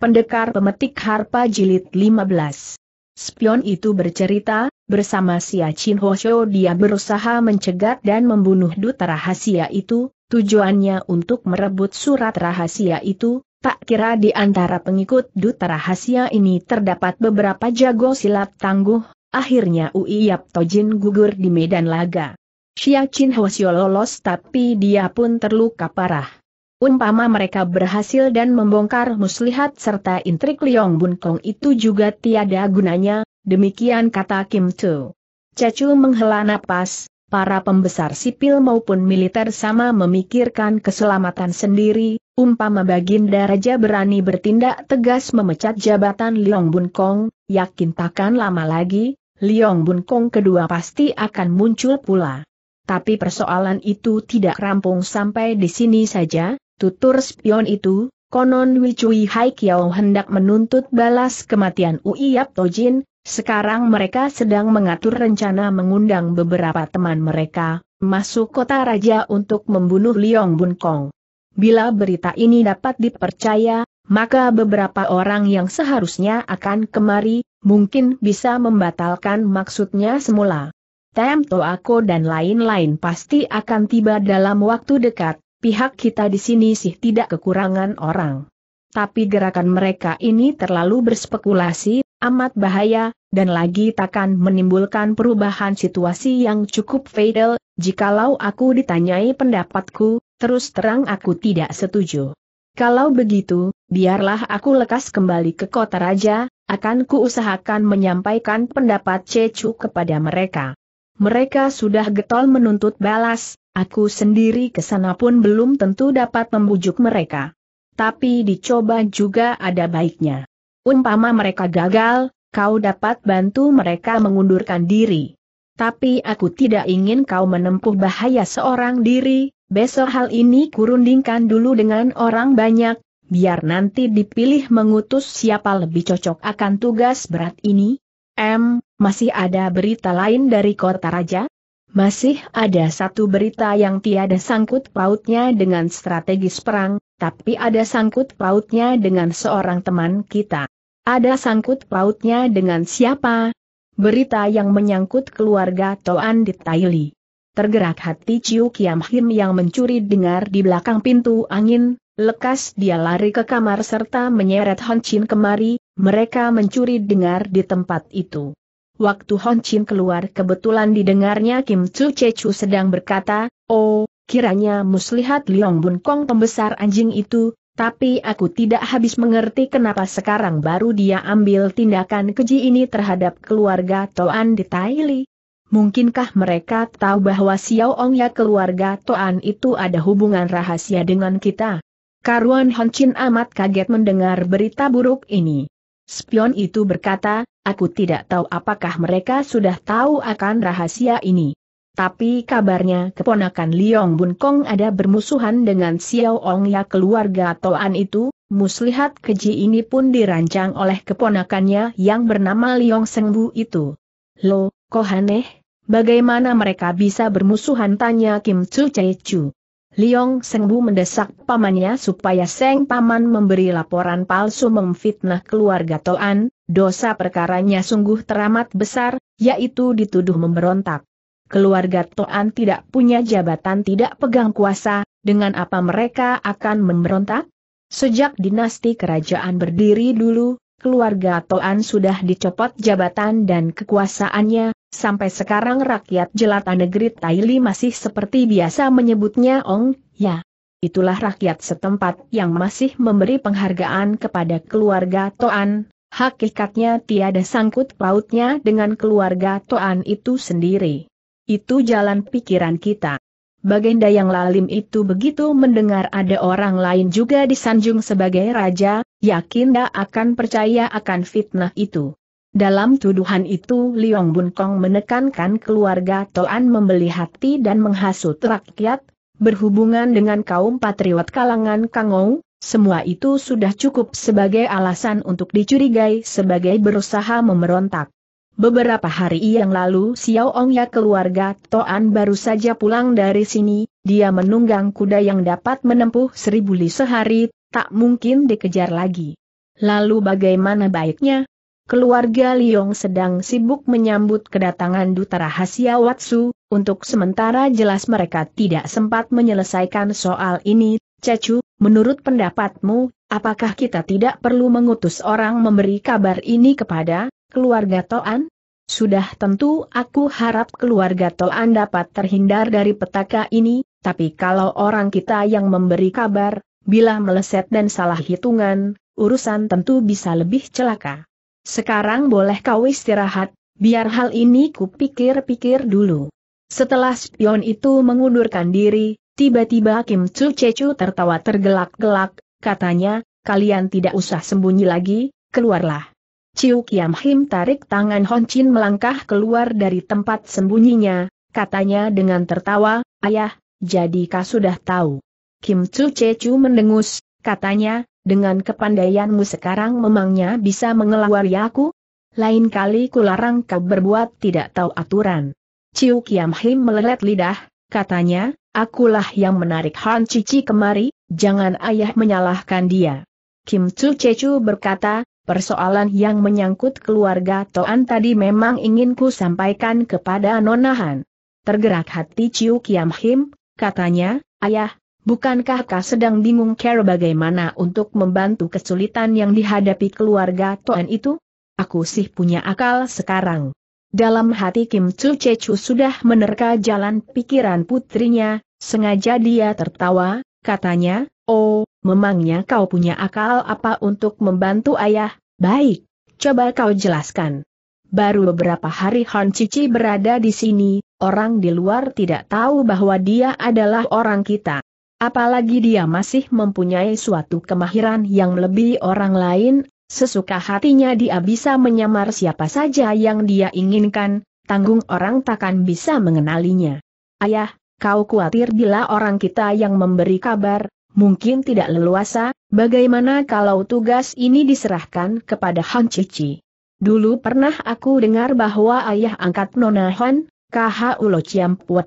Pendekar Pemetik Harpa Jilid 15 Spion itu bercerita, bersama Xia Chin Hosho dia berusaha mencegat dan membunuh duta rahasia itu, tujuannya untuk merebut surat rahasia itu, tak kira di antara pengikut duta rahasia ini terdapat beberapa jago silat tangguh, akhirnya Ui Yap Tojin gugur di medan laga. Xia Chin Hosho lolos tapi dia pun terluka parah. Umpama mereka berhasil dan membongkar muslihat serta intrik Liong Bun Kong itu juga tiada gunanya, demikian kata Kim Tu. Cacu menghela napas, para pembesar sipil maupun militer sama memikirkan keselamatan sendiri, umpama Baginda Raja berani bertindak tegas memecat jabatan Liong Bun Kong, yakin takkan lama lagi, Liong Bun Kong kedua pasti akan muncul pula. Tapi persoalan itu tidak rampung sampai di sini saja, Tutur spion itu, konon Wicui Hai Kiao hendak menuntut balas kematian Ui Yap Tojin, sekarang mereka sedang mengatur rencana mengundang beberapa teman mereka, masuk kota raja untuk membunuh Liong Bun Kong. Bila berita ini dapat dipercaya, maka beberapa orang yang seharusnya akan kemari, mungkin bisa membatalkan maksudnya semula. Tem Toako dan lain-lain pasti akan tiba dalam waktu dekat, Pihak kita di sini sih tidak kekurangan orang. Tapi gerakan mereka ini terlalu berspekulasi, amat bahaya, dan lagi takkan menimbulkan perubahan situasi yang cukup fatal, jikalau aku ditanyai pendapatku, terus terang aku tidak setuju. Kalau begitu, biarlah aku lekas kembali ke kota raja, akan kuusahakan menyampaikan pendapat Cecu kepada mereka mereka sudah getol menuntut balas, aku sendiri ke sana pun belum tentu dapat membujuk mereka. Tapi dicoba juga ada baiknya. Umpama mereka gagal, kau dapat bantu mereka mengundurkan diri. Tapi aku tidak ingin kau menempuh bahaya seorang diri, besok hal ini kurundingkan dulu dengan orang banyak, biar nanti dipilih mengutus siapa lebih cocok akan tugas berat ini, M, masih ada berita lain dari kota raja? Masih ada satu berita yang tiada sangkut pautnya dengan strategis perang, tapi ada sangkut pautnya dengan seorang teman kita. Ada sangkut pautnya dengan siapa? Berita yang menyangkut keluarga Toan Taili. Tergerak hati Ciu Kiam Him yang mencuri dengar di belakang pintu angin, Lekas dia lari ke kamar serta menyeret Han Chin kemari, mereka mencuri dengar di tempat itu. Waktu Hon Chin keluar kebetulan didengarnya Kim Chu Chu sedang berkata, Oh, kiranya muslihat Liong Bun Kong pembesar anjing itu, tapi aku tidak habis mengerti kenapa sekarang baru dia ambil tindakan keji ini terhadap keluarga Toan di Li. Mungkinkah mereka tahu bahwa Xiao Ong ya keluarga Toan itu ada hubungan rahasia dengan kita? Karuan Hon Chin amat kaget mendengar berita buruk ini. Spion itu berkata, aku tidak tahu apakah mereka sudah tahu akan rahasia ini. Tapi kabarnya keponakan Liong Bun Kong ada bermusuhan dengan Xiao Ong Ya keluarga Toan itu, muslihat keji ini pun dirancang oleh keponakannya yang bernama Liong Sengbu itu. Lo, kohaneh, bagaimana mereka bisa bermusuhan tanya Kim Chu Chae Chu. Liong Sengbu mendesak pamannya supaya Seng Paman memberi laporan palsu memfitnah keluarga Toan, dosa perkaranya sungguh teramat besar, yaitu dituduh memberontak. Keluarga Toan tidak punya jabatan tidak pegang kuasa, dengan apa mereka akan memberontak? Sejak dinasti kerajaan berdiri dulu, keluarga Toan sudah dicopot jabatan dan kekuasaannya, Sampai sekarang rakyat jelata negeri Taili masih seperti biasa menyebutnya Ong, ya. Itulah rakyat setempat yang masih memberi penghargaan kepada keluarga Toan, hakikatnya tiada sangkut pautnya dengan keluarga Toan itu sendiri. Itu jalan pikiran kita. Baginda yang lalim itu begitu mendengar ada orang lain juga disanjung sebagai raja, yakin dia akan percaya akan fitnah itu. Dalam tuduhan itu Liong Bun Kong menekankan keluarga Toan membeli hati dan menghasut rakyat, berhubungan dengan kaum patriot kalangan Kangou, semua itu sudah cukup sebagai alasan untuk dicurigai sebagai berusaha memberontak. Beberapa hari yang lalu Xiao Ong ya keluarga Toan baru saja pulang dari sini, dia menunggang kuda yang dapat menempuh seribu li sehari, tak mungkin dikejar lagi. Lalu bagaimana baiknya, keluarga Liong sedang sibuk menyambut kedatangan duta rahasia Watsu, untuk sementara jelas mereka tidak sempat menyelesaikan soal ini, Cecu, menurut pendapatmu, apakah kita tidak perlu mengutus orang memberi kabar ini kepada keluarga Toan? Sudah tentu aku harap keluarga Toan dapat terhindar dari petaka ini, tapi kalau orang kita yang memberi kabar, bila meleset dan salah hitungan, urusan tentu bisa lebih celaka. Sekarang boleh kau istirahat, biar hal ini kupikir-pikir dulu. Setelah spion itu mengundurkan diri, tiba-tiba Kim Chu Chechu tertawa tergelak-gelak, katanya, kalian tidak usah sembunyi lagi, keluarlah. Ciu Kiam Him tarik tangan Hon Chin melangkah keluar dari tempat sembunyinya, katanya dengan tertawa, ayah, jadi kau sudah tahu. Kim Chu Chechu mendengus, katanya, dengan kepandaianmu sekarang memangnya bisa mengelawari aku? Lain kali kularang kau berbuat tidak tahu aturan. Ciu Kiam Him melelet lidah, katanya, akulah yang menarik Han Cici kemari, jangan ayah menyalahkan dia. Kim Chu Cecu berkata, persoalan yang menyangkut keluarga Toan tadi memang ingin ku sampaikan kepada Nonahan. Tergerak hati Ciu Kiam Him, katanya, ayah, Bukankah kau sedang bingung cara bagaimana untuk membantu kesulitan yang dihadapi keluarga Toan itu? Aku sih punya akal sekarang. Dalam hati Kim Chu Chechu sudah menerka jalan pikiran putrinya, sengaja dia tertawa, katanya, Oh, memangnya kau punya akal apa untuk membantu ayah? Baik, coba kau jelaskan. Baru beberapa hari Han Cici berada di sini, orang di luar tidak tahu bahwa dia adalah orang kita. Apalagi dia masih mempunyai suatu kemahiran yang lebih orang lain, sesuka hatinya dia bisa menyamar siapa saja yang dia inginkan, tanggung orang takkan bisa mengenalinya. Ayah, kau khawatir bila orang kita yang memberi kabar, mungkin tidak leluasa, bagaimana kalau tugas ini diserahkan kepada Han Cici? Dulu pernah aku dengar bahwa ayah angkat Nona Han, KH Ulo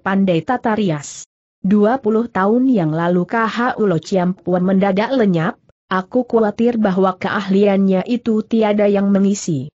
Pandai Tata Rias. 20 tahun yang lalu Kaha Lo Ciampuan mendadak lenyap, aku khawatir bahwa keahliannya itu tiada yang mengisi.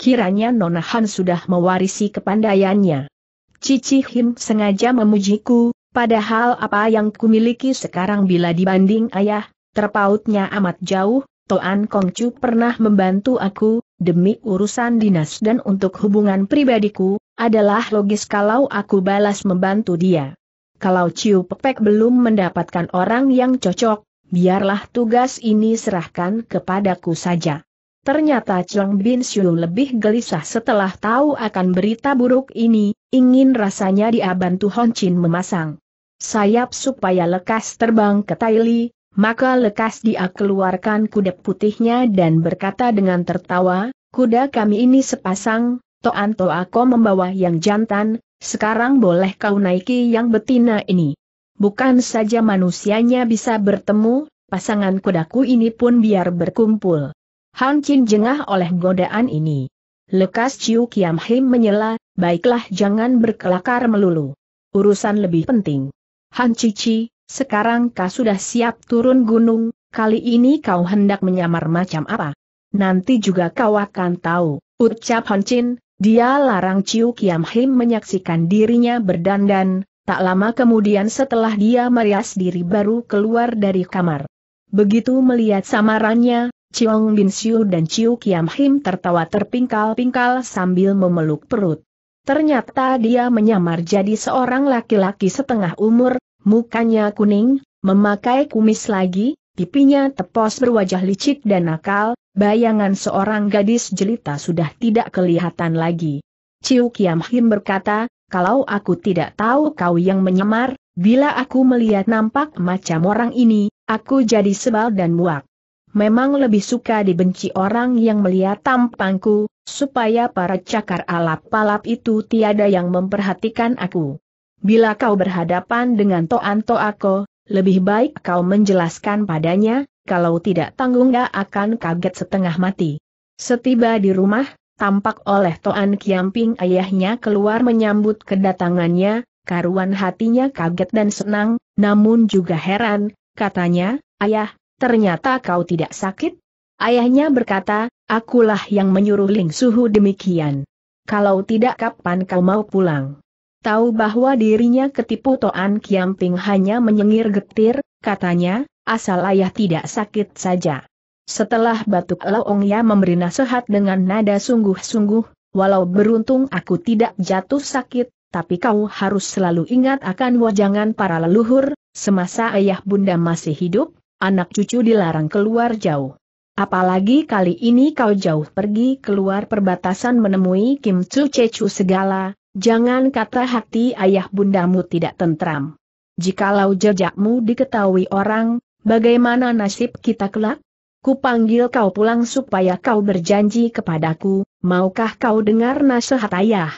Kiranya Nona Han sudah mewarisi kepandaiannya. Cici Him sengaja memujiku, padahal apa yang kumiliki sekarang bila dibanding ayah, terpautnya amat jauh, Toan Kongcu pernah membantu aku, demi urusan dinas dan untuk hubungan pribadiku, adalah logis kalau aku balas membantu dia kalau Ciu Pepek belum mendapatkan orang yang cocok, biarlah tugas ini serahkan kepadaku saja. Ternyata Chong Bin Xiu lebih gelisah setelah tahu akan berita buruk ini, ingin rasanya dia bantu Hon Chin memasang sayap supaya lekas terbang ke Taili, maka lekas dia keluarkan kuda putihnya dan berkata dengan tertawa, kuda kami ini sepasang, Toan Ko membawa yang jantan, sekarang boleh kau naiki yang betina ini. Bukan saja manusianya bisa bertemu, pasangan kudaku ini pun biar berkumpul. Han Chin jengah oleh godaan ini. Lekas Ciu Kiam Him menyela, baiklah jangan berkelakar melulu. Urusan lebih penting. Han Cici, sekarang kau sudah siap turun gunung, kali ini kau hendak menyamar macam apa? Nanti juga kau akan tahu, ucap Han Chin, dia larang Ciu Kiam Him menyaksikan dirinya berdandan, tak lama kemudian setelah dia merias diri baru keluar dari kamar. Begitu melihat samarannya, Ciong Bin Siu dan Ciu Kiam Him tertawa terpingkal-pingkal sambil memeluk perut. Ternyata dia menyamar jadi seorang laki-laki setengah umur, mukanya kuning, memakai kumis lagi, pipinya tepos berwajah licik dan nakal, bayangan seorang gadis jelita sudah tidak kelihatan lagi. Ciu Kiam Him berkata, kalau aku tidak tahu kau yang menyamar, bila aku melihat nampak macam orang ini, aku jadi sebal dan muak. Memang lebih suka dibenci orang yang melihat tampangku, supaya para cakar alap-alap itu tiada yang memperhatikan aku. Bila kau berhadapan dengan Toanto aku, lebih baik kau menjelaskan padanya, kalau tidak tanggung gak akan kaget setengah mati. Setiba di rumah, tampak oleh Toan Kiamping ayahnya keluar menyambut kedatangannya, karuan hatinya kaget dan senang, namun juga heran, katanya, ayah, ternyata kau tidak sakit? Ayahnya berkata, akulah yang menyuruh Ling Suhu demikian. Kalau tidak kapan kau mau pulang? Tahu bahwa dirinya ketipu Toan Kiamping hanya menyengir getir, katanya, asal ayah tidak sakit saja. Setelah batuk Laong Ya memberi nasihat dengan nada sungguh-sungguh, walau beruntung aku tidak jatuh sakit, tapi kau harus selalu ingat akan wajangan para leluhur, semasa ayah bunda masih hidup, anak cucu dilarang keluar jauh. Apalagi kali ini kau jauh pergi keluar perbatasan menemui Kim Chu Cecu segala, jangan kata hati ayah bundamu tidak tentram. Jikalau jejakmu diketahui orang, Bagaimana nasib kita kelak? Kupanggil kau pulang supaya kau berjanji kepadaku, maukah kau dengar nasihat ayah?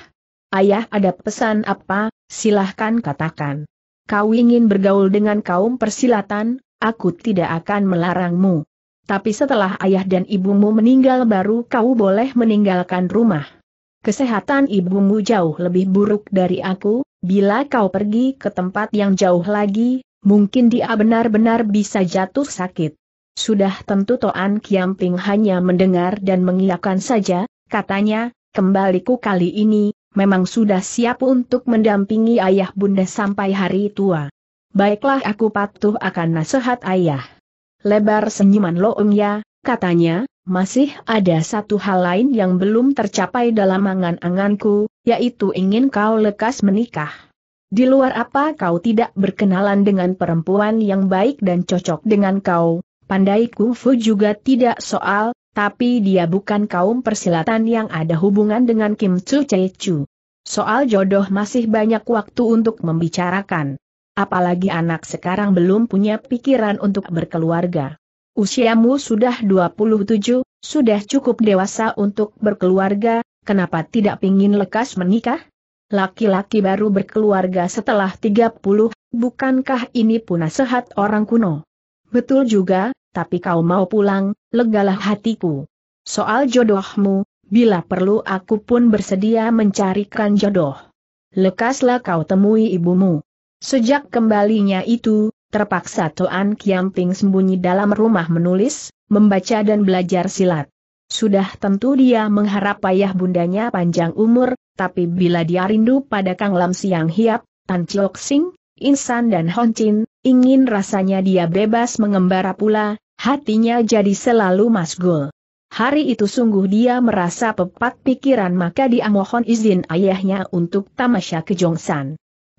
Ayah ada pesan apa, silahkan katakan. Kau ingin bergaul dengan kaum persilatan, aku tidak akan melarangmu. Tapi setelah ayah dan ibumu meninggal baru kau boleh meninggalkan rumah. Kesehatan ibumu jauh lebih buruk dari aku, bila kau pergi ke tempat yang jauh lagi, mungkin dia benar-benar bisa jatuh sakit. Sudah tentu Toan Kiamping hanya mendengar dan mengiyakan saja, katanya, kembaliku kali ini, memang sudah siap untuk mendampingi ayah bunda sampai hari tua. Baiklah aku patuh akan nasihat ayah. Lebar senyuman Loong Ya, katanya, masih ada satu hal lain yang belum tercapai dalam angan-anganku, yaitu ingin kau lekas menikah. Di luar apa kau tidak berkenalan dengan perempuan yang baik dan cocok dengan kau, pandai kungfu juga tidak soal, tapi dia bukan kaum persilatan yang ada hubungan dengan Kim Chu Chae Chu. Soal jodoh masih banyak waktu untuk membicarakan. Apalagi anak sekarang belum punya pikiran untuk berkeluarga. Usiamu sudah 27, sudah cukup dewasa untuk berkeluarga, kenapa tidak pingin lekas menikah? laki-laki baru berkeluarga setelah 30, bukankah ini punah sehat orang kuno? Betul juga, tapi kau mau pulang, legalah hatiku. Soal jodohmu, bila perlu aku pun bersedia mencarikan jodoh. Lekaslah kau temui ibumu. Sejak kembalinya itu, terpaksa Toan Kiamping sembunyi dalam rumah menulis, membaca dan belajar silat. Sudah tentu dia mengharap ayah bundanya panjang umur, tapi bila dia rindu pada Kang Lam Siang Hiap, Tan Chok Sing, Insan dan Hon Chin, ingin rasanya dia bebas mengembara pula, hatinya jadi selalu masgul. Hari itu sungguh dia merasa pepat pikiran maka dia mohon izin ayahnya untuk tamasya ke Jongsan.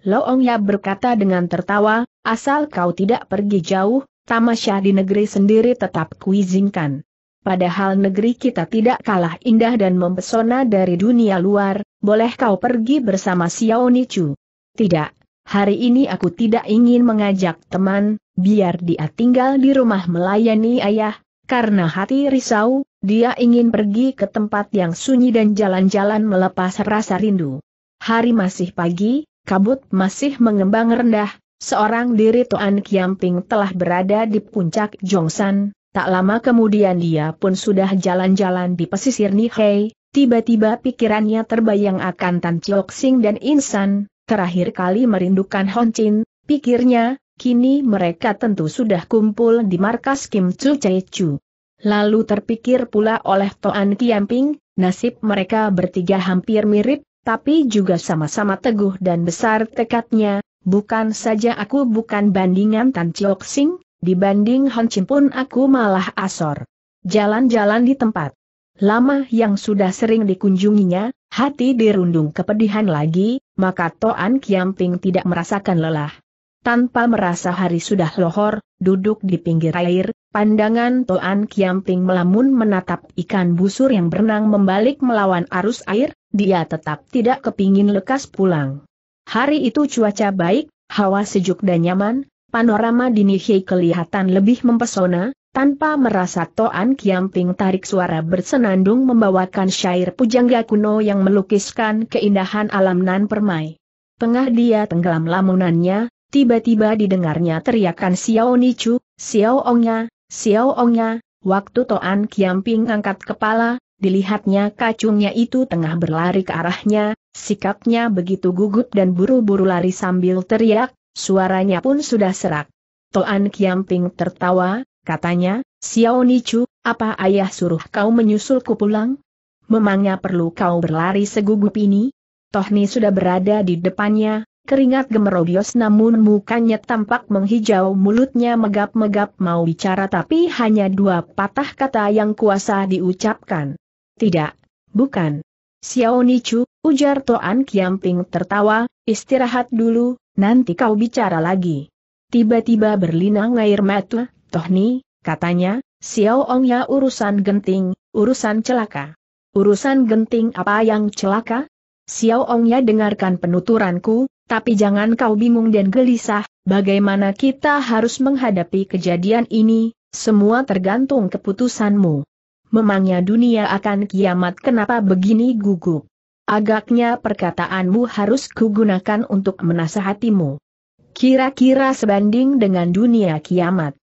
Loong Ya berkata dengan tertawa, asal kau tidak pergi jauh, tamasya di negeri sendiri tetap kuizinkan padahal negeri kita tidak kalah indah dan mempesona dari dunia luar, boleh kau pergi bersama Xiao Nichu. Tidak, hari ini aku tidak ingin mengajak teman, biar dia tinggal di rumah melayani ayah, karena hati risau, dia ingin pergi ke tempat yang sunyi dan jalan-jalan melepas rasa rindu. Hari masih pagi, kabut masih mengembang rendah, seorang diri Tuan Kiamping telah berada di puncak Jongsan, Tak lama kemudian dia pun sudah jalan-jalan di pesisir Nihei, tiba-tiba pikirannya terbayang akan Tan Chiok Sing dan Insan, terakhir kali merindukan Hon Chin, pikirnya, kini mereka tentu sudah kumpul di markas Kim Chu Chai Chu. Lalu terpikir pula oleh Toan Kiamping, nasib mereka bertiga hampir mirip, tapi juga sama-sama teguh dan besar tekadnya, bukan saja aku bukan bandingan Tan Chiok Sing, Dibanding Chin pun aku malah asor. Jalan-jalan di tempat. Lama yang sudah sering dikunjunginya, hati dirundung kepedihan lagi, maka Toan Kiamping tidak merasakan lelah. Tanpa merasa hari sudah lohor, duduk di pinggir air, pandangan Toan Kiamping melamun menatap ikan busur yang berenang membalik melawan arus air, dia tetap tidak kepingin lekas pulang. Hari itu cuaca baik, hawa sejuk dan nyaman, panorama dini Nihei kelihatan lebih mempesona, tanpa merasa Toan Kiamping tarik suara bersenandung membawakan syair pujangga kuno yang melukiskan keindahan alam nan permai. Tengah dia tenggelam lamunannya, tiba-tiba didengarnya teriakan Xiao Nichu, Xiao Ongnya, Xiao Ongnya, waktu Toan Kiamping angkat kepala, dilihatnya kacungnya itu tengah berlari ke arahnya, sikapnya begitu gugup dan buru-buru lari sambil teriak, Suaranya pun sudah serak. Toan Kiamping tertawa, katanya, Xiao Nichu, apa ayah suruh kau menyusulku pulang? Memangnya perlu kau berlari segugup ini? Tohni sudah berada di depannya, keringat gemerobios namun mukanya tampak menghijau mulutnya megap-megap mau bicara tapi hanya dua patah kata yang kuasa diucapkan. Tidak, bukan. Xiao Nichu, ujar Toan Kiamping tertawa, Istirahat dulu, nanti kau bicara lagi. Tiba-tiba berlinang air mata, nih, katanya, Xiao Ong ya urusan genting, urusan celaka. Urusan genting apa yang celaka? Xiao Ong ya dengarkan penuturanku, tapi jangan kau bingung dan gelisah, bagaimana kita harus menghadapi kejadian ini, semua tergantung keputusanmu. Memangnya dunia akan kiamat kenapa begini gugup? Agaknya perkataanmu harus kugunakan untuk menasehatimu. Kira-kira sebanding dengan dunia kiamat.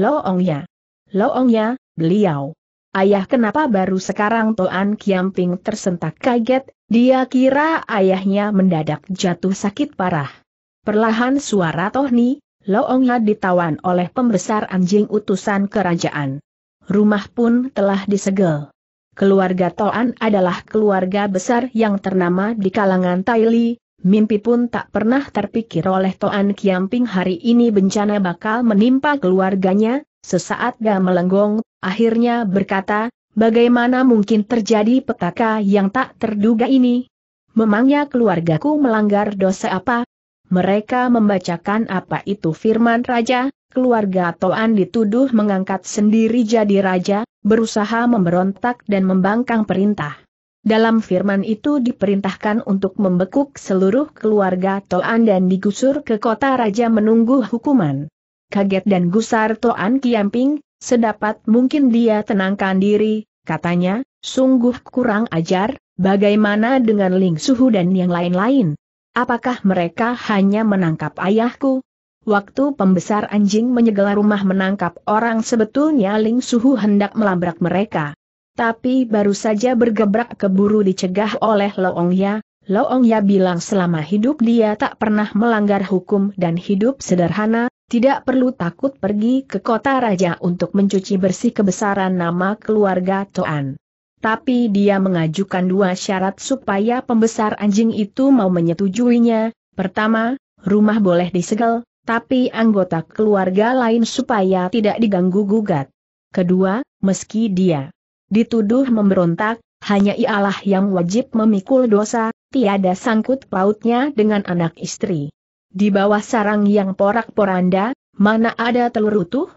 Loongnya. Loongnya, beliau. Ayah kenapa baru sekarang Toan Kiamping tersentak kaget, dia kira ayahnya mendadak jatuh sakit parah. Perlahan suara Tohni, Loongnya ditawan oleh pembesar anjing utusan kerajaan. Rumah pun telah disegel keluarga Toan adalah keluarga besar yang ternama di kalangan Taili, mimpi pun tak pernah terpikir oleh Toan Kiamping hari ini bencana bakal menimpa keluarganya, sesaat dia melenggong, akhirnya berkata, bagaimana mungkin terjadi petaka yang tak terduga ini? Memangnya keluargaku melanggar dosa apa? Mereka membacakan apa itu firman raja, keluarga Toan dituduh mengangkat sendiri jadi raja, berusaha memberontak dan membangkang perintah. Dalam firman itu diperintahkan untuk membekuk seluruh keluarga Toan dan digusur ke kota raja menunggu hukuman. Kaget dan gusar Toan Kiamping, sedapat mungkin dia tenangkan diri, katanya, sungguh kurang ajar, bagaimana dengan Ling Suhu dan yang lain-lain? Apakah mereka hanya menangkap ayahku, Waktu pembesar anjing menyegel rumah menangkap orang sebetulnya Ling Suhu hendak melabrak mereka. Tapi baru saja bergebrak keburu dicegah oleh Loong Ya, Loong Ya bilang selama hidup dia tak pernah melanggar hukum dan hidup sederhana, tidak perlu takut pergi ke kota raja untuk mencuci bersih kebesaran nama keluarga Toan. Tapi dia mengajukan dua syarat supaya pembesar anjing itu mau menyetujuinya, pertama, rumah boleh disegel, tapi anggota keluarga lain supaya tidak diganggu-gugat. Kedua, meski dia dituduh memberontak, hanya ialah yang wajib memikul dosa, tiada sangkut pautnya dengan anak istri. Di bawah sarang yang porak-poranda, mana ada telur utuh?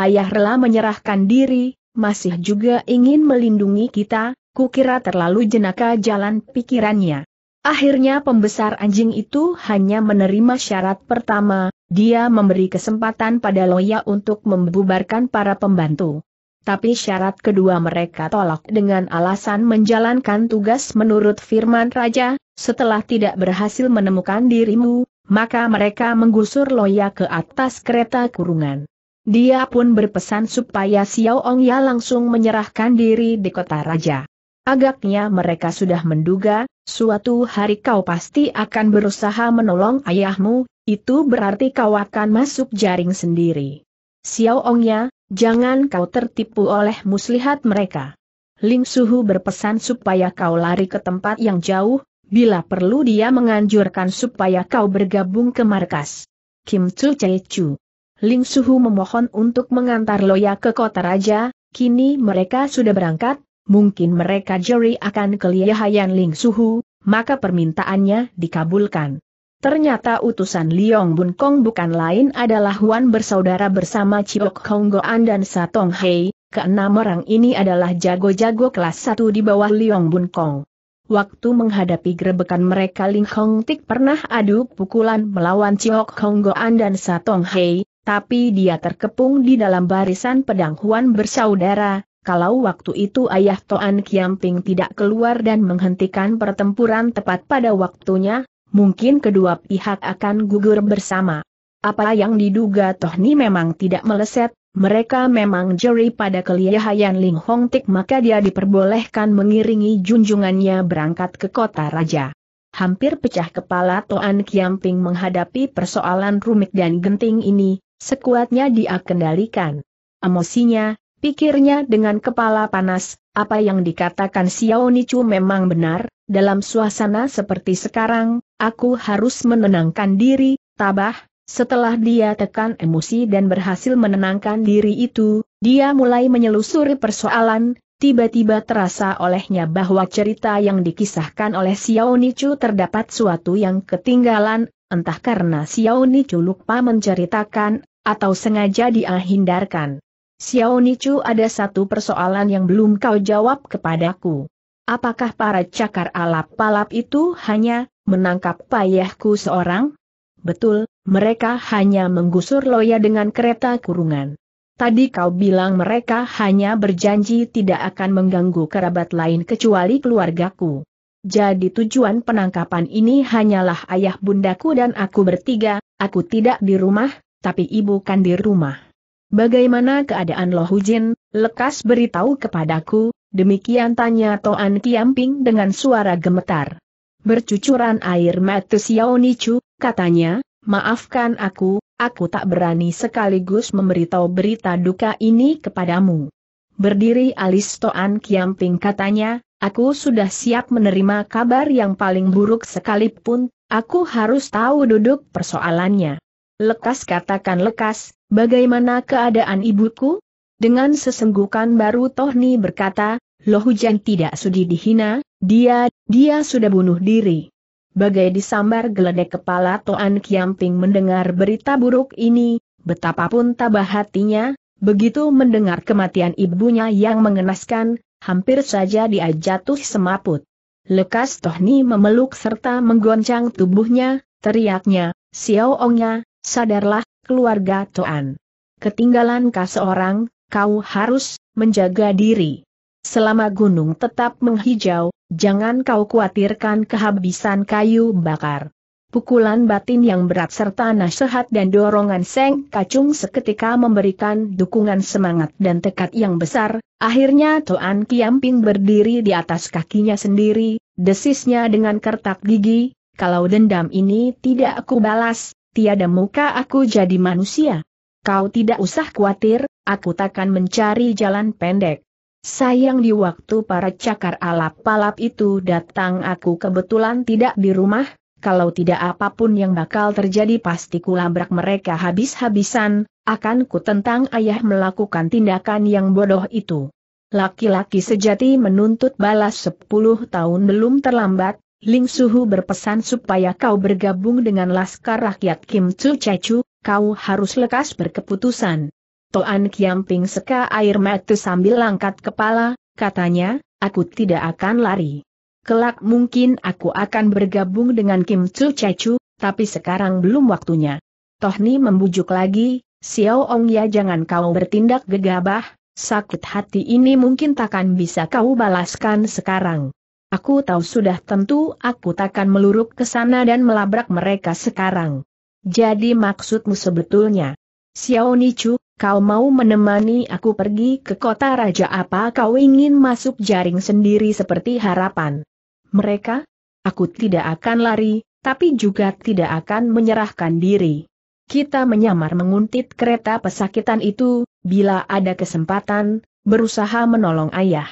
Ayah rela menyerahkan diri, masih juga ingin melindungi kita, kukira terlalu jenaka jalan pikirannya. Akhirnya pembesar anjing itu hanya menerima syarat pertama, dia memberi kesempatan pada Loya untuk membubarkan para pembantu. Tapi syarat kedua mereka tolak dengan alasan menjalankan tugas menurut firman Raja, setelah tidak berhasil menemukan dirimu, maka mereka menggusur Loya ke atas kereta kurungan. Dia pun berpesan supaya Xiao Ong Ya langsung menyerahkan diri di kota raja. Agaknya mereka sudah menduga, suatu hari kau pasti akan berusaha menolong ayahmu, itu berarti kau akan masuk jaring sendiri. Xiao Ongya, jangan kau tertipu oleh muslihat mereka. Ling Suhu berpesan supaya kau lari ke tempat yang jauh, bila perlu dia menganjurkan supaya kau bergabung ke markas. Kim Chu Chee Chu. Ling Suhu memohon untuk mengantar Loya ke kota raja, kini mereka sudah berangkat, mungkin mereka jeri akan kelihayan Ling Suhu, maka permintaannya dikabulkan. Ternyata utusan Liong Bun Kong bukan lain adalah Huan bersaudara bersama Chiok Hong Goan dan Satong Hei, keenam orang ini adalah jago-jago kelas 1 di bawah Liong Bun Kong. Waktu menghadapi grebekan mereka Ling Hong Tik pernah adu pukulan melawan Chiok Hong Goan dan Satong Hei, tapi dia terkepung di dalam barisan pedang Huan bersaudara, kalau waktu itu ayah Toan Kiamping tidak keluar dan menghentikan pertempuran tepat pada waktunya, mungkin kedua pihak akan gugur bersama. Apa yang diduga Tohni memang tidak meleset, mereka memang jeri pada kelihayan Ling Hong Tik maka dia diperbolehkan mengiringi junjungannya berangkat ke kota raja. Hampir pecah kepala Toan Kiamping menghadapi persoalan rumit dan genting ini, sekuatnya dia kendalikan. Emosinya, Pikirnya dengan kepala panas, apa yang dikatakan Xiao Nichu memang benar, dalam suasana seperti sekarang, aku harus menenangkan diri, tabah, setelah dia tekan emosi dan berhasil menenangkan diri itu, dia mulai menyelusuri persoalan, tiba-tiba terasa olehnya bahwa cerita yang dikisahkan oleh Xiao Nichu terdapat suatu yang ketinggalan, entah karena Xiao Nichu lupa menceritakan, atau sengaja dia hindarkan. Xiaonicu ada satu persoalan yang belum kau jawab kepadaku. Apakah para cakar alap palap itu hanya menangkap payahku seorang? Betul, mereka hanya menggusur Loya dengan kereta kurungan. Tadi kau bilang mereka hanya berjanji tidak akan mengganggu kerabat lain kecuali keluargaku. Jadi tujuan penangkapan ini hanyalah ayah bundaku dan aku bertiga, aku tidak di rumah, tapi ibu kan di rumah. Bagaimana keadaan Lo Jin? lekas beritahu kepadaku, demikian tanya Toan Kiamping dengan suara gemetar. Bercucuran air mata Xiao Nichu, katanya, maafkan aku, aku tak berani sekaligus memberitahu berita duka ini kepadamu. Berdiri alis Toan Kiamping katanya, aku sudah siap menerima kabar yang paling buruk sekalipun, aku harus tahu duduk persoalannya. Lekas katakan lekas, bagaimana keadaan ibuku? Dengan sesenggukan baru Tohni berkata, Loh hujan tidak sudi dihina, dia, dia sudah bunuh diri. Bagai disambar geledek kepala Toan Kiamping mendengar berita buruk ini, betapapun tabah hatinya, begitu mendengar kematian ibunya yang mengenaskan, hampir saja dia jatuh semaput. Lekas Tohni memeluk serta menggoncang tubuhnya, teriaknya, Xiao Ongnya, Sadarlah, keluarga Toan. Ketinggalan seorang, kau harus menjaga diri. Selama gunung tetap menghijau, jangan kau khawatirkan kehabisan kayu bakar. Pukulan batin yang berat serta nasihat dan dorongan Seng Kacung seketika memberikan dukungan semangat dan tekad yang besar, akhirnya Toan Kiamping berdiri di atas kakinya sendiri, desisnya dengan kertak gigi, kalau dendam ini tidak aku balas, tiada muka aku jadi manusia. Kau tidak usah khawatir, aku takkan mencari jalan pendek. Sayang di waktu para cakar alap-alap itu datang aku kebetulan tidak di rumah, kalau tidak apapun yang bakal terjadi pasti kulabrak mereka habis-habisan, akan ku tentang ayah melakukan tindakan yang bodoh itu. Laki-laki sejati menuntut balas sepuluh tahun belum terlambat, Ling Suhu berpesan supaya kau bergabung dengan Laskar Rakyat Kim Chu Chechu, kau harus lekas berkeputusan. Toan Kiamping seka air mata sambil langkat kepala, katanya, aku tidak akan lari. Kelak mungkin aku akan bergabung dengan Kim Chu Chechu, tapi sekarang belum waktunya. Tohni membujuk lagi, Xiao Ong ya jangan kau bertindak gegabah, sakit hati ini mungkin takkan bisa kau balaskan sekarang. Aku tahu sudah tentu aku takkan meluruk ke sana dan melabrak mereka sekarang. Jadi maksudmu sebetulnya? Xiao Nichu, kau mau menemani aku pergi ke kota raja apa kau ingin masuk jaring sendiri seperti harapan? Mereka? Aku tidak akan lari, tapi juga tidak akan menyerahkan diri. Kita menyamar menguntit kereta pesakitan itu, bila ada kesempatan, berusaha menolong ayah.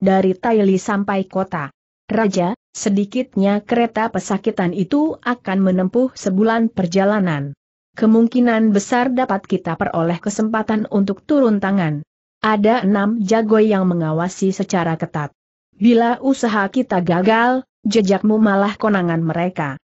Dari Taili sampai kota. Raja, sedikitnya kereta pesakitan itu akan menempuh sebulan perjalanan. Kemungkinan besar dapat kita peroleh kesempatan untuk turun tangan. Ada enam jago yang mengawasi secara ketat. Bila usaha kita gagal, jejakmu malah konangan mereka.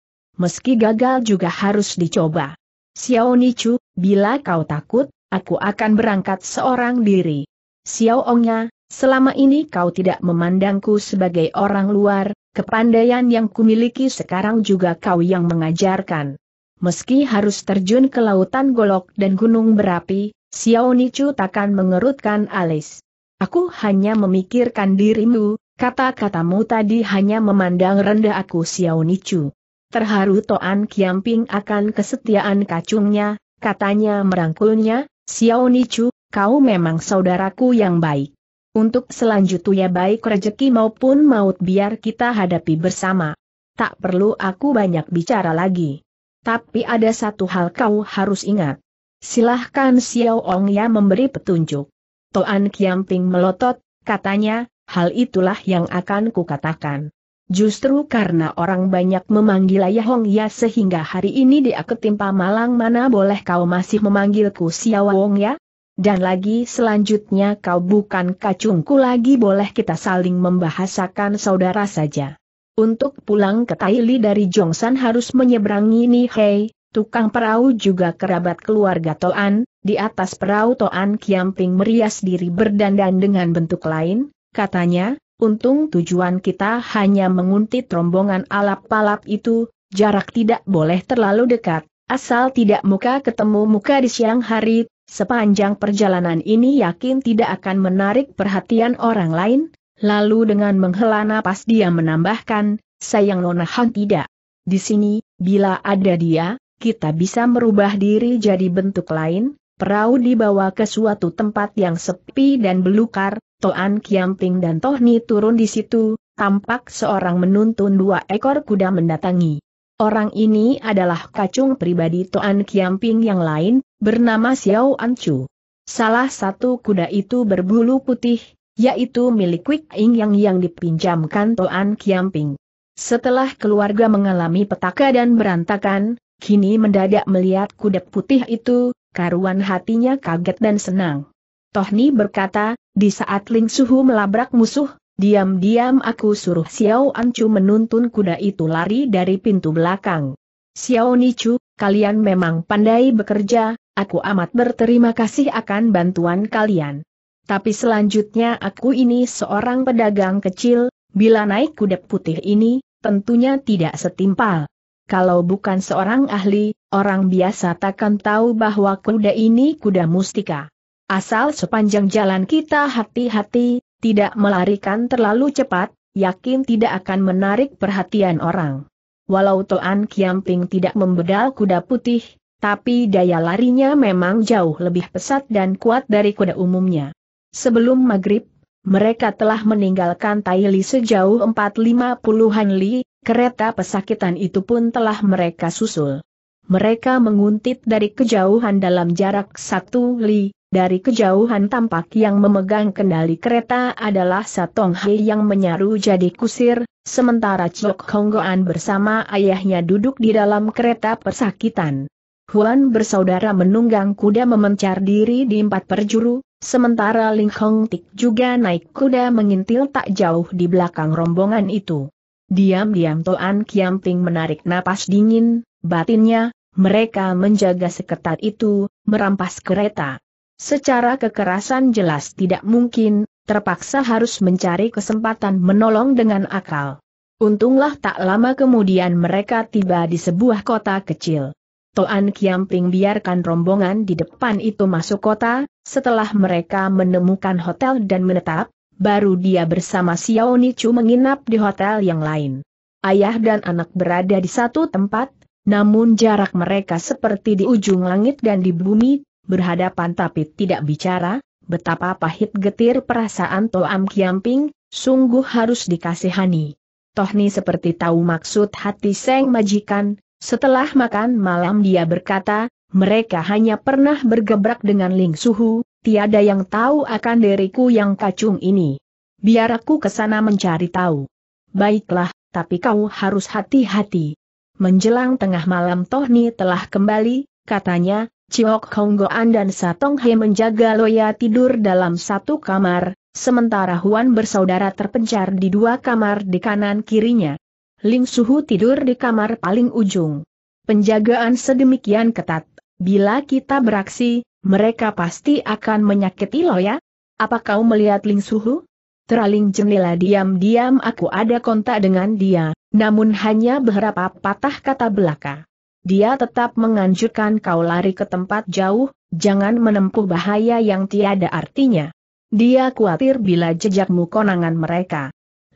Meski gagal juga harus dicoba. Xiao Nichu, bila kau takut, aku akan berangkat seorang diri. Xiao Ongnya, Selama ini kau tidak memandangku sebagai orang luar, kepandaian yang kumiliki sekarang juga kau yang mengajarkan. Meski harus terjun ke lautan golok dan gunung berapi, Xiao Nichu takkan mengerutkan alis. Aku hanya memikirkan dirimu, kata-katamu tadi hanya memandang rendah aku Xiao Nichu. Terharu Toan Kiamping akan kesetiaan kacungnya, katanya merangkulnya, Xiao Nichu, kau memang saudaraku yang baik. Untuk selanjutnya ya baik rejeki maupun maut biar kita hadapi bersama. Tak perlu aku banyak bicara lagi. Tapi ada satu hal kau harus ingat. Silahkan Xiao Ong Ya memberi petunjuk. Toan Kiamping melotot, katanya, hal itulah yang akan kukatakan. Justru karena orang banyak memanggil Ayah Hong Ya sehingga hari ini dia ketimpa malang mana boleh kau masih memanggilku Xiao Ong Ya? dan lagi selanjutnya kau bukan kacungku lagi boleh kita saling membahasakan saudara saja. Untuk pulang ke Taili dari Jongsan harus menyeberangi Nihei, tukang perahu juga kerabat keluarga Toan, di atas perahu Toan Kiamping merias diri berdandan dengan bentuk lain, katanya, untung tujuan kita hanya menguntit rombongan alap-alap itu, jarak tidak boleh terlalu dekat, asal tidak muka ketemu muka di siang hari, Sepanjang perjalanan ini yakin tidak akan menarik perhatian orang lain, lalu dengan menghela napas dia menambahkan, sayang Nona Han tidak. Di sini, bila ada dia, kita bisa merubah diri jadi bentuk lain, perahu dibawa ke suatu tempat yang sepi dan belukar, Toan Kiamping dan Tohni turun di situ, tampak seorang menuntun dua ekor kuda mendatangi. Orang ini adalah kacung pribadi Toan Kiamping yang lain, bernama Xiao Anchu. Salah satu kuda itu berbulu putih, yaitu milik Quick Ing Yang yang dipinjamkan Toan Kiamping. Setelah keluarga mengalami petaka dan berantakan, kini mendadak melihat kuda putih itu, karuan hatinya kaget dan senang. Tohni berkata, di saat Ling Suhu melabrak musuh, Diam-diam aku suruh Xiao Ancu menuntun kuda itu lari dari pintu belakang. Xiao Nicu, kalian memang pandai bekerja, aku amat berterima kasih akan bantuan kalian. Tapi selanjutnya aku ini seorang pedagang kecil, bila naik kuda putih ini, tentunya tidak setimpal. Kalau bukan seorang ahli, orang biasa takkan tahu bahwa kuda ini kuda mustika. Asal sepanjang jalan kita hati-hati, tidak melarikan terlalu cepat, yakin tidak akan menarik perhatian orang. Walau Toan Kiamping tidak membedal kuda putih, tapi daya larinya memang jauh lebih pesat dan kuat dari kuda umumnya. Sebelum maghrib, mereka telah meninggalkan Taili sejauh 450-an kereta pesakitan itu pun telah mereka susul. Mereka menguntit dari kejauhan dalam jarak satu li, dari kejauhan tampak yang memegang kendali kereta adalah Satong Hei yang menyaru jadi kusir, sementara Chok Honggoan bersama ayahnya duduk di dalam kereta persakitan. Huan bersaudara menunggang kuda memencar diri di empat perjuru, sementara Ling Hong Tik juga naik kuda mengintil tak jauh di belakang rombongan itu. Diam-diam Toan Kiam Ping menarik napas dingin, batinnya, mereka menjaga seketat itu, merampas kereta. Secara kekerasan jelas tidak mungkin, terpaksa harus mencari kesempatan menolong dengan akal. Untunglah tak lama kemudian mereka tiba di sebuah kota kecil. Toan Kiamping biarkan rombongan di depan itu masuk kota, setelah mereka menemukan hotel dan menetap, baru dia bersama Xiao Nichu menginap di hotel yang lain. Ayah dan anak berada di satu tempat, namun jarak mereka seperti di ujung langit dan di bumi, berhadapan tapi tidak bicara, betapa pahit getir perasaan Toam Kiamping, sungguh harus dikasihani. Tohni seperti tahu maksud hati Seng Majikan, setelah makan malam dia berkata, mereka hanya pernah bergebrak dengan Ling Suhu, tiada yang tahu akan diriku yang kacung ini. Biar aku ke sana mencari tahu. Baiklah, tapi kau harus hati-hati. Menjelang tengah malam Tohni telah kembali, katanya, Chiok Goan dan Satong He menjaga Loya tidur dalam satu kamar, sementara Huan bersaudara terpencar di dua kamar di kanan kirinya. Ling Suhu tidur di kamar paling ujung. Penjagaan sedemikian ketat, bila kita beraksi, mereka pasti akan menyakiti Loya. Apa kau melihat Ling Suhu? Teraling jendela diam-diam aku ada kontak dengan dia, namun hanya beberapa patah kata belaka dia tetap menganjurkan kau lari ke tempat jauh, jangan menempuh bahaya yang tiada artinya. Dia khawatir bila jejakmu konangan mereka.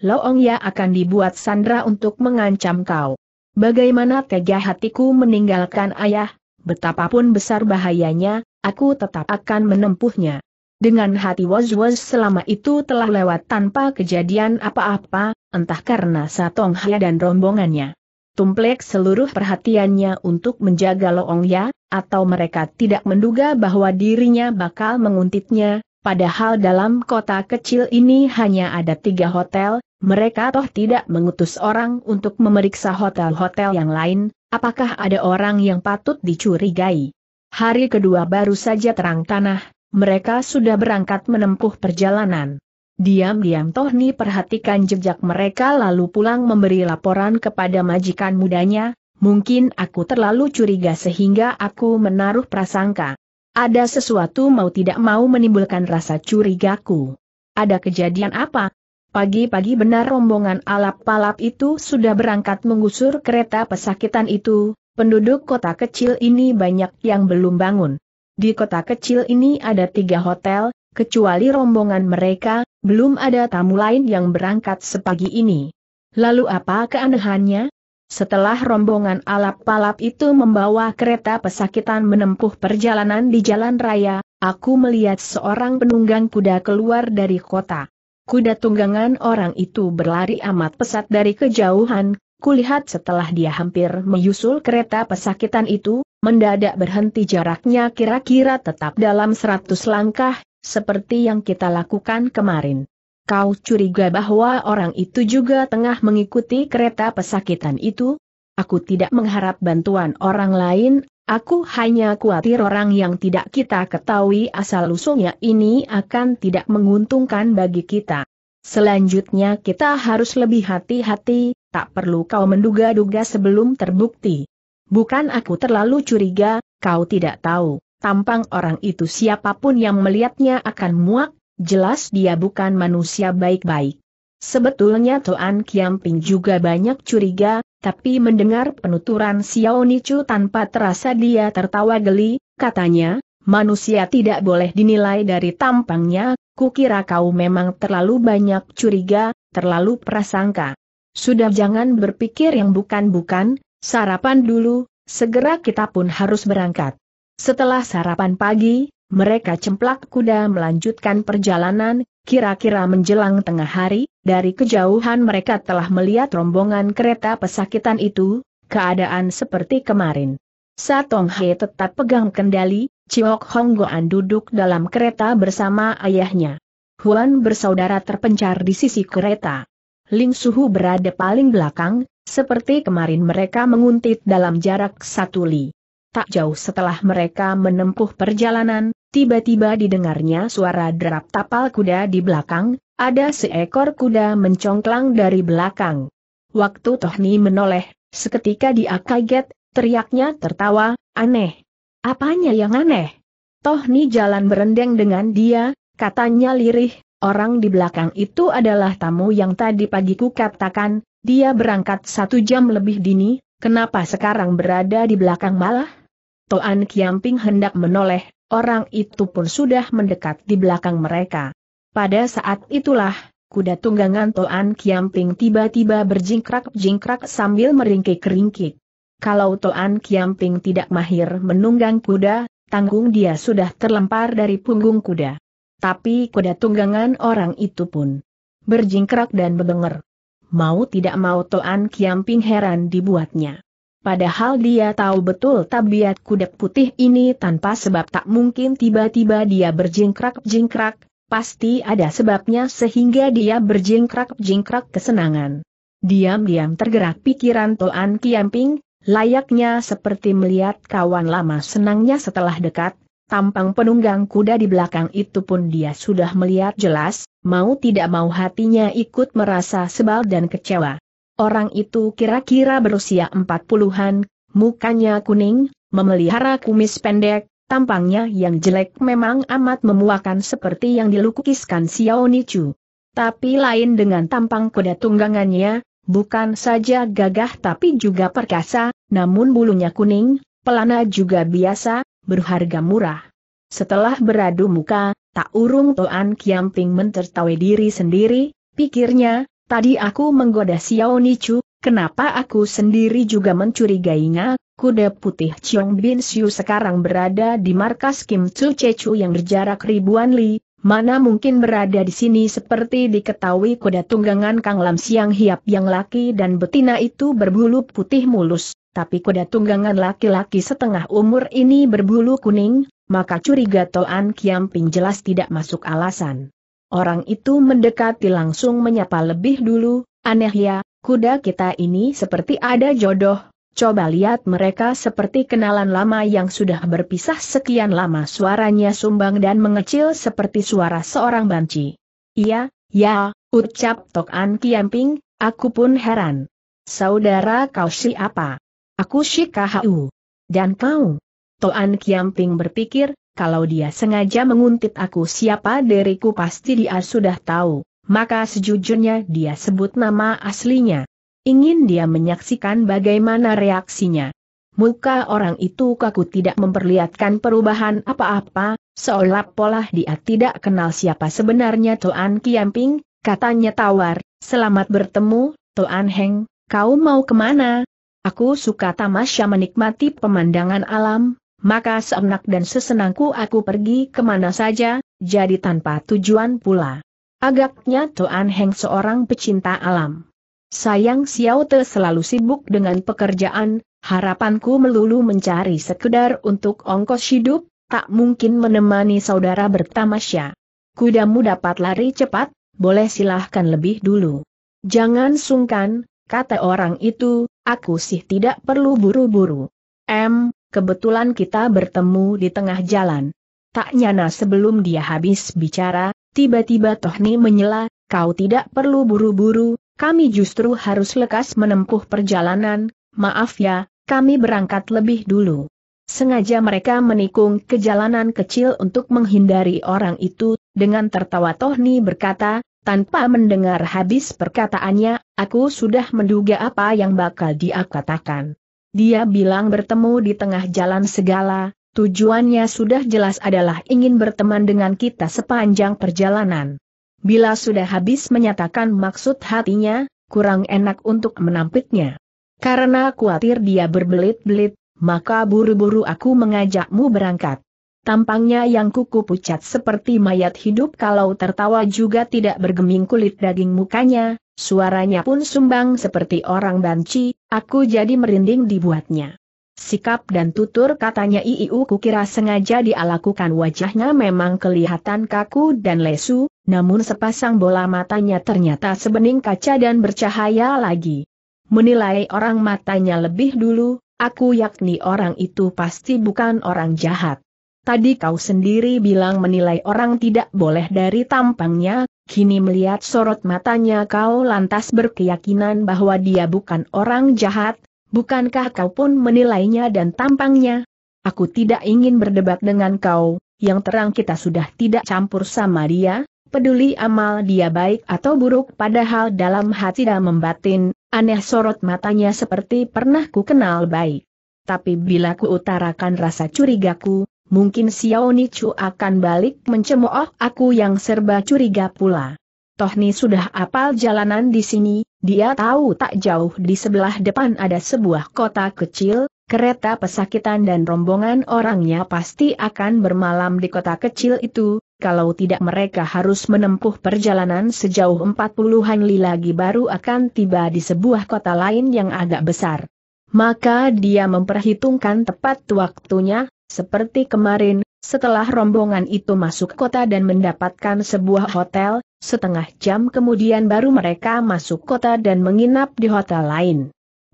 Loong Ya akan dibuat sandra untuk mengancam kau. Bagaimana tega hatiku meninggalkan ayah, betapapun besar bahayanya, aku tetap akan menempuhnya. Dengan hati was-was selama itu telah lewat tanpa kejadian apa-apa, entah karena Satong Hya dan rombongannya tumplek seluruh perhatiannya untuk menjaga Loong Ya, atau mereka tidak menduga bahwa dirinya bakal menguntitnya, padahal dalam kota kecil ini hanya ada tiga hotel, mereka toh tidak mengutus orang untuk memeriksa hotel-hotel yang lain, apakah ada orang yang patut dicurigai. Hari kedua baru saja terang tanah, mereka sudah berangkat menempuh perjalanan. Diam-diam Tohni perhatikan jejak mereka lalu pulang memberi laporan kepada majikan mudanya, mungkin aku terlalu curiga sehingga aku menaruh prasangka. Ada sesuatu mau tidak mau menimbulkan rasa curigaku. Ada kejadian apa? Pagi-pagi benar rombongan alap-palap itu sudah berangkat mengusur kereta pesakitan itu, penduduk kota kecil ini banyak yang belum bangun. Di kota kecil ini ada tiga hotel, kecuali rombongan mereka, belum ada tamu lain yang berangkat sepagi ini. Lalu apa keanehannya? Setelah rombongan alap palap itu membawa kereta pesakitan menempuh perjalanan di jalan raya, aku melihat seorang penunggang kuda keluar dari kota. Kuda tunggangan orang itu berlari amat pesat dari kejauhan, kulihat setelah dia hampir menyusul kereta pesakitan itu, mendadak berhenti jaraknya kira-kira tetap dalam seratus langkah, seperti yang kita lakukan kemarin. Kau curiga bahwa orang itu juga tengah mengikuti kereta pesakitan itu? Aku tidak mengharap bantuan orang lain, aku hanya khawatir orang yang tidak kita ketahui asal-usulnya ini akan tidak menguntungkan bagi kita. Selanjutnya kita harus lebih hati-hati, tak perlu kau menduga-duga sebelum terbukti. Bukan aku terlalu curiga, kau tidak tahu tampang orang itu siapapun yang melihatnya akan muak, jelas dia bukan manusia baik-baik. Sebetulnya Toan Kiamping juga banyak curiga, tapi mendengar penuturan Xiao Nicu tanpa terasa dia tertawa geli, katanya, manusia tidak boleh dinilai dari tampangnya, kukira kau memang terlalu banyak curiga, terlalu prasangka. Sudah jangan berpikir yang bukan-bukan, sarapan dulu, segera kita pun harus berangkat. Setelah sarapan pagi, mereka cemplak kuda melanjutkan perjalanan, kira-kira menjelang tengah hari, dari kejauhan mereka telah melihat rombongan kereta pesakitan itu, keadaan seperti kemarin. Satong He tetap pegang kendali, Ciok Hong Goan duduk dalam kereta bersama ayahnya. Huan bersaudara terpencar di sisi kereta. Ling Suhu berada paling belakang, seperti kemarin mereka menguntit dalam jarak satu li. Tak jauh setelah mereka menempuh perjalanan, tiba-tiba didengarnya suara derap tapal kuda di belakang, ada seekor kuda mencongklang dari belakang. Waktu Tohni menoleh, seketika dia kaget, teriaknya tertawa, aneh. Apanya yang aneh? Tohni jalan berendeng dengan dia, katanya lirih, orang di belakang itu adalah tamu yang tadi pagi ku katakan, dia berangkat satu jam lebih dini, kenapa sekarang berada di belakang malah? Toan Kiamping hendak menoleh, orang itu pun sudah mendekat di belakang mereka. Pada saat itulah, kuda tunggangan Toan Kiamping tiba-tiba berjingkrak-jingkrak sambil meringkik-ringkik. Kalau Toan Kiamping tidak mahir menunggang kuda, tanggung dia sudah terlempar dari punggung kuda. Tapi kuda tunggangan orang itu pun berjingkrak dan bebenger. Mau tidak mau Toan Kiamping heran dibuatnya. Padahal dia tahu betul tabiat kuda putih ini tanpa sebab tak mungkin tiba-tiba dia berjingkrak-jingkrak, pasti ada sebabnya sehingga dia berjingkrak-jingkrak kesenangan. Diam-diam tergerak pikiran Toan Kiamping, layaknya seperti melihat kawan lama senangnya setelah dekat, tampang penunggang kuda di belakang itu pun dia sudah melihat jelas, mau tidak mau hatinya ikut merasa sebal dan kecewa. Orang itu kira-kira berusia empat puluhan, mukanya kuning, memelihara kumis pendek, tampangnya yang jelek memang amat memuakan seperti yang dilukiskan Xiao Nichu. Tapi lain dengan tampang kuda tunggangannya, bukan saja gagah tapi juga perkasa, namun bulunya kuning, pelana juga biasa, berharga murah. Setelah beradu muka, tak urung Toan Kiamping mentertawai diri sendiri, pikirnya, Tadi aku menggoda Xiao Nichu, kenapa aku sendiri juga mencurigainya, kuda putih Chiong Bin Xiu sekarang berada di markas Kim Tsu Chechu yang berjarak ribuan li, mana mungkin berada di sini seperti diketahui kuda tunggangan Kang Lam Siang Hiap yang laki dan betina itu berbulu putih mulus, tapi kuda tunggangan laki-laki setengah umur ini berbulu kuning, maka curiga Toan Kiam Ping jelas tidak masuk alasan. Orang itu mendekati langsung menyapa lebih dulu, aneh ya, kuda kita ini seperti ada jodoh, coba lihat mereka seperti kenalan lama yang sudah berpisah sekian lama suaranya sumbang dan mengecil seperti suara seorang banci. Iya, ya, ucap Tok An Kiamping, aku pun heran. Saudara kau siapa? Aku si Kahau. Dan kau? Toan Kiamping berpikir, kalau dia sengaja menguntit aku siapa diriku pasti dia sudah tahu, maka sejujurnya dia sebut nama aslinya. Ingin dia menyaksikan bagaimana reaksinya. Muka orang itu kaku tidak memperlihatkan perubahan apa-apa, seolah pola dia tidak kenal siapa sebenarnya Toan Kiamping, katanya tawar, selamat bertemu, Toan Heng, kau mau kemana? Aku suka tamasya menikmati pemandangan alam, maka seenak dan sesenangku aku pergi kemana saja, jadi tanpa tujuan pula. Agaknya tuan Heng seorang pecinta alam. Sayang Xiao Te selalu sibuk dengan pekerjaan, harapanku melulu mencari sekedar untuk ongkos hidup, tak mungkin menemani saudara bertamasya. Kudamu dapat lari cepat, boleh silahkan lebih dulu. Jangan sungkan, kata orang itu, aku sih tidak perlu buru-buru. M, kebetulan kita bertemu di tengah jalan. Tak nyana sebelum dia habis bicara, tiba-tiba Tohni menyela, kau tidak perlu buru-buru, kami justru harus lekas menempuh perjalanan, maaf ya, kami berangkat lebih dulu. Sengaja mereka menikung ke jalanan kecil untuk menghindari orang itu, dengan tertawa Tohni berkata, tanpa mendengar habis perkataannya, aku sudah menduga apa yang bakal dia katakan. Dia bilang bertemu di tengah jalan segala, tujuannya sudah jelas adalah ingin berteman dengan kita sepanjang perjalanan. Bila sudah habis menyatakan maksud hatinya, kurang enak untuk menampiknya. Karena khawatir dia berbelit-belit, maka buru-buru aku mengajakmu berangkat. Tampangnya yang kuku pucat seperti mayat hidup kalau tertawa juga tidak bergeming kulit daging mukanya, Suaranya pun sumbang seperti orang banci, aku jadi merinding dibuatnya. Sikap dan tutur katanya Iiu kukira sengaja dialakukan wajahnya memang kelihatan kaku dan lesu, namun sepasang bola matanya ternyata sebening kaca dan bercahaya lagi. Menilai orang matanya lebih dulu, aku yakni orang itu pasti bukan orang jahat. Tadi kau sendiri bilang menilai orang tidak boleh dari tampangnya, kini melihat sorot matanya kau lantas berkeyakinan bahwa dia bukan orang jahat, bukankah kau pun menilainya dan tampangnya? Aku tidak ingin berdebat dengan kau, yang terang kita sudah tidak campur sama dia, peduli amal dia baik atau buruk padahal dalam hati dan membatin, aneh sorot matanya seperti pernah ku kenal baik. Tapi bila ku utarakan rasa curigaku, mungkin Xiao Nichu akan balik mencemooh aku yang serba curiga pula. Toh Tohni sudah apal jalanan di sini, dia tahu tak jauh di sebelah depan ada sebuah kota kecil, kereta pesakitan dan rombongan orangnya pasti akan bermalam di kota kecil itu, kalau tidak mereka harus menempuh perjalanan sejauh 40-an li lagi baru akan tiba di sebuah kota lain yang agak besar. Maka dia memperhitungkan tepat waktunya, seperti kemarin, setelah rombongan itu masuk kota dan mendapatkan sebuah hotel, setengah jam kemudian baru mereka masuk kota dan menginap di hotel lain.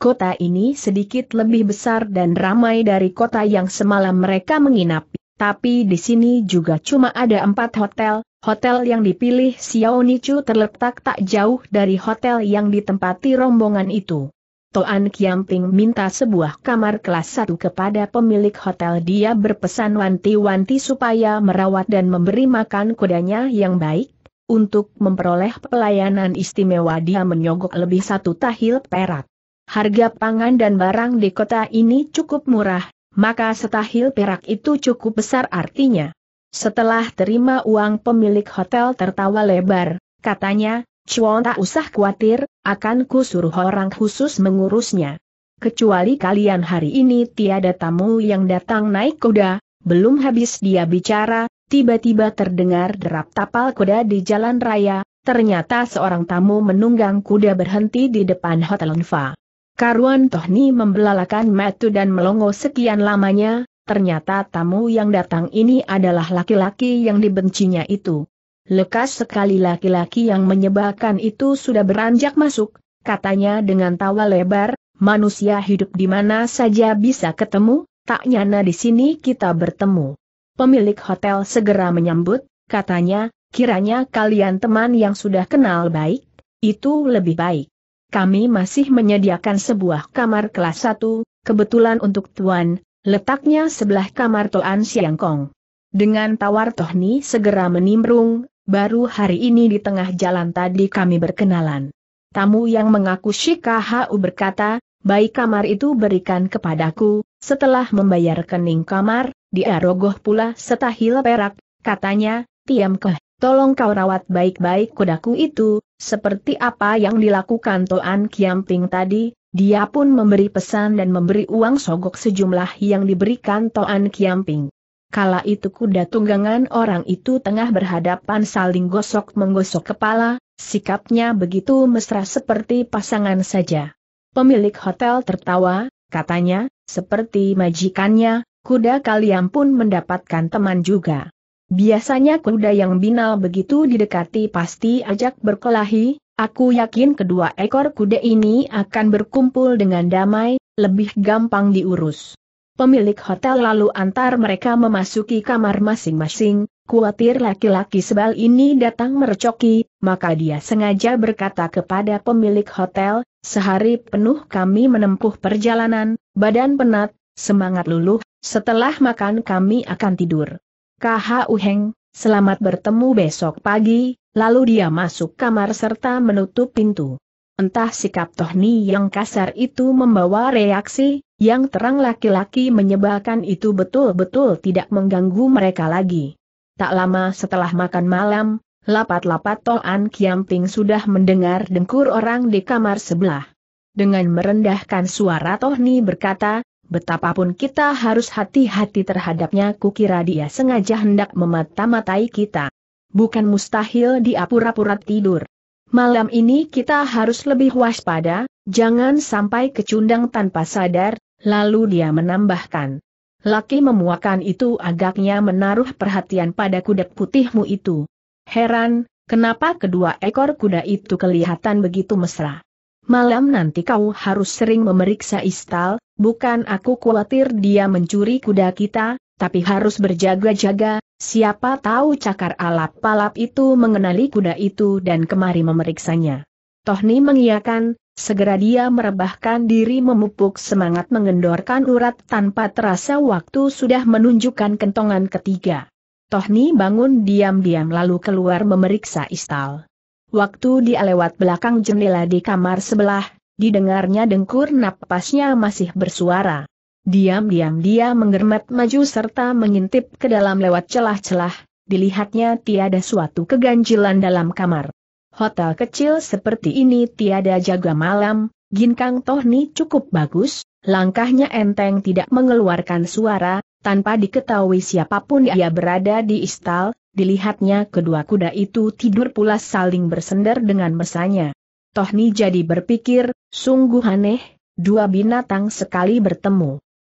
Kota ini sedikit lebih besar dan ramai dari kota yang semalam mereka menginap, tapi di sini juga cuma ada empat hotel, hotel yang dipilih Xiao Nichu terletak tak jauh dari hotel yang ditempati rombongan itu. Toan Kiamping minta sebuah kamar kelas 1 kepada pemilik hotel dia berpesan wanti-wanti supaya merawat dan memberi makan kudanya yang baik. Untuk memperoleh pelayanan istimewa dia menyogok lebih satu tahil perak. Harga pangan dan barang di kota ini cukup murah, maka setahil perak itu cukup besar artinya. Setelah terima uang pemilik hotel tertawa lebar, katanya, Chuan tak usah khawatir, akan ku suruh orang khusus mengurusnya. Kecuali kalian hari ini tiada tamu yang datang naik kuda, belum habis dia bicara, tiba-tiba terdengar derap tapal kuda di jalan raya, ternyata seorang tamu menunggang kuda berhenti di depan Hotel Nfa. Karuan Tohni membelalakan metu dan melongo sekian lamanya, ternyata tamu yang datang ini adalah laki-laki yang dibencinya itu. Lekas sekali laki-laki yang menyebalkan itu sudah beranjak masuk, katanya dengan tawa lebar, manusia hidup di mana saja bisa ketemu, tak nyana di sini kita bertemu. Pemilik hotel segera menyambut, katanya, kiranya kalian teman yang sudah kenal baik, itu lebih baik. Kami masih menyediakan sebuah kamar kelas 1, kebetulan untuk Tuan, letaknya sebelah kamar Toan Siangkong. Dengan tawar Tohni segera menimbrung, baru hari ini di tengah jalan tadi kami berkenalan. Tamu yang mengaku Shikahu berkata, baik kamar itu berikan kepadaku, setelah membayar kening kamar, dia rogoh pula setahil perak, katanya, Tiam Keh, tolong kau rawat baik-baik kudaku itu, seperti apa yang dilakukan Toan Kiamping tadi, dia pun memberi pesan dan memberi uang sogok sejumlah yang diberikan Toan Kiamping. Kala itu kuda tunggangan orang itu tengah berhadapan saling gosok-menggosok kepala, sikapnya begitu mesra seperti pasangan saja. Pemilik hotel tertawa, katanya, seperti majikannya, kuda kalian pun mendapatkan teman juga. Biasanya kuda yang binal begitu didekati pasti ajak berkelahi, aku yakin kedua ekor kuda ini akan berkumpul dengan damai, lebih gampang diurus. Pemilik hotel lalu antar mereka memasuki kamar masing-masing, kuatir laki-laki sebal ini datang mercoki, maka dia sengaja berkata kepada pemilik hotel, sehari penuh kami menempuh perjalanan, badan penat, semangat luluh, setelah makan kami akan tidur. K.H. Uheng, selamat bertemu besok pagi, lalu dia masuk kamar serta menutup pintu. Entah sikap Tohni yang kasar itu membawa reaksi, yang terang laki-laki menyebalkan itu betul-betul tidak mengganggu mereka lagi. Tak lama setelah makan malam, lapat-lapat Toan Kiamping sudah mendengar dengkur orang di kamar sebelah. Dengan merendahkan suara Tohni berkata, betapapun kita harus hati-hati terhadapnya kukira dia sengaja hendak memata-matai kita. Bukan mustahil dia pura-pura tidur. Malam ini kita harus lebih waspada, jangan sampai kecundang tanpa sadar, lalu dia menambahkan. Laki memuakan itu agaknya menaruh perhatian pada kuda putihmu itu. Heran, kenapa kedua ekor kuda itu kelihatan begitu mesra? Malam nanti kau harus sering memeriksa istal, bukan aku khawatir dia mencuri kuda kita, tapi harus berjaga-jaga, Siapa tahu cakar alap palap itu mengenali kuda itu dan kemari memeriksanya. Tohni mengiyakan, segera dia merebahkan diri memupuk semangat mengendorkan urat tanpa terasa waktu sudah menunjukkan kentongan ketiga. Tohni bangun diam-diam lalu keluar memeriksa istal. Waktu dia lewat belakang jendela di kamar sebelah, didengarnya dengkur napasnya masih bersuara. Diam-diam dia menggermet maju serta mengintip ke dalam lewat celah-celah, dilihatnya tiada suatu keganjilan dalam kamar. Hotel kecil seperti ini tiada jaga malam, Ginkang Tohni cukup bagus, langkahnya enteng tidak mengeluarkan suara, tanpa diketahui siapapun ia berada di istal, dilihatnya kedua kuda itu tidur pula saling bersender dengan mesanya. Tohni jadi berpikir, sungguh aneh, dua binatang sekali bertemu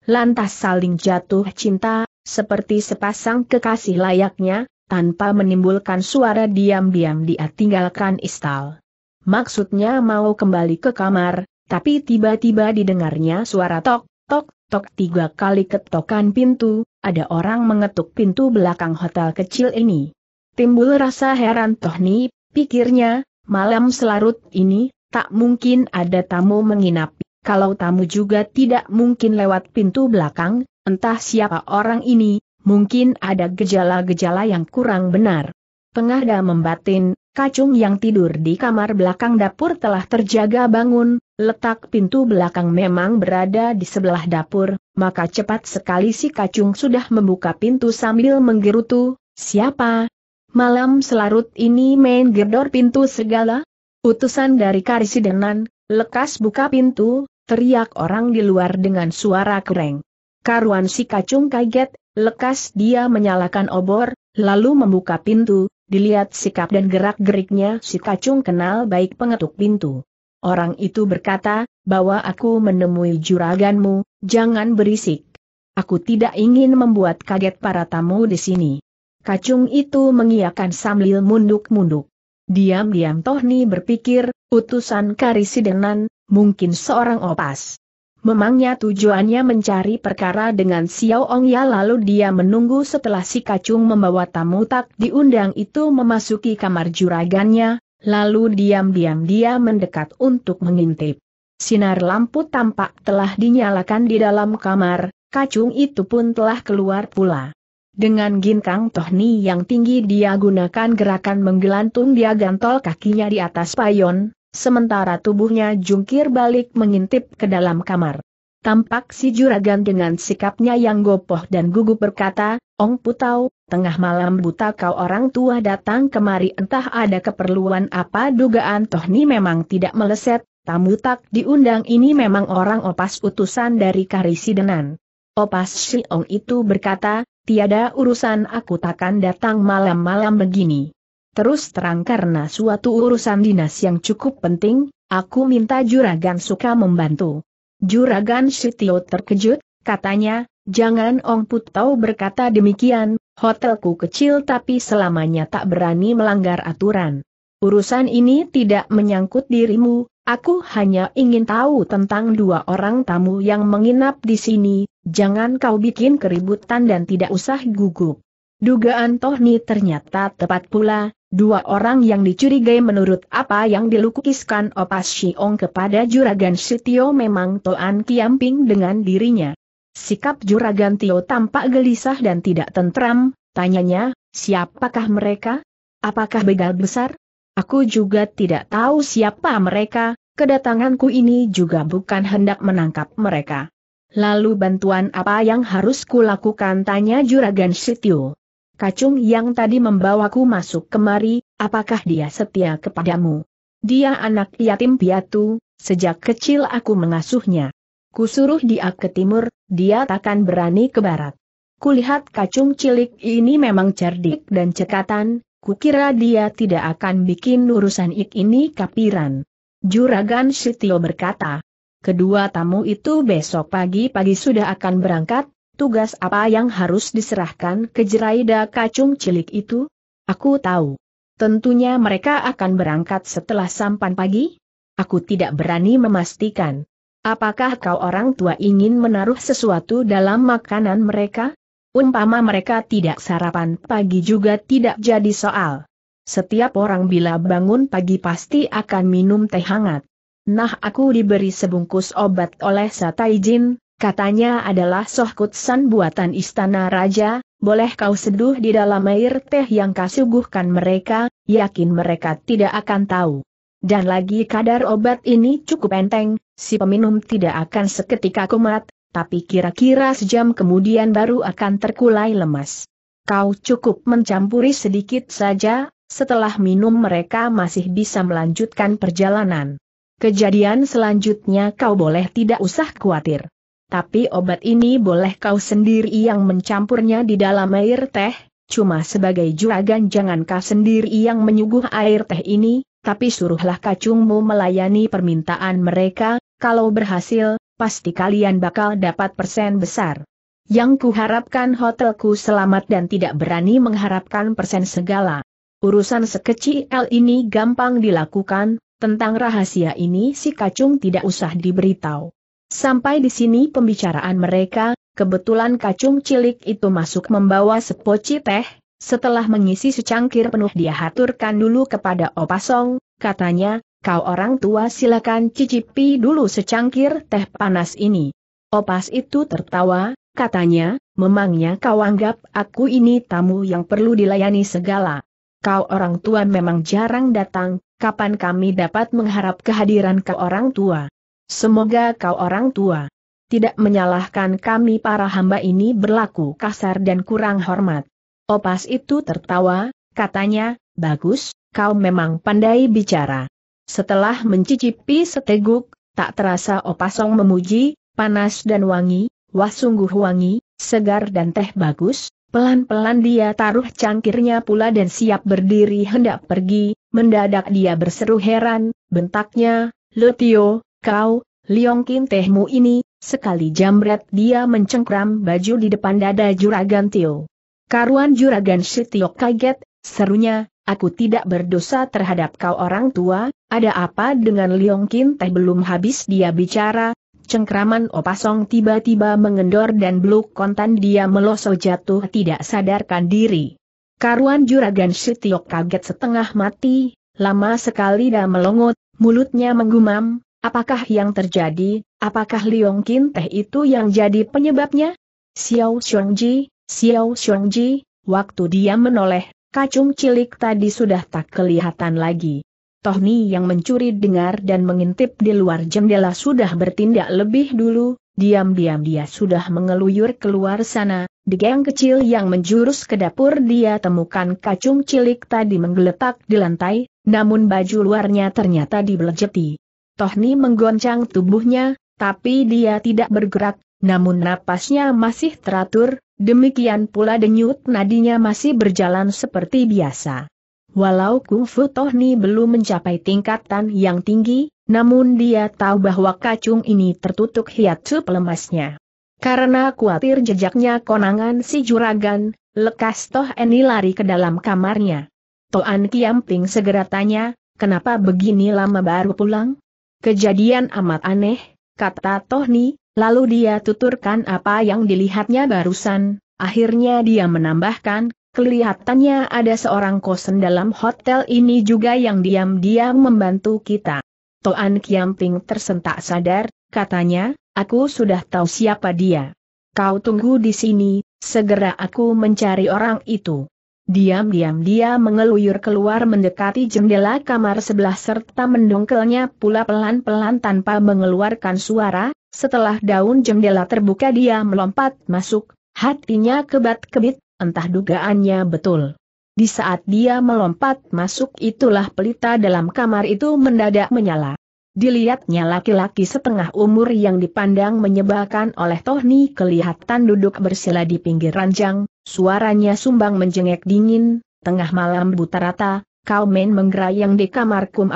lantas saling jatuh cinta, seperti sepasang kekasih layaknya, tanpa menimbulkan suara diam-diam dia tinggalkan istal. Maksudnya mau kembali ke kamar, tapi tiba-tiba didengarnya suara tok, tok, tok tiga kali ketokan pintu, ada orang mengetuk pintu belakang hotel kecil ini. Timbul rasa heran toh nih, pikirnya, malam selarut ini, tak mungkin ada tamu menginap kalau tamu juga tidak mungkin lewat pintu belakang, entah siapa orang ini, mungkin ada gejala-gejala yang kurang benar. Pengada membatin, kacung yang tidur di kamar belakang dapur telah terjaga bangun, letak pintu belakang memang berada di sebelah dapur, maka cepat sekali si kacung sudah membuka pintu sambil menggerutu, siapa? Malam selarut ini main gerdor pintu segala? Utusan dari Karisidenan, Lekas buka pintu, teriak orang di luar dengan suara kereng. Karuan si kacung kaget, lekas dia menyalakan obor, lalu membuka pintu, dilihat sikap dan gerak-geriknya si kacung kenal baik pengetuk pintu. Orang itu berkata, bahwa aku menemui juraganmu, jangan berisik. Aku tidak ingin membuat kaget para tamu di sini. Kacung itu mengiakan sambil munduk-munduk. Diam-diam Tohni berpikir, utusan Karisidenan, mungkin seorang opas. Memangnya tujuannya mencari perkara dengan Xiao Ong Ya lalu dia menunggu setelah si kacung membawa tamu tak diundang itu memasuki kamar juragannya, lalu diam-diam dia mendekat untuk mengintip. Sinar lampu tampak telah dinyalakan di dalam kamar, kacung itu pun telah keluar pula. Dengan ginkang tohni yang tinggi dia gunakan gerakan menggelantung dia gantol kakinya di atas payon, sementara tubuhnya jungkir balik mengintip ke dalam kamar. Tampak si juragan dengan sikapnya yang gopoh dan gugup berkata, Ong Putau, tengah malam buta kau orang tua datang kemari entah ada keperluan apa dugaan Tohni memang tidak meleset, tamu tak diundang ini memang orang opas utusan dari Karisidenan. Opas si Ong itu berkata, tiada urusan aku takkan datang malam-malam begini. Terus terang karena suatu urusan dinas yang cukup penting, aku minta Juragan suka membantu. Juragan Sitio terkejut, katanya, jangan Ong Putau berkata demikian, hotelku kecil tapi selamanya tak berani melanggar aturan. Urusan ini tidak menyangkut dirimu, Aku hanya ingin tahu tentang dua orang tamu yang menginap di sini, jangan kau bikin keributan dan tidak usah gugup. Dugaan Tohni ternyata tepat pula, dua orang yang dicurigai menurut apa yang dilukiskan Opas Xiong kepada Juragan Sitio memang Toan Kiamping dengan dirinya. Sikap Juragan Tio tampak gelisah dan tidak tentram, tanyanya, siapakah mereka? Apakah begal besar? Aku juga tidak tahu siapa mereka, kedatanganku ini juga bukan hendak menangkap mereka. Lalu bantuan apa yang harus kulakukan tanya Juragan Sitio. Kacung yang tadi membawaku masuk kemari, apakah dia setia kepadamu? Dia anak yatim piatu, sejak kecil aku mengasuhnya. Kusuruh dia ke timur, dia takkan berani ke barat. Kulihat kacung cilik ini memang cerdik dan cekatan, Kukira dia tidak akan bikin urusan ik ini kapiran. Juragan Sitio berkata, kedua tamu itu besok pagi-pagi sudah akan berangkat, tugas apa yang harus diserahkan ke jeraida kacung cilik itu? Aku tahu. Tentunya mereka akan berangkat setelah sampan pagi? Aku tidak berani memastikan. Apakah kau orang tua ingin menaruh sesuatu dalam makanan mereka? Umpama mereka tidak sarapan pagi juga tidak jadi soal. Setiap orang bila bangun pagi pasti akan minum teh hangat. Nah aku diberi sebungkus obat oleh Sataijin, katanya adalah sohkutsan buatan istana raja, boleh kau seduh di dalam air teh yang kasuguhkan mereka, yakin mereka tidak akan tahu. Dan lagi kadar obat ini cukup enteng, si peminum tidak akan seketika kumat, tapi kira-kira sejam kemudian baru akan terkulai lemas. Kau cukup mencampuri sedikit saja, setelah minum mereka masih bisa melanjutkan perjalanan. Kejadian selanjutnya kau boleh tidak usah khawatir. Tapi obat ini boleh kau sendiri yang mencampurnya di dalam air teh, cuma sebagai juragan jangan kau sendiri yang menyuguh air teh ini, tapi suruhlah kacungmu melayani permintaan mereka, kalau berhasil, pasti kalian bakal dapat persen besar. Yang kuharapkan hotelku selamat dan tidak berani mengharapkan persen segala. Urusan sekecil ini gampang dilakukan, tentang rahasia ini si kacung tidak usah diberitahu. Sampai di sini pembicaraan mereka, kebetulan kacung cilik itu masuk membawa sepoci teh, setelah mengisi secangkir penuh dia haturkan dulu kepada Opasong, katanya, kau orang tua silakan cicipi dulu secangkir teh panas ini. Opas itu tertawa, katanya, memangnya kau anggap aku ini tamu yang perlu dilayani segala. Kau orang tua memang jarang datang, kapan kami dapat mengharap kehadiran kau orang tua? Semoga kau orang tua tidak menyalahkan kami para hamba ini berlaku kasar dan kurang hormat. Opas itu tertawa, katanya, bagus, kau memang pandai bicara. Setelah mencicipi seteguk, tak terasa opasong memuji, panas dan wangi, wah sungguh wangi, segar dan teh bagus, pelan-pelan dia taruh cangkirnya pula dan siap berdiri hendak pergi, mendadak dia berseru heran, bentaknya, Letio, kau, Liongkin tehmu ini, sekali jamret dia mencengkram baju di depan dada Juragan Tio. Karuan Juragan Sitiok kaget, serunya, aku tidak berdosa terhadap kau orang tua, ada apa dengan Liong Kin Teh belum habis dia bicara, cengkraman opasong tiba-tiba mengendor dan bluk kontan dia meloso jatuh tidak sadarkan diri. Karuan juragan Sitiok kaget setengah mati, lama sekali dah melongot, mulutnya menggumam, apakah yang terjadi, apakah Liong Kin Teh itu yang jadi penyebabnya? Xiao Xiongji, Xiao Xiongji, waktu dia menoleh kacung cilik tadi sudah tak kelihatan lagi. Tohni yang mencuri dengar dan mengintip di luar jendela sudah bertindak lebih dulu, diam-diam dia sudah mengeluyur keluar sana, Di gang kecil yang menjurus ke dapur dia temukan kacung cilik tadi menggeletak di lantai, namun baju luarnya ternyata dibelejeti. Tohni menggoncang tubuhnya, tapi dia tidak bergerak, namun napasnya masih teratur, demikian pula denyut nadinya masih berjalan seperti biasa. Walau Kung Fu Tohni belum mencapai tingkatan yang tinggi, namun dia tahu bahwa kacung ini tertutup hiatsu pelemasnya. Karena khawatir jejaknya konangan si juragan, lekas Toh Eni lari ke dalam kamarnya. Toan Kiamping segera tanya, kenapa begini lama baru pulang? Kejadian amat aneh, kata Tohni, Lalu dia tuturkan apa yang dilihatnya barusan, akhirnya dia menambahkan, kelihatannya ada seorang kosen dalam hotel ini juga yang diam-diam membantu kita. Toan Kiamping tersentak sadar, katanya, aku sudah tahu siapa dia. Kau tunggu di sini, segera aku mencari orang itu. Diam-diam dia mengeluyur keluar mendekati jendela kamar sebelah serta mendongkelnya pula pelan-pelan tanpa mengeluarkan suara, setelah daun jendela terbuka dia melompat masuk, hatinya kebat-kebit, entah dugaannya betul. Di saat dia melompat masuk itulah pelita dalam kamar itu mendadak menyala. Dilihatnya laki-laki setengah umur yang dipandang menyebalkan oleh Tohni kelihatan duduk bersila di pinggir ranjang, suaranya sumbang menjengek dingin, tengah malam buta rata, kau main menggerayang di kamar kum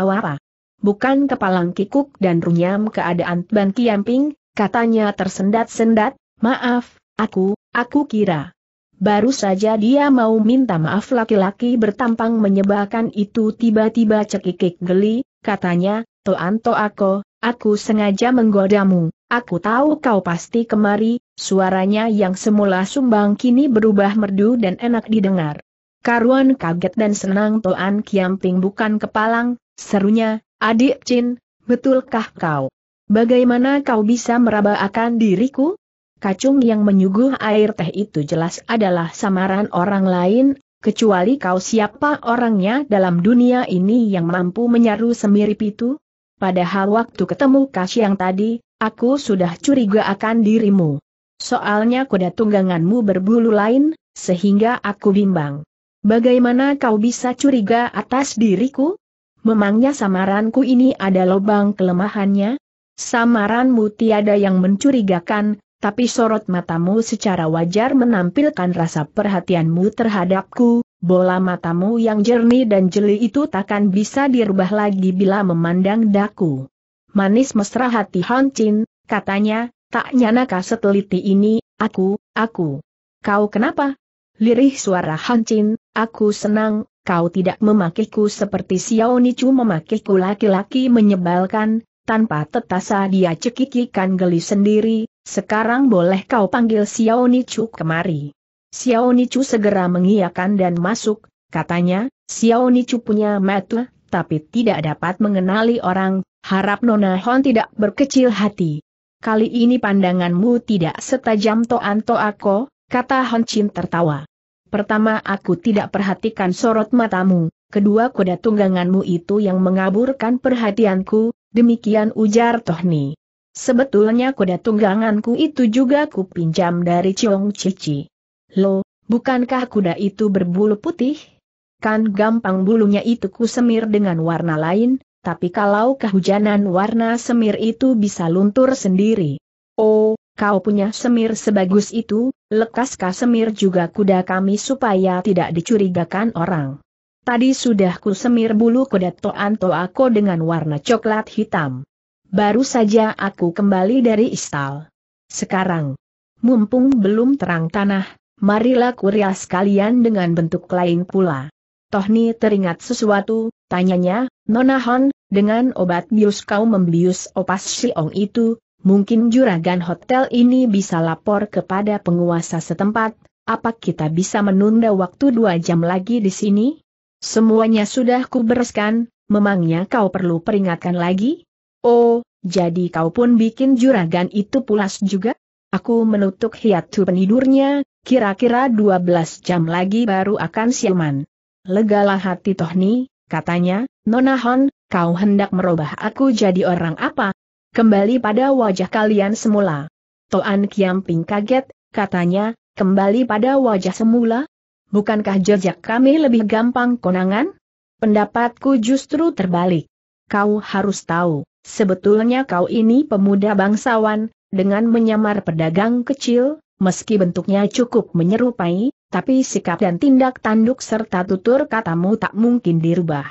bukan kepalang kikuk dan runyam keadaan Ban Kiamping, katanya tersendat-sendat, maaf, aku, aku kira. Baru saja dia mau minta maaf laki-laki bertampang menyebalkan itu tiba-tiba cekikik geli, katanya, Toanto aku, aku sengaja menggodamu, aku tahu kau pasti kemari, suaranya yang semula sumbang kini berubah merdu dan enak didengar. Karuan kaget dan senang Toan Kiamping bukan kepalang, serunya, Adik Chin, betulkah kau? Bagaimana kau bisa meraba akan diriku? Kacung yang menyuguh air teh itu jelas adalah samaran orang lain, kecuali kau siapa orangnya dalam dunia ini yang mampu menyaru semirip itu? Padahal waktu ketemu kasih yang tadi, aku sudah curiga akan dirimu. Soalnya kuda tungganganmu berbulu lain, sehingga aku bimbang. Bagaimana kau bisa curiga atas diriku? memangnya samaranku ini ada lubang kelemahannya? Samaranmu tiada yang mencurigakan, tapi sorot matamu secara wajar menampilkan rasa perhatianmu terhadapku, bola matamu yang jernih dan jeli itu takkan bisa dirubah lagi bila memandang daku. Manis mesra hati Han Chin, katanya, tak nyanakah seteliti ini, aku, aku. Kau kenapa? Lirih suara Han Chin, aku senang, kau tidak memakihku seperti Xiao Nichu memakihku laki-laki menyebalkan, tanpa tetasa dia cekikikan geli sendiri, sekarang boleh kau panggil Xiao Nichu kemari. Xiao Nichu segera mengiyakan dan masuk, katanya, Xiao Nichu punya mata, tapi tidak dapat mengenali orang, harap Nona Hon tidak berkecil hati. Kali ini pandanganmu tidak setajam Toan Toako, kata Hon Chin tertawa. Pertama aku tidak perhatikan sorot matamu, kedua kuda tungganganmu itu yang mengaburkan perhatianku, demikian ujar Tohni. Sebetulnya kuda tungganganku itu juga kupinjam dari Ciong Cici. Lo, bukankah kuda itu berbulu putih? Kan gampang bulunya itu kusemir dengan warna lain, tapi kalau kehujanan warna semir itu bisa luntur sendiri. Oh, kau punya semir sebagus itu, lekas Kasemir juga kuda kami supaya tidak dicurigakan orang. Tadi sudah kusemir bulu kuda Toan Toako dengan warna coklat hitam. Baru saja aku kembali dari istal. Sekarang, mumpung belum terang tanah, marilah kurias kalian dengan bentuk lain pula. Tohni teringat sesuatu, tanyanya, Nonahon, dengan obat bius kau membius opas siong itu, mungkin juragan hotel ini bisa lapor kepada penguasa setempat, apa kita bisa menunda waktu dua jam lagi di sini? Semuanya sudah kubereskan, memangnya kau perlu peringatkan lagi? Oh, jadi kau pun bikin juragan itu pulas juga? Aku menutup hiatu penidurnya, kira-kira 12 jam lagi baru akan siaman. Legalah hati Tohni, katanya, Nonahon, kau hendak merubah aku jadi orang apa? Kembali pada wajah kalian semula. Toan Kiamping kaget, katanya, kembali pada wajah semula? Bukankah jejak kami lebih gampang konangan? Pendapatku justru terbalik. Kau harus tahu, sebetulnya kau ini pemuda bangsawan, dengan menyamar pedagang kecil, meski bentuknya cukup menyerupai, tapi sikap dan tindak tanduk serta tutur katamu tak mungkin dirubah.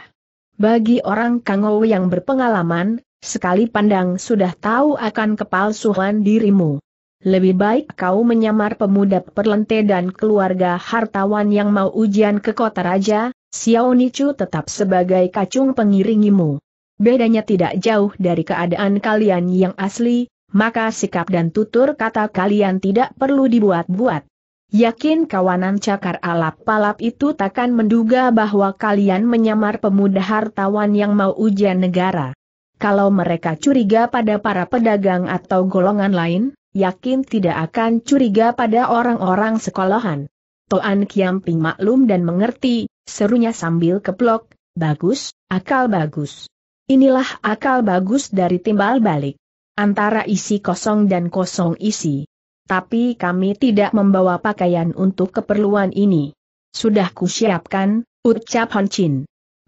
Bagi orang Kangou yang berpengalaman, Sekali pandang sudah tahu akan kepalsuan dirimu. Lebih baik kau menyamar pemuda perlente dan keluarga hartawan yang mau ujian ke kota raja, Xiao Nichu tetap sebagai kacung pengiringimu. Bedanya tidak jauh dari keadaan kalian yang asli, maka sikap dan tutur kata kalian tidak perlu dibuat-buat. Yakin kawanan cakar alap-palap itu takkan menduga bahwa kalian menyamar pemuda hartawan yang mau ujian negara. Kalau mereka curiga pada para pedagang atau golongan lain, yakin tidak akan curiga pada orang-orang sekolahan. Toan Kiamping maklum dan mengerti, serunya sambil keplok, bagus, akal bagus. Inilah akal bagus dari timbal balik. Antara isi kosong dan kosong isi. Tapi kami tidak membawa pakaian untuk keperluan ini. Sudah kusiapkan, ucap Hon Chin.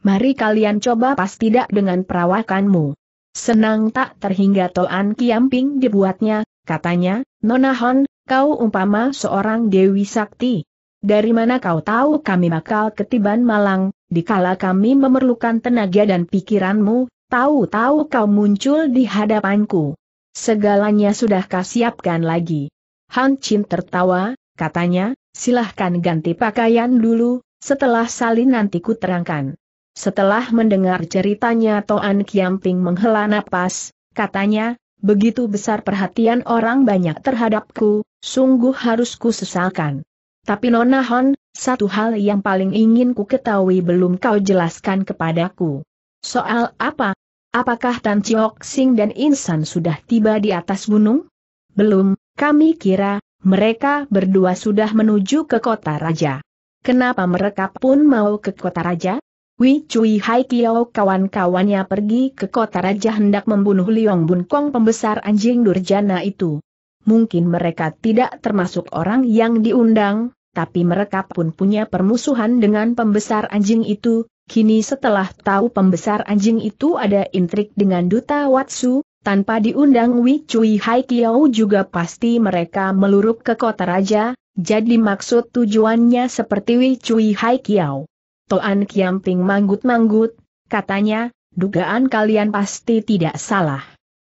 Mari kalian coba pas tidak dengan perawakanmu. Senang tak terhingga Toan Kiamping dibuatnya, katanya, Nona Hon, kau umpama seorang Dewi Sakti. Dari mana kau tahu kami bakal ketiban malang, dikala kami memerlukan tenaga dan pikiranmu, tahu-tahu kau muncul di hadapanku. Segalanya sudah kasiapkan lagi. Han Chin tertawa, katanya, silahkan ganti pakaian dulu, setelah salin nanti ku terangkan. Setelah mendengar ceritanya Toan Kiamping menghela napas, katanya, begitu besar perhatian orang banyak terhadapku, sungguh harus ku sesalkan. Tapi Nona Hon, satu hal yang paling ingin ku ketahui belum kau jelaskan kepadaku. Soal apa? Apakah Tan Chiok Sing dan Insan sudah tiba di atas gunung? Belum, kami kira, mereka berdua sudah menuju ke kota raja. Kenapa mereka pun mau ke kota raja? Wei Cui Hai Kiao kawan-kawannya pergi ke kota raja hendak membunuh Liong Bun Kong pembesar anjing durjana itu. Mungkin mereka tidak termasuk orang yang diundang, tapi mereka pun punya permusuhan dengan pembesar anjing itu. Kini setelah tahu pembesar anjing itu ada intrik dengan duta Watsu, tanpa diundang Wei Cui Hai Kiao juga pasti mereka meluruk ke kota raja, jadi maksud tujuannya seperti Wei Cui Hai Kiao. Toan Kiamping manggut-manggut, katanya, dugaan kalian pasti tidak salah.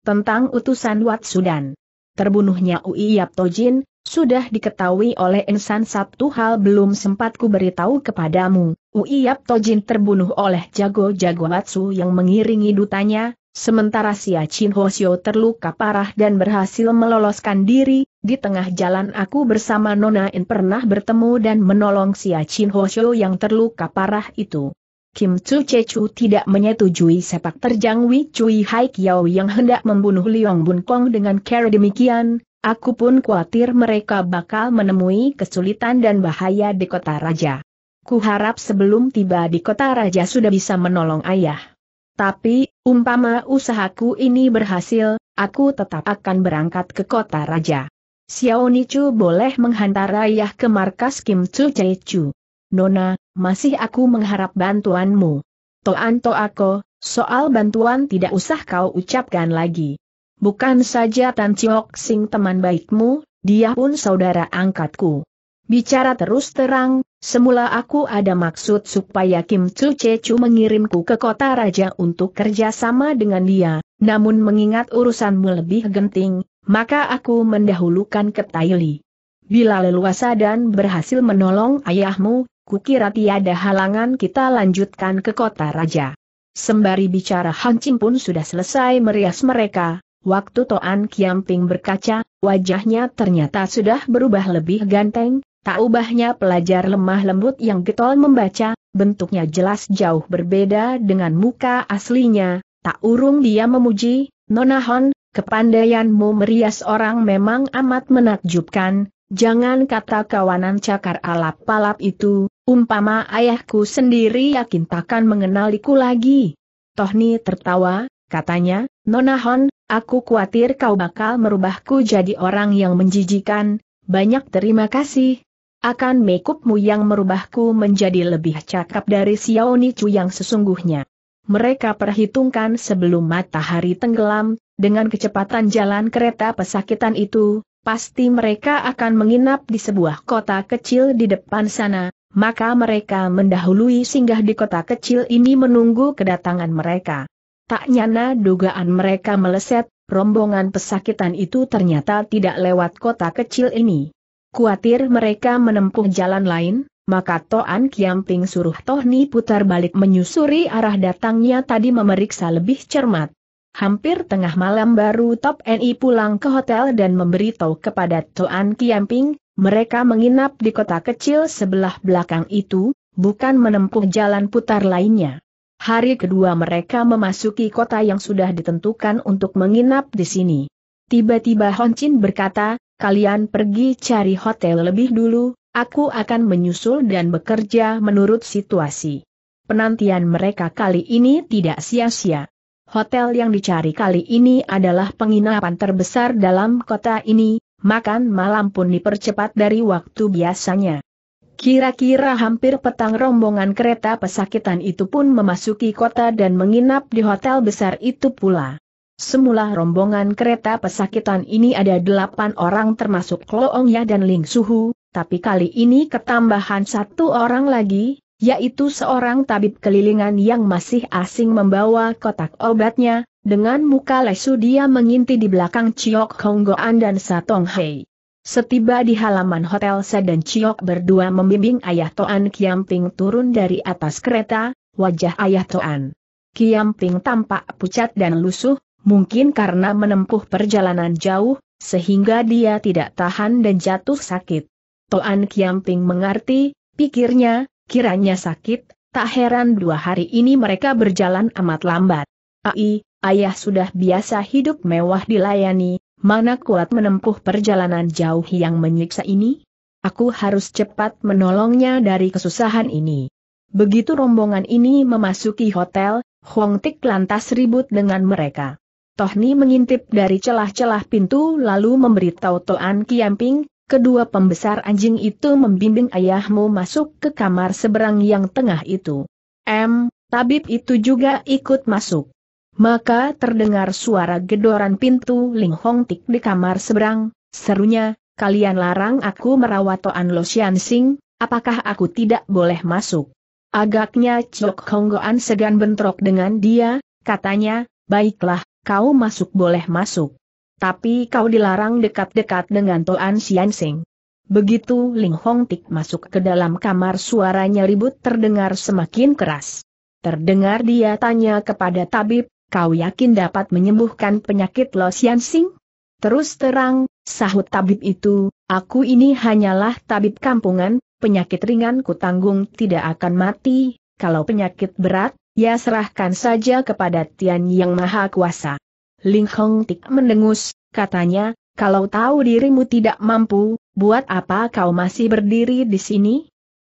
Tentang utusan Wat Sudan. Terbunuhnya Ui Yap Tojin, sudah diketahui oleh insan satu hal belum sempat ku beritahu kepadamu. Ui Yap Tojin terbunuh oleh jago-jago Watsu yang mengiringi dutanya, sementara Sia Chin Hoshio terluka parah dan berhasil meloloskan diri, di tengah jalan aku bersama Nona In pernah bertemu dan menolong si Chin Shou yang terluka parah itu. Kim Chu Chechu tidak menyetujui sepak terjang Wei Chui Hai Kiao yang hendak membunuh Liong Bun Kong dengan cara demikian, aku pun khawatir mereka bakal menemui kesulitan dan bahaya di kota raja. Ku harap sebelum tiba di kota raja sudah bisa menolong ayah. Tapi, umpama usahaku ini berhasil, aku tetap akan berangkat ke kota raja. Xiao Nichu boleh menghantar ayah ke markas Kim Chu Chai Chu. Nona, masih aku mengharap bantuanmu. Toan to aku, soal bantuan tidak usah kau ucapkan lagi. Bukan saja Tan Chiok Sing teman baikmu, dia pun saudara angkatku. Bicara terus terang, semula aku ada maksud supaya Kim Chu Chu mengirimku ke kota raja untuk kerjasama dengan dia, namun mengingat urusanmu lebih genting, maka aku mendahulukan ke Taili. Bila leluasa dan berhasil menolong ayahmu, kukira tiada halangan kita lanjutkan ke kota raja. Sembari bicara Hancim pun sudah selesai merias mereka, waktu Toan Kiamping berkaca, wajahnya ternyata sudah berubah lebih ganteng, tak ubahnya pelajar lemah lembut yang getol membaca, bentuknya jelas jauh berbeda dengan muka aslinya, tak urung dia memuji, Nona Hon, Kepandaianmu merias orang memang amat menakjubkan, jangan kata kawanan cakar alap-alap itu, umpama ayahku sendiri yakin takkan mengenaliku lagi. Tohni tertawa, katanya, Nona Hon, aku khawatir kau bakal merubahku jadi orang yang menjijikan, banyak terima kasih. Akan makeupmu yang merubahku menjadi lebih cakap dari Xiao Chu yang sesungguhnya. Mereka perhitungkan sebelum matahari tenggelam, dengan kecepatan jalan kereta pesakitan itu, pasti mereka akan menginap di sebuah kota kecil di depan sana, maka mereka mendahului singgah di kota kecil ini menunggu kedatangan mereka. Tak nyana dugaan mereka meleset, rombongan pesakitan itu ternyata tidak lewat kota kecil ini. Kuatir mereka menempuh jalan lain, maka Toan Kiamping suruh Tohni putar balik menyusuri arah datangnya tadi memeriksa lebih cermat. Hampir tengah malam baru Top NI pulang ke hotel dan memberitahu kepada Tuan Kiamping, mereka menginap di kota kecil sebelah belakang itu, bukan menempuh jalan putar lainnya. Hari kedua mereka memasuki kota yang sudah ditentukan untuk menginap di sini. Tiba-tiba Honcin berkata, kalian pergi cari hotel lebih dulu, aku akan menyusul dan bekerja menurut situasi. Penantian mereka kali ini tidak sia-sia. Hotel yang dicari kali ini adalah penginapan terbesar dalam kota ini, makan malam pun dipercepat dari waktu biasanya. Kira-kira hampir petang rombongan kereta pesakitan itu pun memasuki kota dan menginap di hotel besar itu pula. Semula rombongan kereta pesakitan ini ada delapan orang termasuk Kloong ya dan Ling Suhu, tapi kali ini ketambahan satu orang lagi, yaitu seorang tabib kelilingan yang masih asing membawa kotak obatnya, dengan muka lesu dia menginti di belakang Chiok Honggoan dan Satong Hei. Setiba di halaman hotel Sa dan Chiok berdua membimbing ayah Toan Kiamping turun dari atas kereta, wajah ayah Toan. Kiamping tampak pucat dan lusuh, mungkin karena menempuh perjalanan jauh, sehingga dia tidak tahan dan jatuh sakit. Toan Kiamping mengerti, pikirnya, Kiranya sakit, tak heran dua hari ini mereka berjalan amat lambat. Ai, ayah sudah biasa hidup mewah dilayani, mana kuat menempuh perjalanan jauh yang menyiksa ini? Aku harus cepat menolongnya dari kesusahan ini. Begitu rombongan ini memasuki hotel, Huang Tik lantas ribut dengan mereka. Tohni mengintip dari celah-celah pintu lalu memberitahu Toan Kiamping, kedua pembesar anjing itu membimbing ayahmu masuk ke kamar seberang yang tengah itu. M, tabib itu juga ikut masuk. Maka terdengar suara gedoran pintu Ling Hong Tik di kamar seberang, serunya, kalian larang aku merawat Toan Lo Xian Sing, apakah aku tidak boleh masuk? Agaknya Chok Honggoan segan bentrok dengan dia, katanya, baiklah, kau masuk boleh masuk. Tapi kau dilarang dekat-dekat dengan Toan Xianxing. Begitu Ling Hong Tik masuk ke dalam kamar suaranya ribut terdengar semakin keras. Terdengar dia tanya kepada tabib, kau yakin dapat menyembuhkan penyakit Lo Xianxing? Terus terang, sahut tabib itu, aku ini hanyalah tabib kampungan, penyakit ringan ku tanggung tidak akan mati, kalau penyakit berat, ya serahkan saja kepada Tian Yang Maha Kuasa. Ling Hong Tik mendengus, katanya, kalau tahu dirimu tidak mampu, buat apa kau masih berdiri di sini?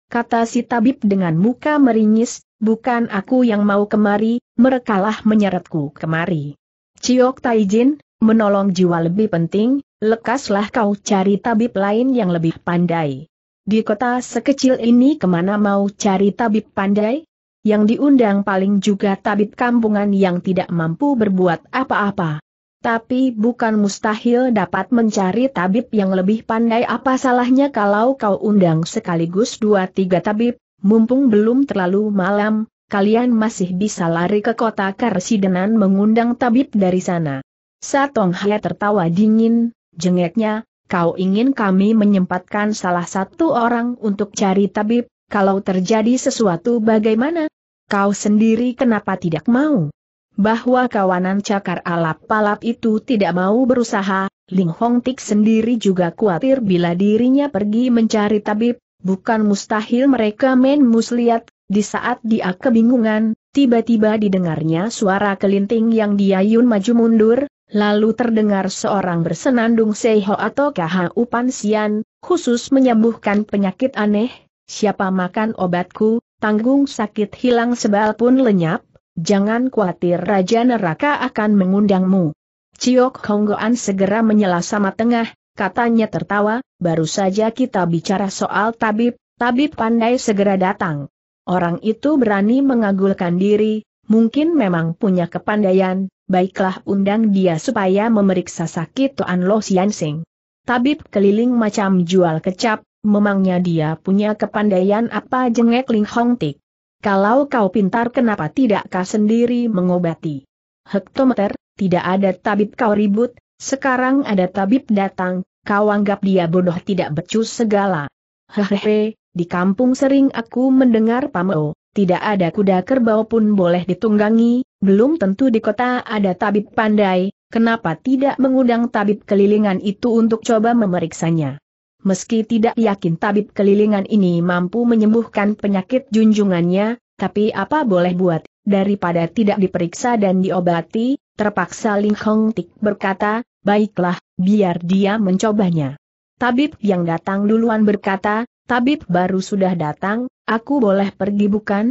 Kata si tabib dengan muka meringis, bukan aku yang mau kemari, merekalah menyeretku kemari. Ciok Taijin, menolong jiwa lebih penting, lekaslah kau cari tabib lain yang lebih pandai. Di kota sekecil ini kemana mau cari tabib pandai? Yang diundang paling juga tabib kampungan yang tidak mampu berbuat apa-apa. Tapi bukan mustahil dapat mencari tabib yang lebih pandai apa salahnya kalau kau undang sekaligus dua tiga tabib, mumpung belum terlalu malam, kalian masih bisa lari ke kota Karsidenan mengundang tabib dari sana. Satong Hye tertawa dingin, jengeknya, kau ingin kami menyempatkan salah satu orang untuk cari tabib, kalau terjadi sesuatu bagaimana? Kau sendiri kenapa tidak mau? Bahwa kawanan cakar alap palap itu tidak mau berusaha, Ling Hong Tik sendiri juga khawatir bila dirinya pergi mencari tabib, bukan mustahil mereka main muslihat, di saat dia kebingungan, tiba-tiba didengarnya suara kelinting yang diayun maju mundur, lalu terdengar seorang bersenandung Seho atau Kaha Upan Sian, khusus menyembuhkan penyakit aneh, siapa makan obatku, tanggung sakit hilang sebal pun lenyap, jangan khawatir Raja Neraka akan mengundangmu. Ciok Honggoan segera menyela sama tengah, katanya tertawa, baru saja kita bicara soal tabib, tabib pandai segera datang. Orang itu berani mengagulkan diri, mungkin memang punya kepandaian, baiklah undang dia supaya memeriksa sakit Tuan Lo Siansing. Tabib keliling macam jual kecap, Memangnya dia punya kepandaian apa jengek Ling Hong Tik? Kalau kau pintar kenapa tidak kau sendiri mengobati? Hektometer, tidak ada tabib kau ribut, sekarang ada tabib datang, kau anggap dia bodoh tidak becus segala. Hehehe, di kampung sering aku mendengar pameo, tidak ada kuda kerbau pun boleh ditunggangi, belum tentu di kota ada tabib pandai, kenapa tidak mengundang tabib kelilingan itu untuk coba memeriksanya? meski tidak yakin tabib kelilingan ini mampu menyembuhkan penyakit junjungannya, tapi apa boleh buat, daripada tidak diperiksa dan diobati, terpaksa Ling Hong Tik berkata, baiklah, biar dia mencobanya. Tabib yang datang duluan berkata, tabib baru sudah datang, aku boleh pergi bukan?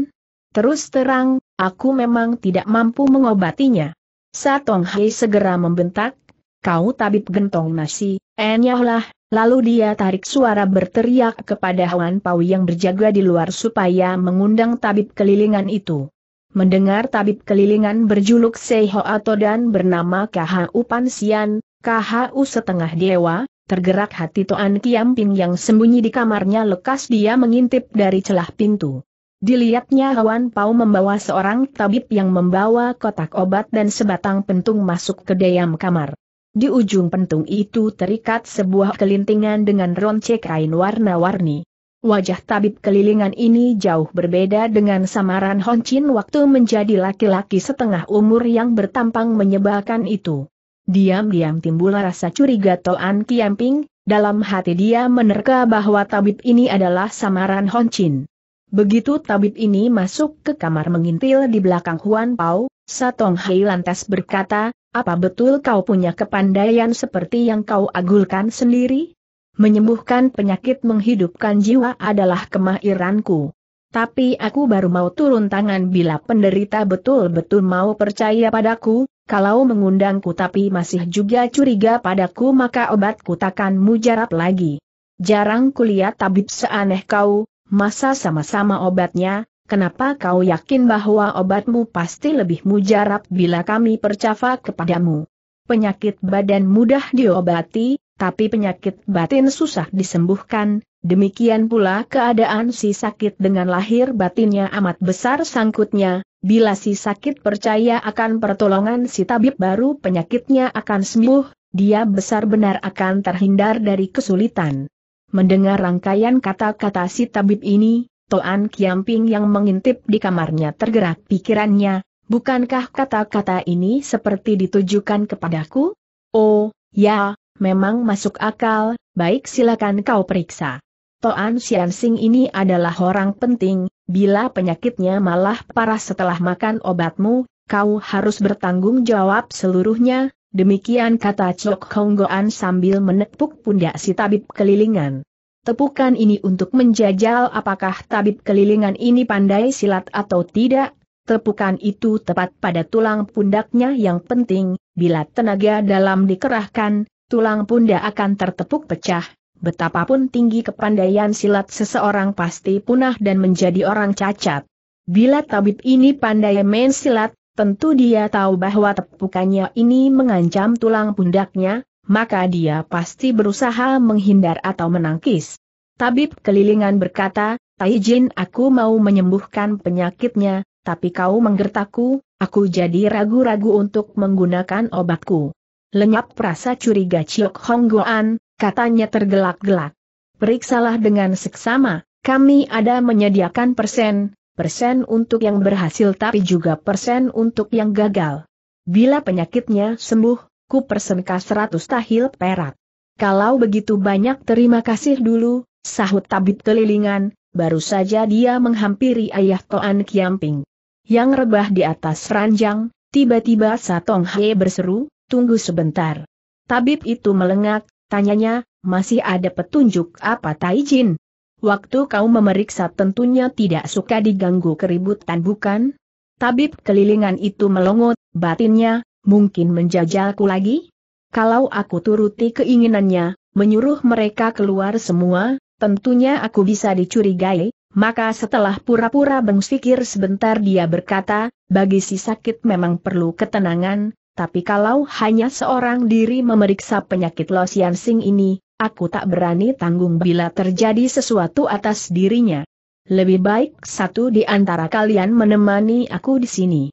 Terus terang, aku memang tidak mampu mengobatinya. Satong Hei segera membentak, kau tabib gentong nasi, enyahlah, Lalu dia tarik suara berteriak kepada Hawan Pau yang berjaga di luar supaya mengundang tabib kelilingan itu. Mendengar tabib kelilingan berjuluk Seho atau dan bernama KHU Pansian, KHU setengah dewa, tergerak hati Toan Kiamping yang sembunyi di kamarnya lekas dia mengintip dari celah pintu. Dilihatnya Hawan Pau membawa seorang tabib yang membawa kotak obat dan sebatang pentung masuk ke dalam kamar. Di ujung pentung itu terikat sebuah kelintingan dengan ronce kain warna-warni. Wajah tabib kelilingan ini jauh berbeda dengan samaran Honchin waktu menjadi laki-laki setengah umur yang bertampang menyebalkan itu. Diam-diam timbul rasa curiga Toan Kiamping, dalam hati dia menerka bahwa tabib ini adalah samaran Honchin. Begitu tabib ini masuk ke kamar mengintil di belakang Huan Pao, Satong Hai lantas berkata, apa betul kau punya kepandaian seperti yang kau agulkan sendiri? Menyembuhkan penyakit menghidupkan jiwa adalah kemahiranku. Tapi aku baru mau turun tangan bila penderita betul-betul mau percaya padaku, kalau mengundangku tapi masih juga curiga padaku maka obatku takkan mujarab lagi. Jarang kulihat tabib seaneh kau, masa sama-sama obatnya, Kenapa kau yakin bahwa obatmu pasti lebih mujarab bila kami percaya kepadamu? Penyakit badan mudah diobati, tapi penyakit batin susah disembuhkan, demikian pula keadaan si sakit dengan lahir batinnya amat besar sangkutnya, bila si sakit percaya akan pertolongan si tabib baru penyakitnya akan sembuh, dia besar benar akan terhindar dari kesulitan. Mendengar rangkaian kata-kata si tabib ini, Toan Kiamping yang mengintip di kamarnya tergerak pikirannya, bukankah kata-kata ini seperti ditujukan kepadaku? Oh, ya, memang masuk akal, baik silakan kau periksa. Toan Xiansing ini adalah orang penting, bila penyakitnya malah parah setelah makan obatmu, kau harus bertanggung jawab seluruhnya, demikian kata Chok Honggoan sambil menepuk pundak si tabib kelilingan. Tepukan ini untuk menjajal apakah tabib kelilingan ini pandai silat atau tidak. Tepukan itu tepat pada tulang pundaknya yang penting, bila tenaga dalam dikerahkan, tulang pundak akan tertepuk pecah. Betapapun tinggi kepandaian silat seseorang pasti punah dan menjadi orang cacat. Bila tabib ini pandai main silat, tentu dia tahu bahwa tepukannya ini mengancam tulang pundaknya, maka dia pasti berusaha menghindar atau menangkis. Tabib kelilingan berkata, Taijin aku mau menyembuhkan penyakitnya, tapi kau menggertaku, aku jadi ragu-ragu untuk menggunakan obatku. Lenyap rasa curiga Ciok Hong Goan, katanya tergelak-gelak. Periksalah dengan seksama, kami ada menyediakan persen, persen untuk yang berhasil tapi juga persen untuk yang gagal. Bila penyakitnya sembuh, ku persengka seratus tahil perak. Kalau begitu banyak terima kasih dulu, sahut tabib kelilingan, baru saja dia menghampiri ayah Toan Kiamping. Yang rebah di atas ranjang, tiba-tiba Satong Hai berseru, tunggu sebentar. Tabib itu melengak, tanyanya, masih ada petunjuk apa Taijin? Waktu kau memeriksa tentunya tidak suka diganggu keributan bukan? Tabib kelilingan itu melongot, batinnya, mungkin menjajalku lagi? Kalau aku turuti keinginannya, menyuruh mereka keluar semua, tentunya aku bisa dicurigai, maka setelah pura-pura berpikir sebentar dia berkata, bagi si sakit memang perlu ketenangan, tapi kalau hanya seorang diri memeriksa penyakit Lo Sian Sing ini, aku tak berani tanggung bila terjadi sesuatu atas dirinya. Lebih baik satu di antara kalian menemani aku di sini.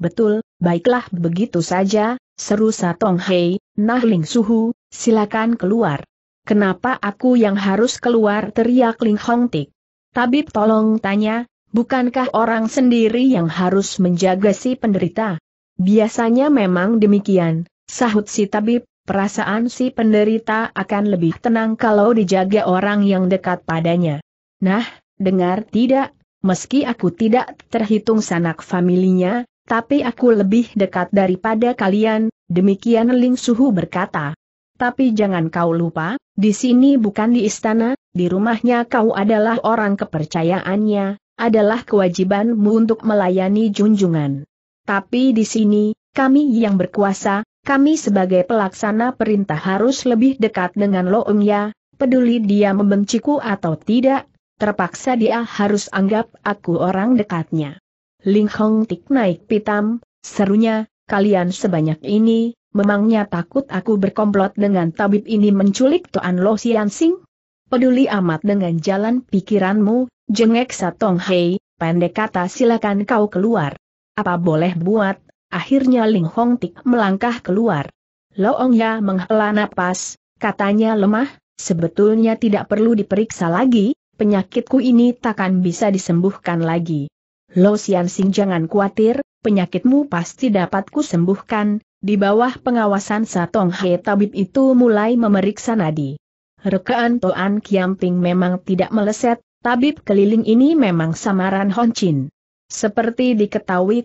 Betul, baiklah begitu saja, seru Satong Hei, Nah Ling Suhu, silakan keluar. Kenapa aku yang harus keluar teriak Ling Hong Tik. Tabib tolong tanya, bukankah orang sendiri yang harus menjaga si penderita? Biasanya memang demikian, sahut si tabib, perasaan si penderita akan lebih tenang kalau dijaga orang yang dekat padanya. Nah, dengar tidak, meski aku tidak terhitung sanak familinya, tapi aku lebih dekat daripada kalian, demikian Ling Suhu berkata. Tapi jangan kau lupa, di sini bukan di istana, di rumahnya kau adalah orang kepercayaannya, adalah kewajibanmu untuk melayani junjungan. Tapi di sini, kami yang berkuasa, kami sebagai pelaksana perintah harus lebih dekat dengan Loong Ya, peduli dia membenciku atau tidak, terpaksa dia harus anggap aku orang dekatnya. Ling Hong Tik naik pitam, serunya, kalian sebanyak ini, memangnya takut aku berkomplot dengan tabib ini menculik tuan Lo Sian Sing? Peduli amat dengan jalan pikiranmu, jengek Satong Hei, pendek kata silakan kau keluar. Apa boleh buat, akhirnya Ling Hong Tik melangkah keluar. Ong Ya menghela napas, katanya lemah, sebetulnya tidak perlu diperiksa lagi, penyakitku ini takkan bisa disembuhkan lagi. Lo Sian Sing jangan khawatir, penyakitmu pasti dapat kusembuhkan, di bawah pengawasan Satong He Tabib itu mulai memeriksa nadi. Rekaan Toan Kiamping memang tidak meleset, tabib keliling ini memang samaran Honchin. Seperti diketahui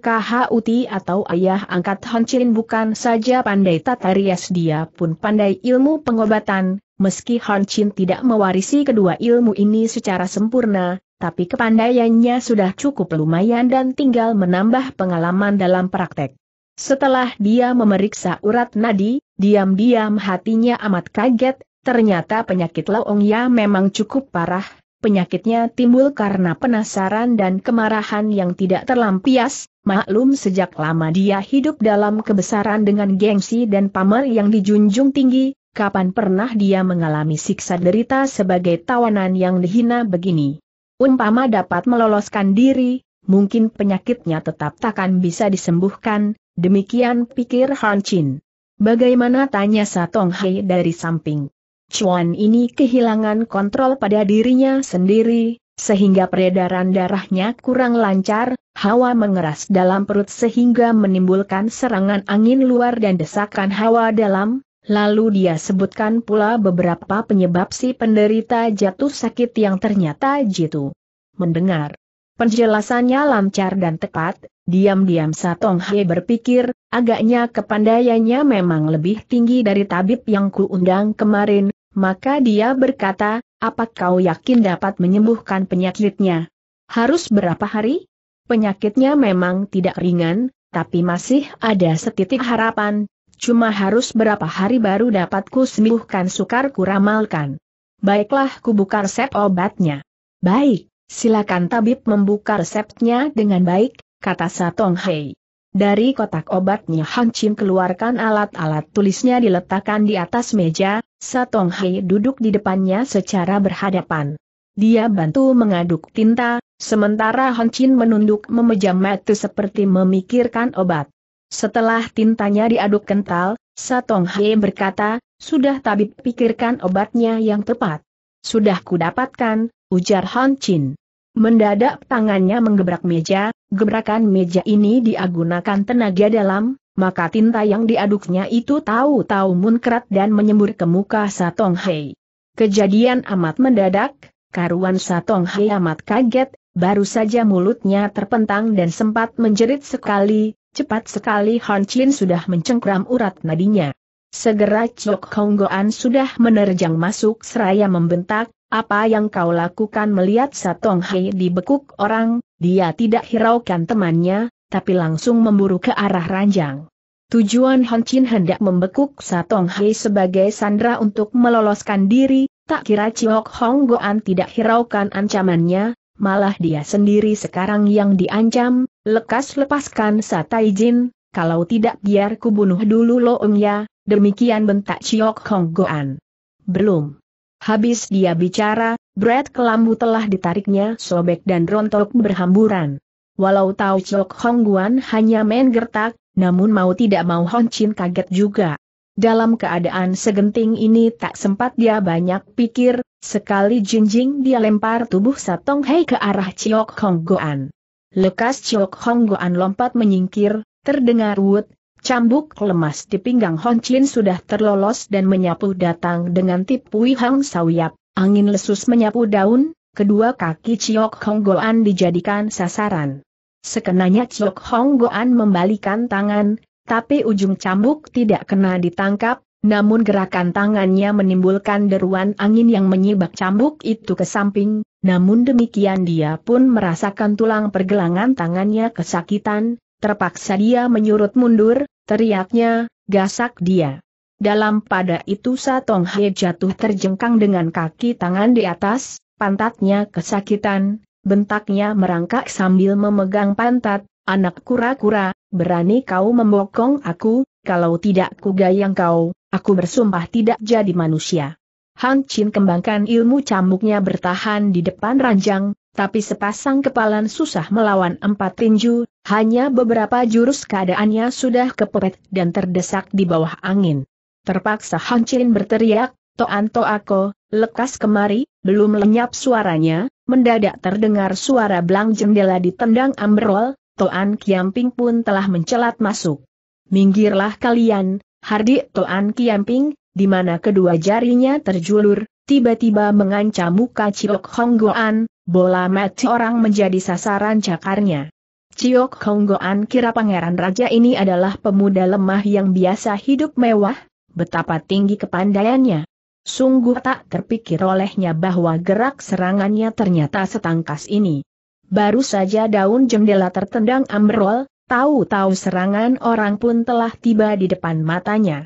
Uti atau ayah angkat Honchin bukan saja pandai tata rias dia pun pandai ilmu pengobatan, meski Honchin tidak mewarisi kedua ilmu ini secara sempurna, tapi kepandaiannya sudah cukup lumayan dan tinggal menambah pengalaman dalam praktek. Setelah dia memeriksa urat nadi, diam-diam hatinya amat kaget, ternyata penyakit Laong memang cukup parah, Penyakitnya timbul karena penasaran dan kemarahan yang tidak terlampias, maklum sejak lama dia hidup dalam kebesaran dengan gengsi dan pamer yang dijunjung tinggi, kapan pernah dia mengalami siksa derita sebagai tawanan yang dihina begini. Umpama dapat meloloskan diri, mungkin penyakitnya tetap takkan bisa disembuhkan, demikian pikir Han Chin. Bagaimana tanya Satong Hei dari samping. Chuan ini kehilangan kontrol pada dirinya sendiri, sehingga peredaran darahnya kurang lancar, hawa mengeras dalam perut sehingga menimbulkan serangan angin luar dan desakan hawa dalam, Lalu dia sebutkan pula beberapa penyebab si penderita jatuh sakit yang ternyata jitu. Mendengar penjelasannya lancar dan tepat, diam-diam Satong He berpikir, agaknya kepandaiannya memang lebih tinggi dari tabib yang kuundang kemarin, maka dia berkata, apa kau yakin dapat menyembuhkan penyakitnya? Harus berapa hari? Penyakitnya memang tidak ringan, tapi masih ada setitik harapan, Cuma harus berapa hari baru dapatku sembuhkan sukar kuramalkan. Baiklah ku buka resep obatnya. Baik, silakan tabib membuka resepnya dengan baik, kata Satong Hei. Dari kotak obatnya Han Chim keluarkan alat-alat tulisnya diletakkan di atas meja, Satong Hei duduk di depannya secara berhadapan. Dia bantu mengaduk tinta, sementara Han Chin menunduk memejam mata seperti memikirkan obat. Setelah tintanya diaduk kental, Satong Hye berkata, sudah tabib pikirkan obatnya yang tepat. Sudah kudapatkan, ujar Han Chin. Mendadak tangannya menggebrak meja, gebrakan meja ini diagunakan tenaga dalam, maka tinta yang diaduknya itu tahu-tahu munkrat dan menyembur ke muka Satong Hei. Kejadian amat mendadak, karuan Satong Hei amat kaget, baru saja mulutnya terpentang dan sempat menjerit sekali, Cepat sekali Han Chin sudah mencengkram urat nadinya. Segera Chok Hong Goan sudah menerjang masuk seraya membentak, apa yang kau lakukan melihat Satong Hei dibekuk orang, dia tidak hiraukan temannya, tapi langsung memburu ke arah ranjang. Tujuan Han Chin hendak membekuk Satong Hei sebagai sandra untuk meloloskan diri, tak kira Chok Hong Goan tidak hiraukan ancamannya, malah dia sendiri sekarang yang diancam, lekas lepaskan Satai Jin, kalau tidak biar ku bunuh dulu lo ya, demikian bentak Chiok Hong Goan. Belum. Habis dia bicara, Brad kelambu telah ditariknya sobek dan rontok berhamburan. Walau tahu Chiok Hong Guan hanya main gertak, namun mau tidak mau Hon Chin kaget juga. Dalam keadaan segenting ini tak sempat dia banyak pikir, Sekali jinjing dia lempar tubuh Satong Hei ke arah Chiok Hong Goan. Lekas Chiok Hong Goan lompat menyingkir, terdengar wut, cambuk lemas di pinggang Hon Chin sudah terlolos dan menyapu datang dengan tipui Hang Sawiap, angin lesus menyapu daun, kedua kaki Chiok Hong Goan dijadikan sasaran. Sekenanya Chiok Hong Goan membalikan tangan, tapi ujung cambuk tidak kena ditangkap, namun gerakan tangannya menimbulkan deruan angin yang menyibak cambuk itu ke samping, namun demikian dia pun merasakan tulang pergelangan tangannya kesakitan, terpaksa dia menyurut mundur, teriaknya, gasak dia. Dalam pada itu Satong He jatuh terjengkang dengan kaki tangan di atas, pantatnya kesakitan, bentaknya merangkak sambil memegang pantat, anak kura-kura, berani kau membokong aku, kalau tidak kugayang kau, aku bersumpah tidak jadi manusia. Hang Chin kembangkan ilmu cambuknya bertahan di depan ranjang, tapi sepasang kepalan susah melawan empat tinju, hanya beberapa jurus keadaannya sudah kepepet dan terdesak di bawah angin. Terpaksa Hang Chin berteriak, Toan ako, lekas kemari, belum lenyap suaranya, mendadak terdengar suara belang jendela ditendang ambrol, Toan Kiamping pun telah mencelat masuk. Minggirlah kalian, Hardi Toan Kiamping, di mana kedua jarinya terjulur, tiba-tiba mengancam muka Ciok Goan, bola mati orang menjadi sasaran cakarnya. Ciok Goan kira pangeran raja ini adalah pemuda lemah yang biasa hidup mewah, betapa tinggi kepandaiannya. Sungguh tak terpikir olehnya bahwa gerak serangannya ternyata setangkas ini. Baru saja daun jendela tertendang ambrol, Tahu-tahu serangan orang pun telah tiba di depan matanya.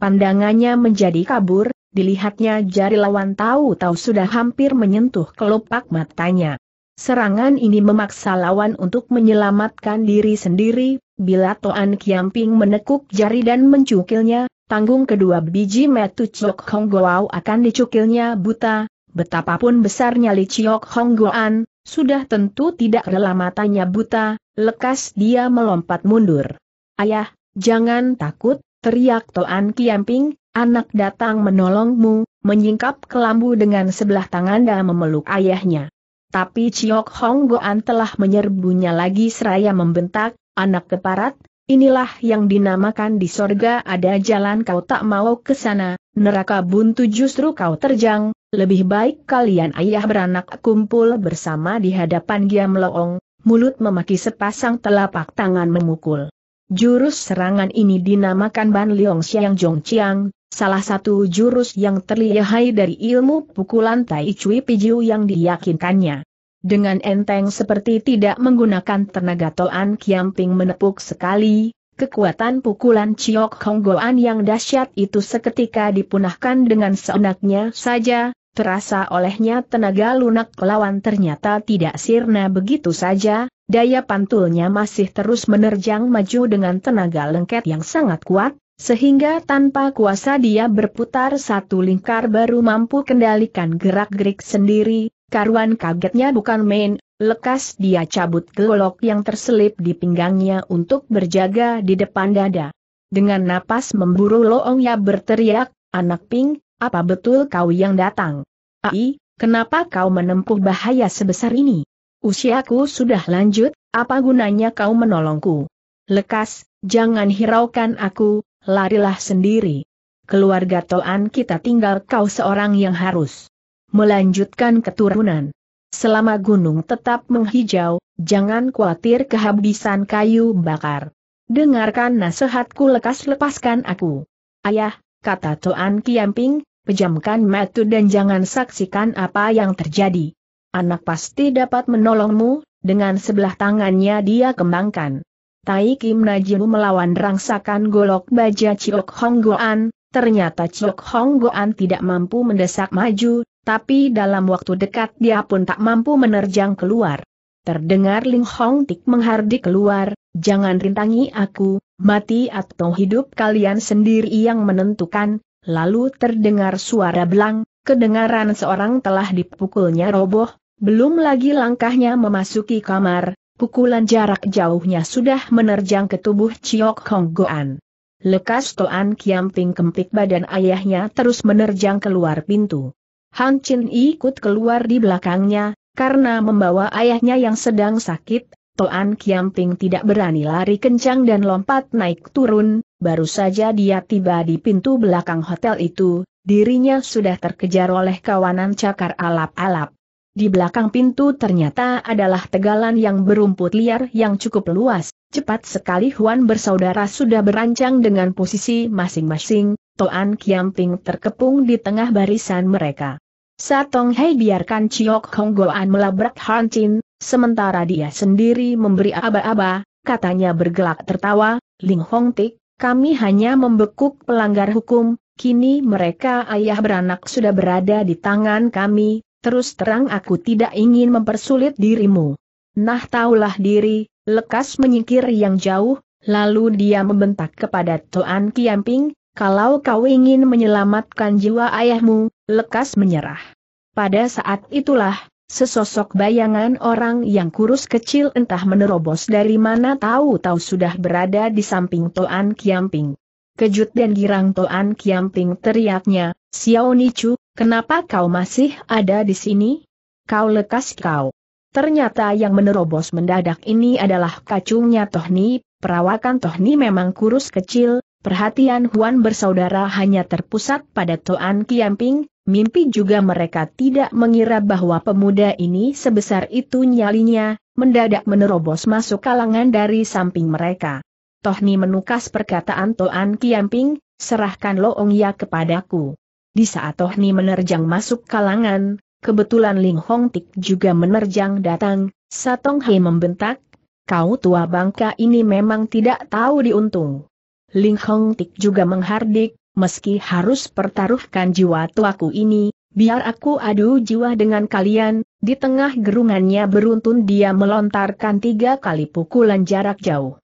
Pandangannya menjadi kabur, dilihatnya jari lawan tahu-tahu sudah hampir menyentuh kelopak matanya. Serangan ini memaksa lawan untuk menyelamatkan diri sendiri, bila Toan Kiamping menekuk jari dan mencukilnya, tanggung kedua biji metu Chok Hong Goao akan dicukilnya buta, betapapun besarnya Li Chok Hong Goan, sudah tentu tidak rela matanya buta, lekas dia melompat mundur. Ayah, jangan takut, teriak Toan Kiamping, anak datang menolongmu, menyingkap kelambu dengan sebelah tangan dan memeluk ayahnya. Tapi Chiok Hong Goan telah menyerbunya lagi seraya membentak, anak keparat, inilah yang dinamakan di sorga ada jalan kau tak mau ke sana, neraka buntu justru kau terjang, lebih baik kalian ayah beranak kumpul bersama di hadapan Giam Loong, mulut memaki sepasang telapak tangan memukul. Jurus serangan ini dinamakan Ban Leong Xiang Jong Chiang, salah satu jurus yang terlihai dari ilmu pukulan Tai Chui Piju yang diyakinkannya. Dengan enteng seperti tidak menggunakan tenaga Toan Kiamping menepuk sekali, Kekuatan pukulan Ciok Goan yang dahsyat itu seketika dipunahkan dengan seenaknya saja, terasa olehnya tenaga lunak lawan ternyata tidak sirna begitu saja, daya pantulnya masih terus menerjang maju dengan tenaga lengket yang sangat kuat, sehingga tanpa kuasa dia berputar satu lingkar baru mampu kendalikan gerak-gerik sendiri, karuan kagetnya bukan main, lekas dia cabut golok yang terselip di pinggangnya untuk berjaga di depan dada. Dengan napas memburu loongnya berteriak, anak ping, apa betul kau yang datang? Ai, kenapa kau menempuh bahaya sebesar ini? Usiaku sudah lanjut, apa gunanya kau menolongku? Lekas, jangan hiraukan aku, larilah sendiri. Keluarga Toan kita tinggal kau seorang yang harus melanjutkan keturunan. Selama gunung tetap menghijau, jangan khawatir kehabisan kayu bakar. Dengarkan nasihatku lekas lepaskan aku. Ayah, kata Toan Kiamping, pejamkan mata dan jangan saksikan apa yang terjadi. Anak pasti dapat menolongmu, dengan sebelah tangannya dia kembangkan. Tai Kim Najimu melawan rangsakan golok baja Ciok Hong Goan, ternyata Ciok Hong Goan tidak mampu mendesak maju, tapi dalam waktu dekat dia pun tak mampu menerjang keluar. Terdengar Ling Hong Tik menghardik keluar, jangan rintangi aku, mati atau hidup kalian sendiri yang menentukan, Lalu terdengar suara belang, kedengaran seorang telah dipukulnya roboh, belum lagi langkahnya memasuki kamar, pukulan jarak jauhnya sudah menerjang ke tubuh Chiok Hong Lekas Toan Kiam Ping kempik badan ayahnya terus menerjang keluar pintu. Han Chin ikut keluar di belakangnya, karena membawa ayahnya yang sedang sakit, Toan Kiamping tidak berani lari kencang dan lompat naik turun, baru saja dia tiba di pintu belakang hotel itu, dirinya sudah terkejar oleh kawanan cakar alap-alap. Di belakang pintu ternyata adalah tegalan yang berumput liar yang cukup luas, cepat sekali Huan bersaudara sudah berancang dengan posisi masing-masing, Toan Kiamping terkepung di tengah barisan mereka. Satong Hei biarkan Chiok Hong melabrak Han Sementara dia sendiri memberi aba-aba, katanya bergelak tertawa, Ling Hong Tik, kami hanya membekuk pelanggar hukum, kini mereka ayah beranak sudah berada di tangan kami, terus terang aku tidak ingin mempersulit dirimu. Nah taulah diri, lekas menyingkir yang jauh, lalu dia membentak kepada Tuan Kiamping, kalau kau ingin menyelamatkan jiwa ayahmu, lekas menyerah. Pada saat itulah, Sesosok bayangan orang yang kurus kecil entah menerobos dari mana tahu-tahu sudah berada di samping Toan Kiamping. Kejut dan girang Toan Kiamping teriaknya, Xiao Nichu, kenapa kau masih ada di sini? Kau lekas kau. Ternyata yang menerobos mendadak ini adalah kacungnya Tohni, perawakan Tohni memang kurus kecil, perhatian Huan bersaudara hanya terpusat pada Toan Kiamping, mimpi juga mereka tidak mengira bahwa pemuda ini sebesar itu nyalinya, mendadak menerobos masuk kalangan dari samping mereka. Tohni menukas perkataan Toan Kiamping, serahkan Loong Ya kepadaku. Di saat Tohni menerjang masuk kalangan, kebetulan Ling Hong Tik juga menerjang datang, Satong Hei membentak, kau tua bangka ini memang tidak tahu diuntung. Ling Hong Tik juga menghardik, meski harus pertaruhkan jiwa tuaku ini, biar aku adu jiwa dengan kalian, di tengah gerungannya beruntun dia melontarkan tiga kali pukulan jarak jauh.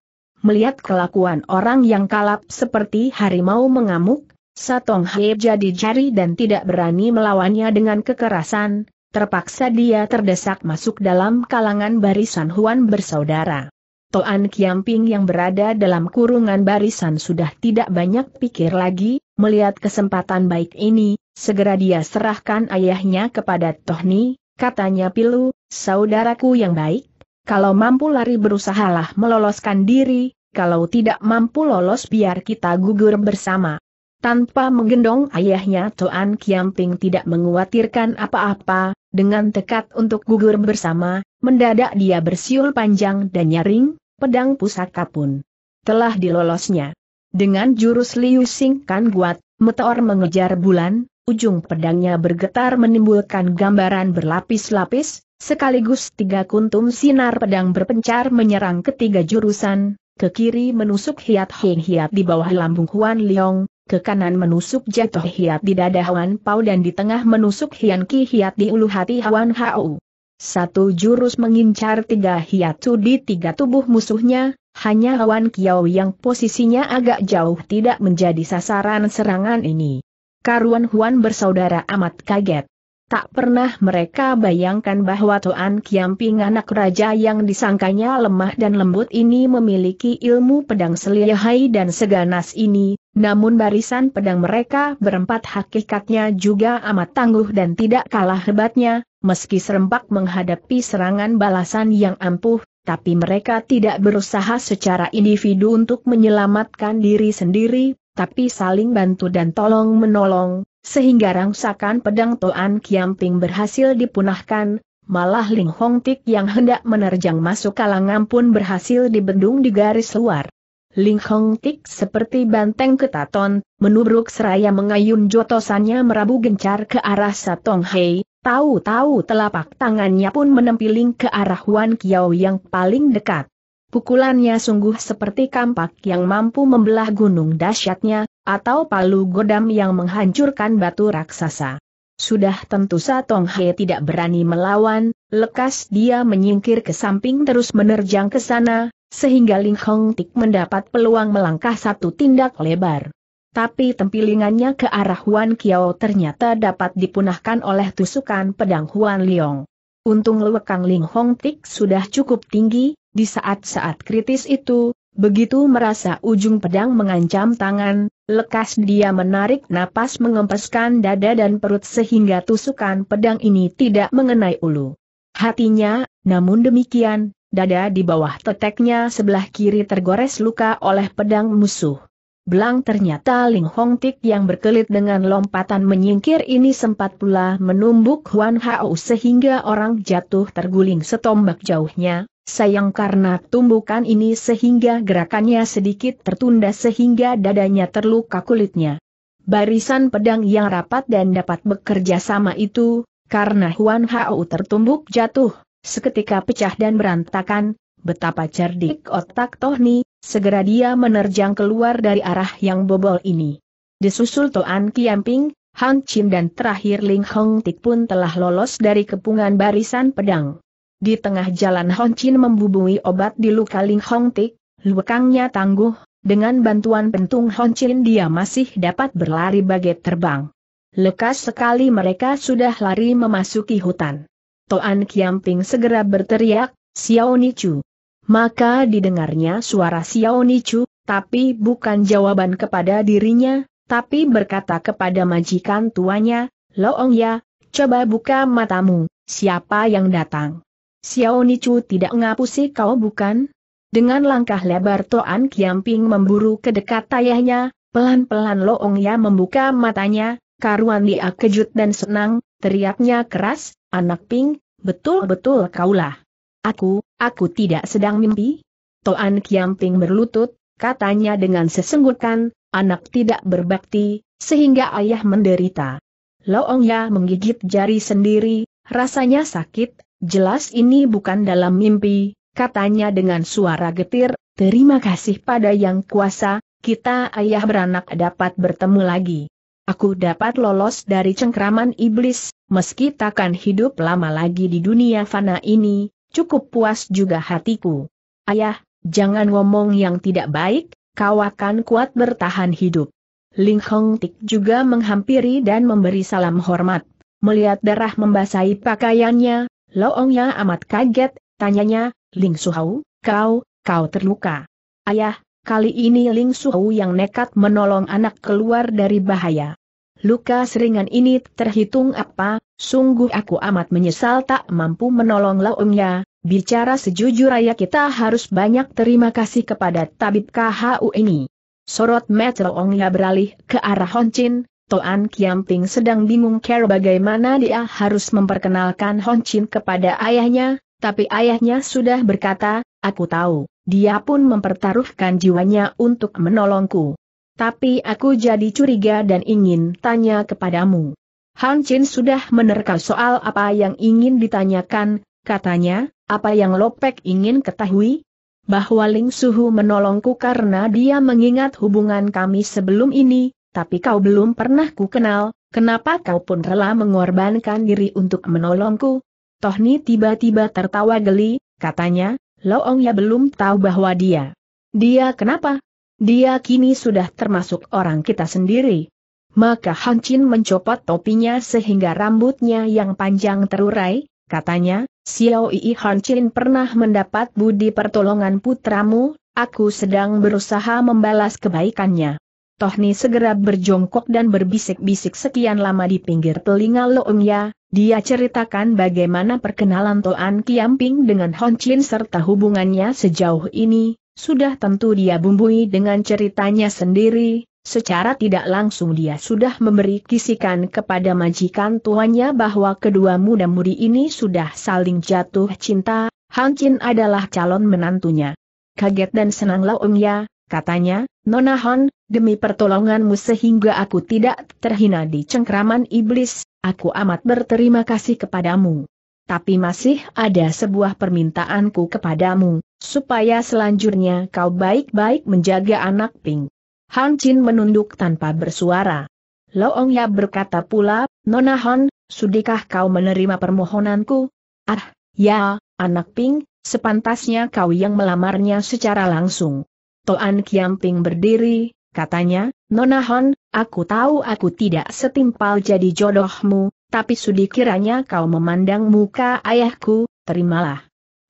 Melihat kelakuan orang yang kalap seperti harimau mengamuk, Satong He jadi jari dan tidak berani melawannya dengan kekerasan, terpaksa dia terdesak masuk dalam kalangan barisan Huan bersaudara. Toan Kiamping yang berada dalam kurungan barisan sudah tidak banyak pikir lagi, Melihat kesempatan baik ini, segera dia serahkan ayahnya kepada Tohni, katanya Pilu, saudaraku yang baik, kalau mampu lari berusahalah meloloskan diri, kalau tidak mampu lolos biar kita gugur bersama. Tanpa menggendong ayahnya Tuan Kiamping tidak menguatirkan apa-apa, dengan tekad untuk gugur bersama, mendadak dia bersiul panjang dan nyaring, pedang pusaka pun telah dilolosnya. Dengan jurus Liu Kan Guat, meteor mengejar bulan, ujung pedangnya bergetar menimbulkan gambaran berlapis-lapis, sekaligus tiga kuntum sinar pedang berpencar menyerang ketiga jurusan, ke kiri menusuk hiat Hing Hiat di bawah lambung Huan Leong, ke kanan menusuk jatuh hiat di dada Huan Pao dan di tengah menusuk Hian Ki Hiat di ulu hati Huan Hao. Satu jurus mengincar tiga hiatu di tiga tubuh musuhnya, hanya Wan Kiao yang posisinya agak jauh tidak menjadi sasaran serangan ini. Karuan Huan bersaudara amat kaget. Tak pernah mereka bayangkan bahwa Toan Kiamping anak raja yang disangkanya lemah dan lembut ini memiliki ilmu pedang seliahai dan seganas ini, namun barisan pedang mereka berempat hakikatnya juga amat tangguh dan tidak kalah hebatnya, meski serempak menghadapi serangan balasan yang ampuh, tapi mereka tidak berusaha secara individu untuk menyelamatkan diri sendiri, tapi saling bantu dan tolong-menolong, sehingga rangsakan pedang Toan Kiamping berhasil dipunahkan, malah Ling Hong Tik yang hendak menerjang masuk kalangan pun berhasil dibendung di garis luar. Ling Hong Tik seperti banteng ketaton, menubruk seraya mengayun jotosannya merabu gencar ke arah Satong Hei, Tahu-tahu telapak tangannya pun menempiling ke arah Wan Kiao yang paling dekat. Pukulannya sungguh seperti kampak yang mampu membelah gunung dahsyatnya, atau palu godam yang menghancurkan batu raksasa. Sudah tentu Satong He tidak berani melawan, lekas dia menyingkir ke samping terus menerjang ke sana, sehingga Ling Hong Tik mendapat peluang melangkah satu tindak lebar tapi tempilingannya ke arah Huan Kiao ternyata dapat dipunahkan oleh tusukan pedang Huan Liong. Untung lewekang Ling Hong Tik sudah cukup tinggi, di saat-saat kritis itu, begitu merasa ujung pedang mengancam tangan, lekas dia menarik napas mengempeskan dada dan perut sehingga tusukan pedang ini tidak mengenai ulu. Hatinya, namun demikian, dada di bawah teteknya sebelah kiri tergores luka oleh pedang musuh. Belang ternyata Ling Hong Tik yang berkelit dengan lompatan menyingkir ini sempat pula menumbuk Huan Hao sehingga orang jatuh terguling setombak jauhnya. Sayang karena tumbukan ini sehingga gerakannya sedikit tertunda sehingga dadanya terluka kulitnya. Barisan pedang yang rapat dan dapat bekerja sama itu, karena Huan Hao tertumbuk jatuh, seketika pecah dan berantakan, betapa cerdik otak Tohni, Segera dia menerjang keluar dari arah yang bobol ini. Disusul Toan Kiamping, Han Chin dan terakhir Ling Hong Tik pun telah lolos dari kepungan barisan pedang. Di tengah jalan Hong Chin membubui obat di luka Ling Hong Tik, lukangnya tangguh, dengan bantuan pentung Hong Chin dia masih dapat berlari bagai terbang. Lekas sekali mereka sudah lari memasuki hutan. Toan Kiamping segera berteriak, Xiao Nichu, maka didengarnya suara Xiao Nichu, tapi bukan jawaban kepada dirinya, tapi berkata kepada majikan tuanya, Loong ya, coba buka matamu, siapa yang datang? Xiao Nichu tidak ngapusi kau bukan? Dengan langkah lebar Toan Kiamping memburu ke dekat ayahnya, pelan-pelan Loong ya membuka matanya, karuan dia kejut dan senang, teriaknya keras, anak Ping, betul-betul kaulah. Aku, aku tidak sedang mimpi? Toan Kiamping berlutut, katanya dengan sesenggukan, anak tidak berbakti, sehingga ayah menderita. Loongya menggigit jari sendiri, rasanya sakit, jelas ini bukan dalam mimpi, katanya dengan suara getir, terima kasih pada yang kuasa, kita ayah beranak dapat bertemu lagi. Aku dapat lolos dari cengkraman iblis, meski takkan hidup lama lagi di dunia fana ini, cukup puas juga hatiku. Ayah, jangan ngomong yang tidak baik, kau akan kuat bertahan hidup. Ling Hong Tik juga menghampiri dan memberi salam hormat. Melihat darah membasahi pakaiannya, Loongnya amat kaget, tanyanya, Ling Suhau, kau, kau terluka. Ayah, kali ini Ling Suhau yang nekat menolong anak keluar dari bahaya luka seringan ini terhitung apa, sungguh aku amat menyesal tak mampu menolong laungnya, bicara sejujur sejujurnya kita harus banyak terima kasih kepada tabib KHU ini. Sorot mata Ongya beralih ke arah Honcin, Toan Kiamping sedang bingung care bagaimana dia harus memperkenalkan Honcin kepada ayahnya, tapi ayahnya sudah berkata, aku tahu, dia pun mempertaruhkan jiwanya untuk menolongku. Tapi aku jadi curiga dan ingin tanya kepadamu. Han Chin sudah menerka soal apa yang ingin ditanyakan, katanya, apa yang Lopek ingin ketahui? Bahwa Ling Suhu menolongku karena dia mengingat hubungan kami sebelum ini, tapi kau belum pernah ku kenal, kenapa kau pun rela mengorbankan diri untuk menolongku? Tohni tiba-tiba tertawa geli, katanya, Loong ya belum tahu bahwa dia. Dia kenapa? Dia kini sudah termasuk orang kita sendiri. Maka Han Chin mencopot topinya sehingga rambutnya yang panjang terurai, katanya, Xiao Yi Han Chin pernah mendapat budi pertolongan putramu, aku sedang berusaha membalas kebaikannya. Tohni segera berjongkok dan berbisik-bisik sekian lama di pinggir telinga Loongya, dia ceritakan bagaimana perkenalan Toan Kiamping dengan Hon Chin serta hubungannya sejauh ini, sudah tentu dia bumbui dengan ceritanya sendiri, secara tidak langsung dia sudah memberi kisikan kepada majikan tuannya bahwa kedua muda-mudi ini sudah saling jatuh cinta, Hang Chin adalah calon menantunya. Kaget dan senang Laong Ya, katanya, Nona Han, demi pertolonganmu sehingga aku tidak terhina di cengkraman iblis, aku amat berterima kasih kepadamu. Tapi masih ada sebuah permintaanku kepadamu, supaya selanjutnya kau baik-baik menjaga anak Ping. Han Chin menunduk tanpa bersuara. Loong Ya berkata pula, Nona Han, sudikah kau menerima permohonanku? Ah, ya, anak Ping, sepantasnya kau yang melamarnya secara langsung. Toan Kiam Ping berdiri, katanya, Nona Han, aku tahu aku tidak setimpal jadi jodohmu, tapi kiranya kau memandang muka ayahku, terimalah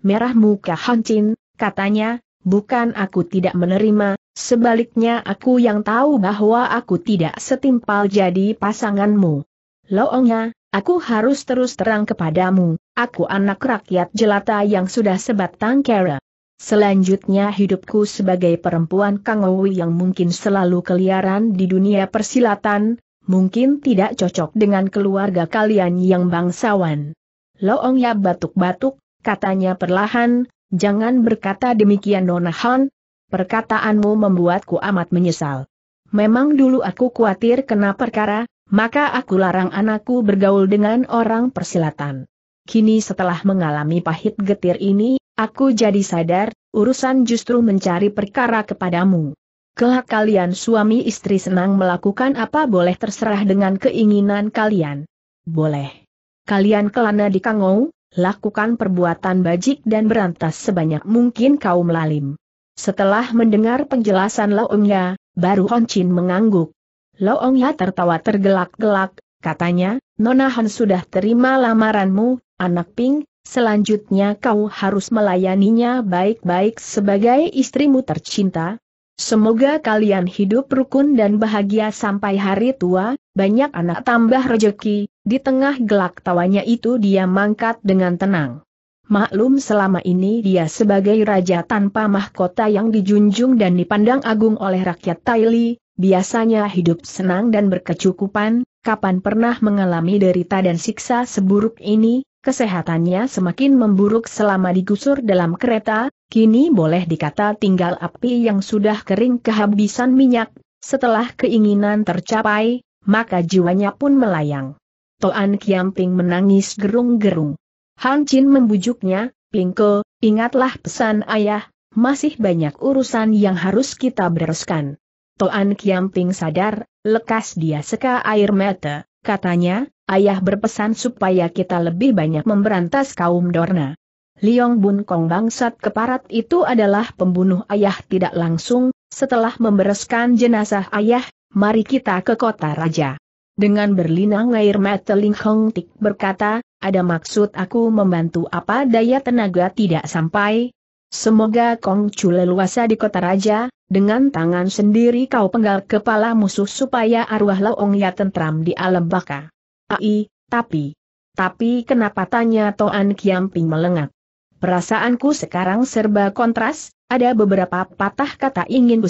merah muka Han Chin, Katanya, bukan aku tidak menerima, sebaliknya aku yang tahu bahwa aku tidak setimpal jadi pasanganmu. Loongnya, aku harus terus terang kepadamu, aku anak rakyat jelata yang sudah sebatang kera. Selanjutnya hidupku sebagai perempuan Kangowi yang mungkin selalu keliaran di dunia persilatan, mungkin tidak cocok dengan keluarga kalian yang bangsawan. Loongnya batuk-batuk, katanya perlahan, Jangan berkata demikian Nona Han, perkataanmu membuatku amat menyesal. Memang dulu aku khawatir kena perkara, maka aku larang anakku bergaul dengan orang persilatan. Kini setelah mengalami pahit getir ini, aku jadi sadar, urusan justru mencari perkara kepadamu. Kelak kalian suami istri senang melakukan apa boleh terserah dengan keinginan kalian. Boleh. Kalian kelana di Kangou, lakukan perbuatan bajik dan berantas sebanyak mungkin kaum lalim. Setelah mendengar penjelasan Loongya, baru Hon Chin mengangguk. Loongya tertawa tergelak-gelak, katanya, Nona Han sudah terima lamaranmu, anak Ping, selanjutnya kau harus melayaninya baik-baik sebagai istrimu tercinta. Semoga kalian hidup rukun dan bahagia sampai hari tua, banyak anak tambah rejeki, di tengah gelak tawanya itu dia mangkat dengan tenang. Maklum selama ini dia sebagai raja tanpa mahkota yang dijunjung dan dipandang agung oleh rakyat Taili, biasanya hidup senang dan berkecukupan, kapan pernah mengalami derita dan siksa seburuk ini, kesehatannya semakin memburuk selama digusur dalam kereta, kini boleh dikata tinggal api yang sudah kering kehabisan minyak, setelah keinginan tercapai, maka jiwanya pun melayang. Toan Kiamping menangis gerung-gerung. Han Chin membujuknya, Pingko, ingatlah pesan ayah, masih banyak urusan yang harus kita bereskan. Toan Kiamping sadar, lekas dia seka air mata, katanya, ayah berpesan supaya kita lebih banyak memberantas kaum Dorna. Liong Bun Kong bangsat keparat itu adalah pembunuh ayah tidak langsung, setelah membereskan jenazah ayah, mari kita ke kota raja. Dengan berlinang air mata Ling Hong Tik berkata, ada maksud aku membantu apa daya tenaga tidak sampai? Semoga Kong Chu leluasa di kota raja, dengan tangan sendiri kau penggal kepala musuh supaya arwah Laong ya tentram di alam baka. Ai, tapi, tapi kenapa tanya Toan Ping melengat. Perasaanku sekarang serba kontras, ada beberapa patah kata ingin ku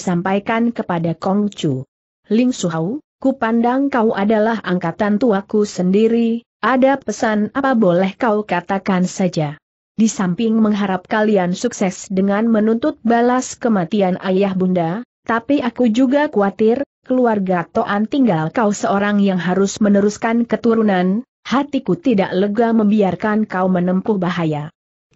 kepada Kong Chu. Ling Suhau, pandang kau adalah angkatan tuaku sendiri, ada pesan apa boleh kau katakan saja. Di samping mengharap kalian sukses dengan menuntut balas kematian ayah bunda, tapi aku juga khawatir, keluarga Toan tinggal kau seorang yang harus meneruskan keturunan, hatiku tidak lega membiarkan kau menempuh bahaya.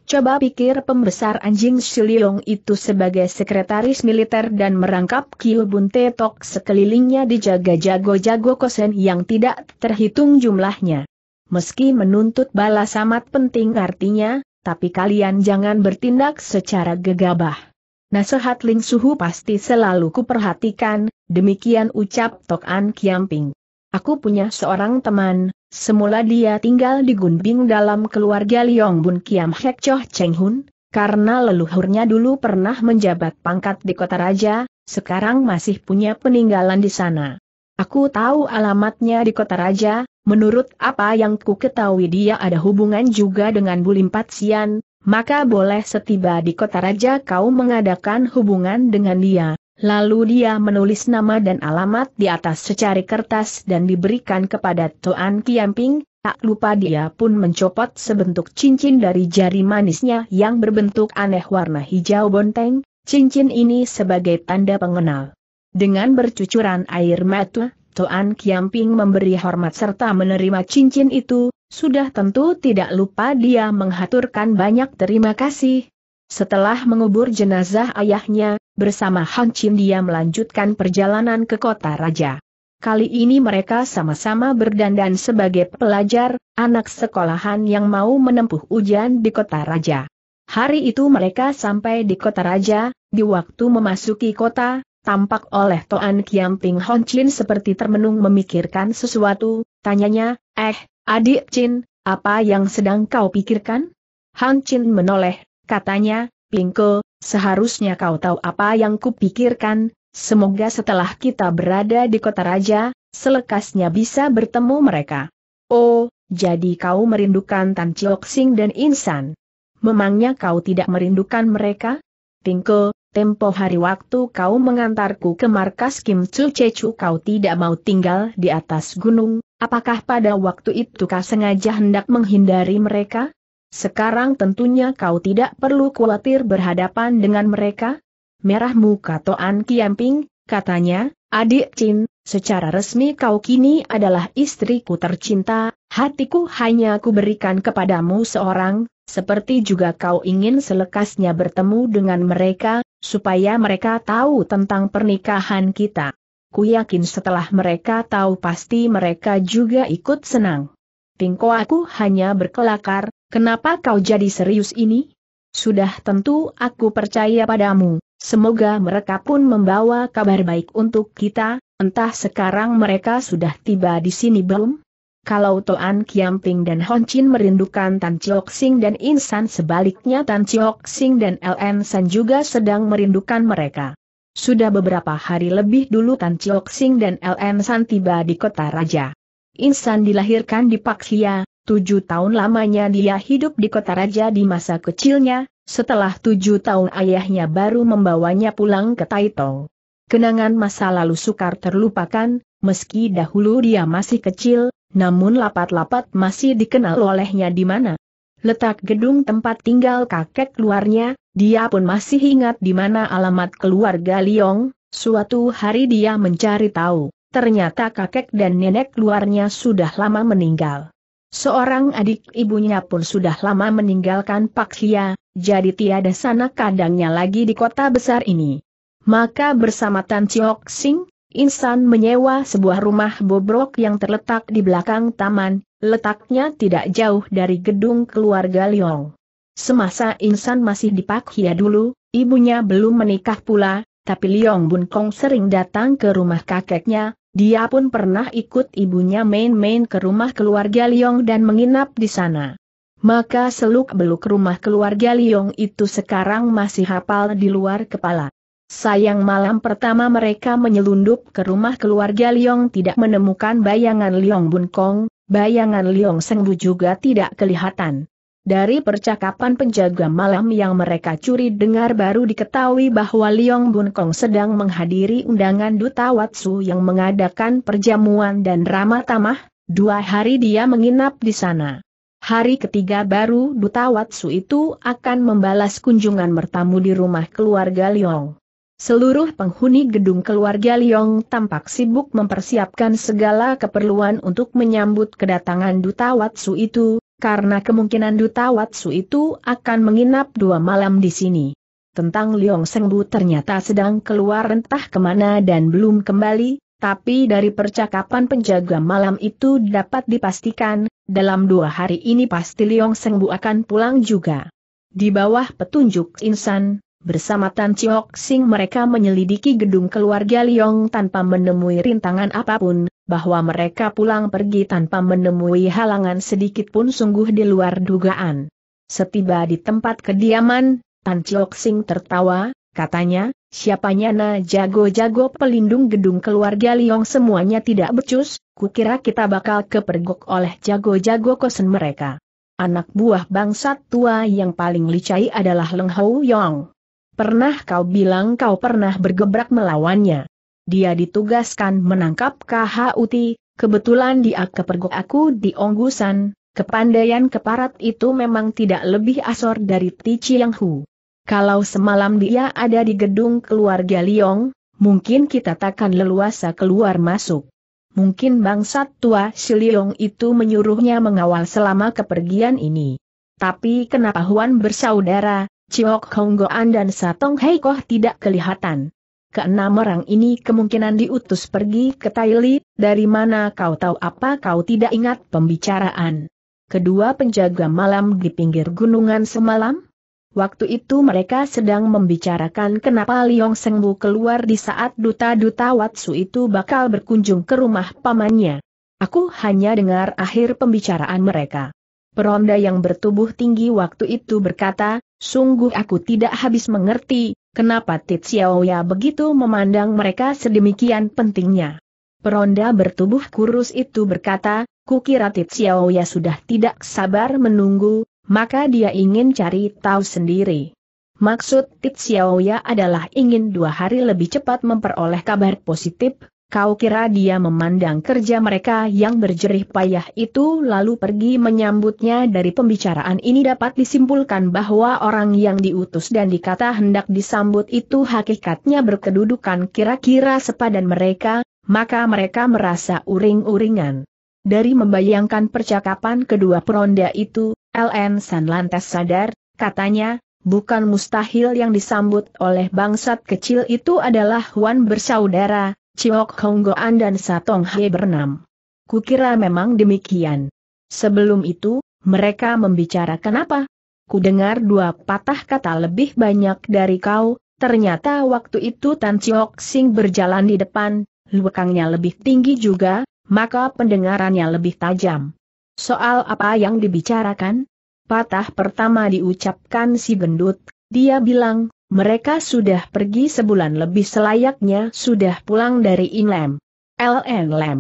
Coba pikir pembesar anjing Shiliong itu sebagai sekretaris militer dan merangkap Kiu Bun Tetok sekelilingnya dijaga jago-jago kosen yang tidak terhitung jumlahnya. Meski menuntut balas amat penting artinya, tapi kalian jangan bertindak secara gegabah. Nasihat Ling Suhu pasti selalu kuperhatikan, demikian ucap Tok An Kiamping. Aku punya seorang teman, semula dia tinggal di Gunbing dalam keluarga Liong Bun Kiam Hek Choh Cheng Hun, karena leluhurnya dulu pernah menjabat pangkat di kota raja, sekarang masih punya peninggalan di sana. Aku tahu alamatnya di kota raja, menurut apa yang ku ketahui dia ada hubungan juga dengan Bulim Patsian, maka boleh setiba di kota raja kau mengadakan hubungan dengan dia, Lalu dia menulis nama dan alamat di atas secari kertas dan diberikan kepada Toan Kiamping, tak lupa dia pun mencopot sebentuk cincin dari jari manisnya yang berbentuk aneh warna hijau bonteng, cincin ini sebagai tanda pengenal. Dengan bercucuran air mata, Toan Kiamping memberi hormat serta menerima cincin itu, sudah tentu tidak lupa dia menghaturkan banyak terima kasih, setelah mengubur jenazah ayahnya, bersama Han Chin dia melanjutkan perjalanan ke kota raja. Kali ini mereka sama-sama berdandan sebagai pelajar, anak sekolahan yang mau menempuh ujian di kota raja. Hari itu mereka sampai di kota raja, di waktu memasuki kota, tampak oleh Toan Kiam Ping Hon Chin seperti termenung memikirkan sesuatu, tanyanya, eh, adik Chin, apa yang sedang kau pikirkan? Han Chin menoleh katanya, Pingko, seharusnya kau tahu apa yang kupikirkan, semoga setelah kita berada di kota raja, selekasnya bisa bertemu mereka. Oh, jadi kau merindukan Tan Chiok Sing dan Insan. Memangnya kau tidak merindukan mereka? Pingko, tempo hari waktu kau mengantarku ke markas Kim Chu Chechu kau tidak mau tinggal di atas gunung, apakah pada waktu itu kau sengaja hendak menghindari mereka? Sekarang tentunya kau tidak perlu khawatir berhadapan dengan mereka? Merah muka Toan Kiamping, katanya, adik Chin, secara resmi kau kini adalah istriku tercinta, hatiku hanya berikan kepadamu seorang, seperti juga kau ingin selekasnya bertemu dengan mereka, supaya mereka tahu tentang pernikahan kita. Ku yakin setelah mereka tahu pasti mereka juga ikut senang. Tingko aku hanya berkelakar, Kenapa kau jadi serius ini? Sudah tentu aku percaya padamu, semoga mereka pun membawa kabar baik untuk kita, entah sekarang mereka sudah tiba di sini belum? Kalau Toan Kiamping dan Hon Chin merindukan Tan Chiok Sing dan Insan sebaliknya Tan Chiok Sing dan LN San juga sedang merindukan mereka. Sudah beberapa hari lebih dulu Tan Chiok Sing dan LN San tiba di kota Raja. Insan dilahirkan di Paksia, Tujuh tahun lamanya dia hidup di kota raja di masa kecilnya, setelah tujuh tahun ayahnya baru membawanya pulang ke Taitong. Kenangan masa lalu sukar terlupakan, meski dahulu dia masih kecil, namun lapat-lapat masih dikenal olehnya di mana. Letak gedung tempat tinggal kakek luarnya, dia pun masih ingat di mana alamat keluarga Liong, suatu hari dia mencari tahu. Ternyata kakek dan nenek luarnya sudah lama meninggal. Seorang adik ibunya pun sudah lama meninggalkan Pak Hia, jadi tiada sana kadangnya lagi di kota besar ini. Maka bersama Tan Chiok Sing, Insan menyewa sebuah rumah bobrok yang terletak di belakang taman, letaknya tidak jauh dari gedung keluarga Liong. Semasa Insan masih di Pak Hia dulu, ibunya belum menikah pula, tapi Liong Bun Kong sering datang ke rumah kakeknya, dia pun pernah ikut ibunya main-main ke rumah keluarga Liong dan menginap di sana. Maka seluk-beluk rumah keluarga Liong itu sekarang masih hafal di luar kepala. Sayang malam pertama mereka menyelundup ke rumah keluarga Liong tidak menemukan bayangan Liong Kong, bayangan Liong Sengdu juga tidak kelihatan. Dari percakapan penjaga malam yang mereka curi dengar baru diketahui bahwa Liong Bun Kong sedang menghadiri undangan Duta Watsu yang mengadakan perjamuan dan ramah tamah, dua hari dia menginap di sana. Hari ketiga baru Duta Watsu itu akan membalas kunjungan bertamu di rumah keluarga Liong. Seluruh penghuni gedung keluarga Liong tampak sibuk mempersiapkan segala keperluan untuk menyambut kedatangan Duta Watsu itu, karena kemungkinan Duta Watsu itu akan menginap dua malam di sini. Tentang Liong Sengbu ternyata sedang keluar entah kemana dan belum kembali, tapi dari percakapan penjaga malam itu dapat dipastikan, dalam dua hari ini pasti Liong Sengbu akan pulang juga. Di bawah petunjuk insan, bersama Tan Chiok Sing mereka menyelidiki gedung keluarga Liong tanpa menemui rintangan apapun, bahwa mereka pulang pergi tanpa menemui halangan sedikit pun sungguh di luar dugaan. Setiba di tempat kediaman, Tan Chok Sing tertawa, katanya, siapanya na jago-jago pelindung gedung keluarga Liong semuanya tidak becus, kukira kita bakal kepergok oleh jago-jago kosen mereka. Anak buah bangsat tua yang paling licai adalah Leng Hou Yong. Pernah kau bilang kau pernah bergebrak melawannya dia ditugaskan menangkap KHUT, kebetulan dia kepergok aku di Onggusan, kepandaian keparat itu memang tidak lebih asor dari Ti Chiang Hu. Kalau semalam dia ada di gedung keluarga Liong, mungkin kita takkan leluasa keluar masuk. Mungkin bangsat tua si Liong itu menyuruhnya mengawal selama kepergian ini. Tapi kenapa Huan bersaudara, Chiok Honggoan dan Satong Heikoh tidak kelihatan? keenam orang ini kemungkinan diutus pergi ke Taili, dari mana kau tahu apa kau tidak ingat pembicaraan. Kedua penjaga malam di pinggir gunungan semalam? Waktu itu mereka sedang membicarakan kenapa Liong Sengbu keluar di saat duta-duta Watsu itu bakal berkunjung ke rumah pamannya. Aku hanya dengar akhir pembicaraan mereka. Peronda yang bertubuh tinggi waktu itu berkata, sungguh aku tidak habis mengerti, Kenapa Titsiaoya begitu memandang mereka sedemikian pentingnya? Peronda bertubuh kurus itu berkata, kukira Titsiaoya sudah tidak sabar menunggu, maka dia ingin cari tahu sendiri. Maksud Titsiaoya adalah ingin dua hari lebih cepat memperoleh kabar positif, Kau kira dia memandang kerja mereka yang berjerih payah itu lalu pergi menyambutnya dari pembicaraan ini dapat disimpulkan bahwa orang yang diutus dan dikata hendak disambut itu hakikatnya berkedudukan kira-kira sepadan mereka, maka mereka merasa uring-uringan. Dari membayangkan percakapan kedua peronda itu, LN San lantas sadar, katanya, bukan mustahil yang disambut oleh bangsat kecil itu adalah Wan bersaudara, Chiok Goan dan Satong He bernam. Kukira memang demikian. Sebelum itu, mereka membicarakan apa? Kudengar dua patah kata lebih banyak dari kau, ternyata waktu itu Tan Chiok Sing berjalan di depan, lukangnya lebih tinggi juga, maka pendengarannya lebih tajam. Soal apa yang dibicarakan? Patah pertama diucapkan si gendut, dia bilang, mereka sudah pergi sebulan lebih selayaknya sudah pulang dari Inlem. LN Lem.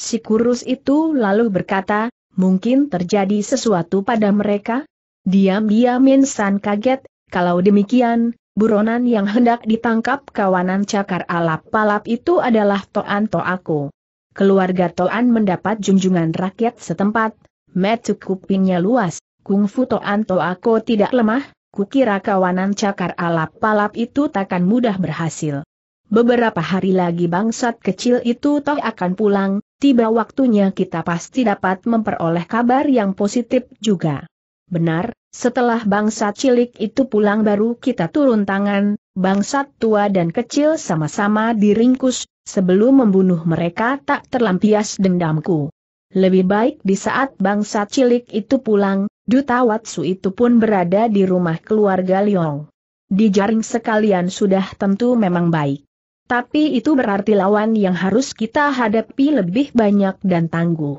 Si kurus itu lalu berkata, mungkin terjadi sesuatu pada mereka? Diam-diam Minsan kaget, kalau demikian, buronan yang hendak ditangkap kawanan cakar alap palap itu adalah Toan Toako. Keluarga Toan mendapat junjungan rakyat setempat, metu kupingnya luas, kungfu Toan Toako tidak lemah, kukira kawanan cakar alap palap itu takkan mudah berhasil. Beberapa hari lagi bangsat kecil itu toh akan pulang, tiba waktunya kita pasti dapat memperoleh kabar yang positif juga. Benar, setelah bangsat cilik itu pulang baru kita turun tangan, bangsat tua dan kecil sama-sama diringkus, sebelum membunuh mereka tak terlampias dendamku. Lebih baik di saat bangsat cilik itu pulang, Duta Watsu itu pun berada di rumah keluarga Liong. Dijaring sekalian sudah tentu memang baik. Tapi itu berarti lawan yang harus kita hadapi lebih banyak dan tangguh.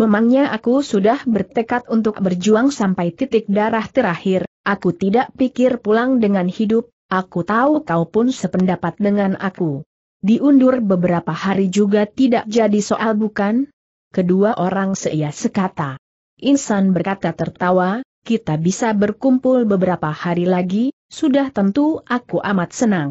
Memangnya aku sudah bertekad untuk berjuang sampai titik darah terakhir, aku tidak pikir pulang dengan hidup, aku tahu kau pun sependapat dengan aku. Diundur beberapa hari juga tidak jadi soal bukan? Kedua orang seia sekata. Insan berkata tertawa, kita bisa berkumpul beberapa hari lagi, sudah tentu aku amat senang.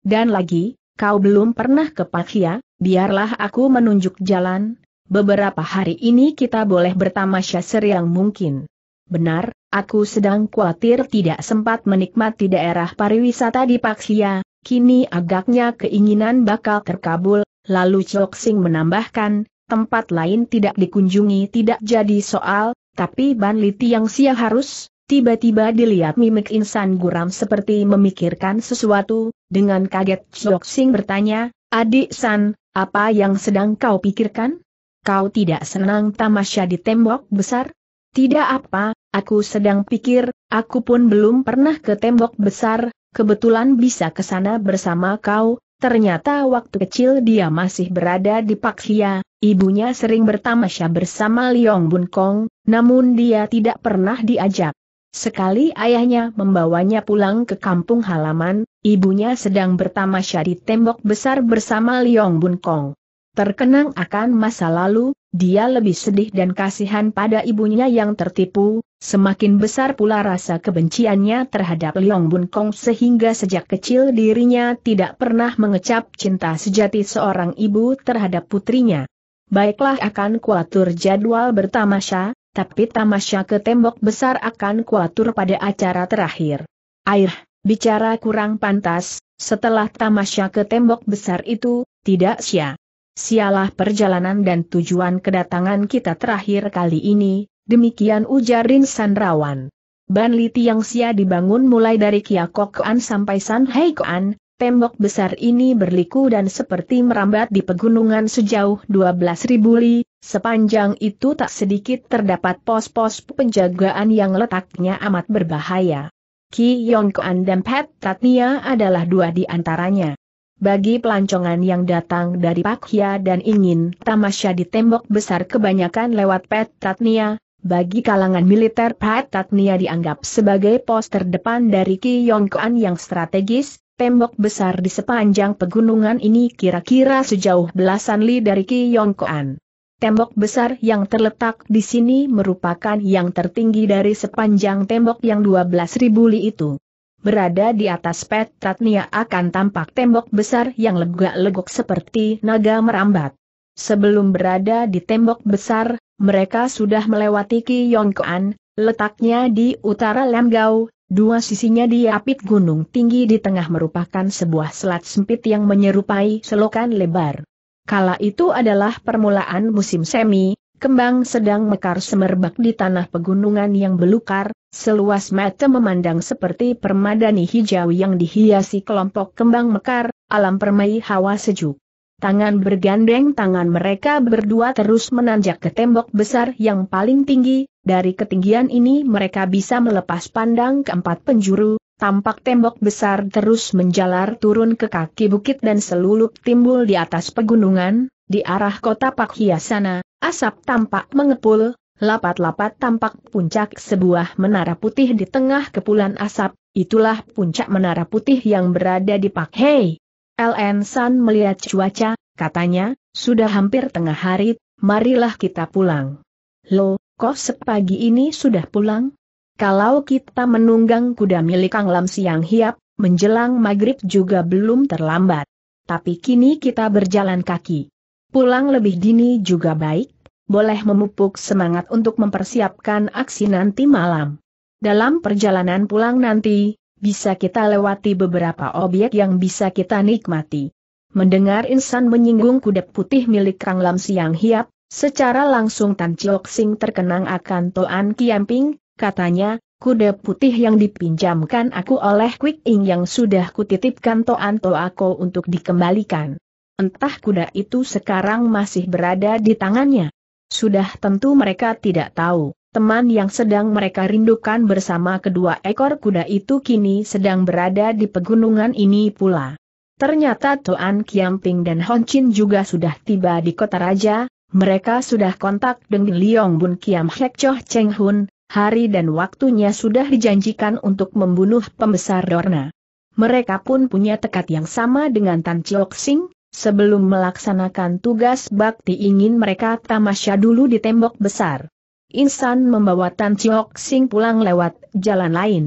Dan lagi, kau belum pernah ke Pakia, biarlah aku menunjuk jalan, beberapa hari ini kita boleh bertamasya seriang mungkin. Benar, aku sedang khawatir tidak sempat menikmati daerah pariwisata di Pakia. kini agaknya keinginan bakal terkabul, lalu Chok Sing menambahkan, tempat lain tidak dikunjungi tidak jadi soal, tapi Ban Li Tiang Sia harus, tiba-tiba dilihat mimik insan guram seperti memikirkan sesuatu, dengan kaget Chok Sing bertanya, Adik San, apa yang sedang kau pikirkan? Kau tidak senang tamasya di tembok besar? Tidak apa, aku sedang pikir, aku pun belum pernah ke tembok besar, kebetulan bisa ke sana bersama kau, ternyata waktu kecil dia masih berada di Pakhia, Ibunya sering bertamasya bersama Liong Bun Kong, namun dia tidak pernah diajak. Sekali ayahnya membawanya pulang ke kampung halaman, ibunya sedang bertamasya di tembok besar bersama Liong Bun Kong. Terkenang akan masa lalu, dia lebih sedih dan kasihan pada ibunya yang tertipu, semakin besar pula rasa kebenciannya terhadap Liong Bun Kong sehingga sejak kecil dirinya tidak pernah mengecap cinta sejati seorang ibu terhadap putrinya. Baiklah akan kuatur jadwal bertamasya, tapi tamasya ke tembok besar akan kuatur pada acara terakhir. Air, bicara kurang pantas, setelah tamasya ke tembok besar itu, tidak sia. Sialah perjalanan dan tujuan kedatangan kita terakhir kali ini, demikian ujar Rin Sandrawan. Ban Liti yang sia dibangun mulai dari An sampai San Heikoan, Tembok besar ini berliku dan seperti merambat di pegunungan sejauh 12.000 li, sepanjang itu tak sedikit terdapat pos-pos penjagaan yang letaknya amat berbahaya. Ki Yongkoan dan Pat Tatnia adalah dua di antaranya. Bagi pelancongan yang datang dari Pakhya dan ingin tamasya di tembok besar kebanyakan lewat Pat Tatnia, bagi kalangan militer Pat Tatnia dianggap sebagai pos terdepan dari Ki Yongkoan yang strategis, Tembok besar di sepanjang pegunungan ini kira-kira sejauh belasan li dari Kiyongkoan. Tembok besar yang terletak di sini merupakan yang tertinggi dari sepanjang tembok yang 12.000 li itu. Berada di atas petratnia akan tampak tembok besar yang legak-legok seperti naga merambat. Sebelum berada di tembok besar, mereka sudah melewati Kiyongkoan, letaknya di utara Lemgau, Dua sisinya diapit gunung tinggi di tengah merupakan sebuah selat sempit yang menyerupai selokan lebar. Kala itu adalah permulaan musim semi, kembang sedang mekar semerbak di tanah pegunungan yang belukar, seluas mata memandang seperti permadani hijau yang dihiasi kelompok kembang mekar, alam permai hawa sejuk. Tangan bergandeng tangan mereka berdua terus menanjak ke tembok besar yang paling tinggi, dari ketinggian ini mereka bisa melepas pandang keempat penjuru, tampak tembok besar terus menjalar turun ke kaki bukit dan selulup timbul di atas pegunungan, di arah kota Pak Hiasana, asap tampak mengepul, lapat-lapat tampak puncak sebuah menara putih di tengah kepulan asap, itulah puncak menara putih yang berada di Pak Hei. LN San melihat cuaca, katanya, sudah hampir tengah hari, marilah kita pulang. Lo, kok sepagi ini sudah pulang? Kalau kita menunggang kuda milik Kang Lam siang hiap, menjelang maghrib juga belum terlambat. Tapi kini kita berjalan kaki. Pulang lebih dini juga baik, boleh memupuk semangat untuk mempersiapkan aksi nanti malam. Dalam perjalanan pulang nanti, bisa kita lewati beberapa objek yang bisa kita nikmati. Mendengar Insan menyinggung kuda putih milik Kang Lam Siang Hiap, secara langsung Tan Chok Sing terkenang akan Toan Kiamping, katanya, kuda putih yang dipinjamkan aku oleh Quick Ing yang sudah kutitipkan Toan Toako untuk dikembalikan. Entah kuda itu sekarang masih berada di tangannya. Sudah tentu mereka tidak tahu teman yang sedang mereka rindukan bersama kedua ekor kuda itu kini sedang berada di pegunungan ini pula. Ternyata Tuan Kiamping dan Hon Chin juga sudah tiba di kota raja, mereka sudah kontak dengan Liong Bun Kiam Hek Choh Cheng Hun, hari dan waktunya sudah dijanjikan untuk membunuh pembesar Dorna. Mereka pun punya tekad yang sama dengan Tan Chiok Sing, sebelum melaksanakan tugas bakti ingin mereka tamasya dulu di tembok besar. Insan membawa Tan Chiok Sing pulang lewat jalan lain.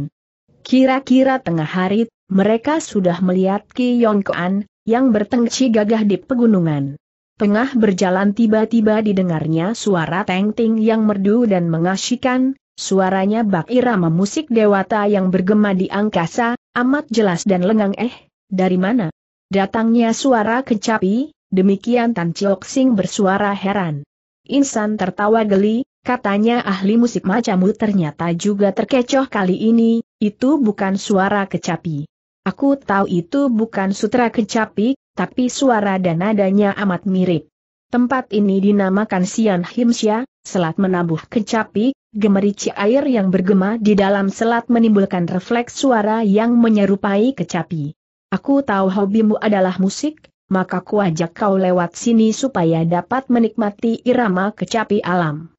Kira-kira tengah hari, mereka sudah melihat Ki Yong Kuan, yang bertengci gagah di pegunungan. Tengah berjalan tiba-tiba didengarnya suara Teng Ting yang merdu dan mengasyikan, suaranya bak irama musik dewata yang bergema di angkasa, amat jelas dan lengang eh, dari mana? Datangnya suara kecapi, demikian Tan Chiok Sing bersuara heran. Insan tertawa geli, Katanya ahli musik macamu ternyata juga terkecoh kali ini, itu bukan suara kecapi. Aku tahu itu bukan sutra kecapi, tapi suara dan nadanya amat mirip. Tempat ini dinamakan Sian Himsya, Selat Menabuh Kecapi, gemerici air yang bergema di dalam selat menimbulkan refleks suara yang menyerupai kecapi. Aku tahu hobimu adalah musik, maka kuajak kau lewat sini supaya dapat menikmati irama kecapi alam.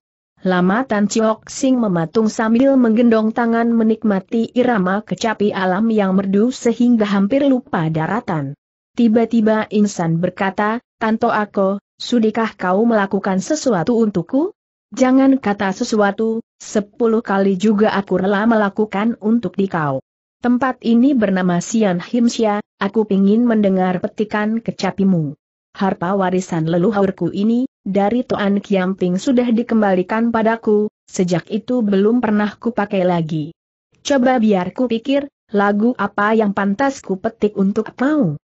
Lama Tan Chiok Sing mematung sambil menggendong tangan menikmati irama kecapi alam yang merdu sehingga hampir lupa daratan. Tiba-tiba insan berkata, Tanto Ako, sudikah kau melakukan sesuatu untukku? Jangan kata sesuatu, sepuluh kali juga aku rela melakukan untuk dikau. Tempat ini bernama Sian Himsya, aku ingin mendengar petikan kecapimu harta warisan leluhurku ini, dari Tuan Kiamping sudah dikembalikan padaku, sejak itu belum pernah pakai lagi. Coba biar ku pikir, lagu apa yang pantas ku petik untuk mau.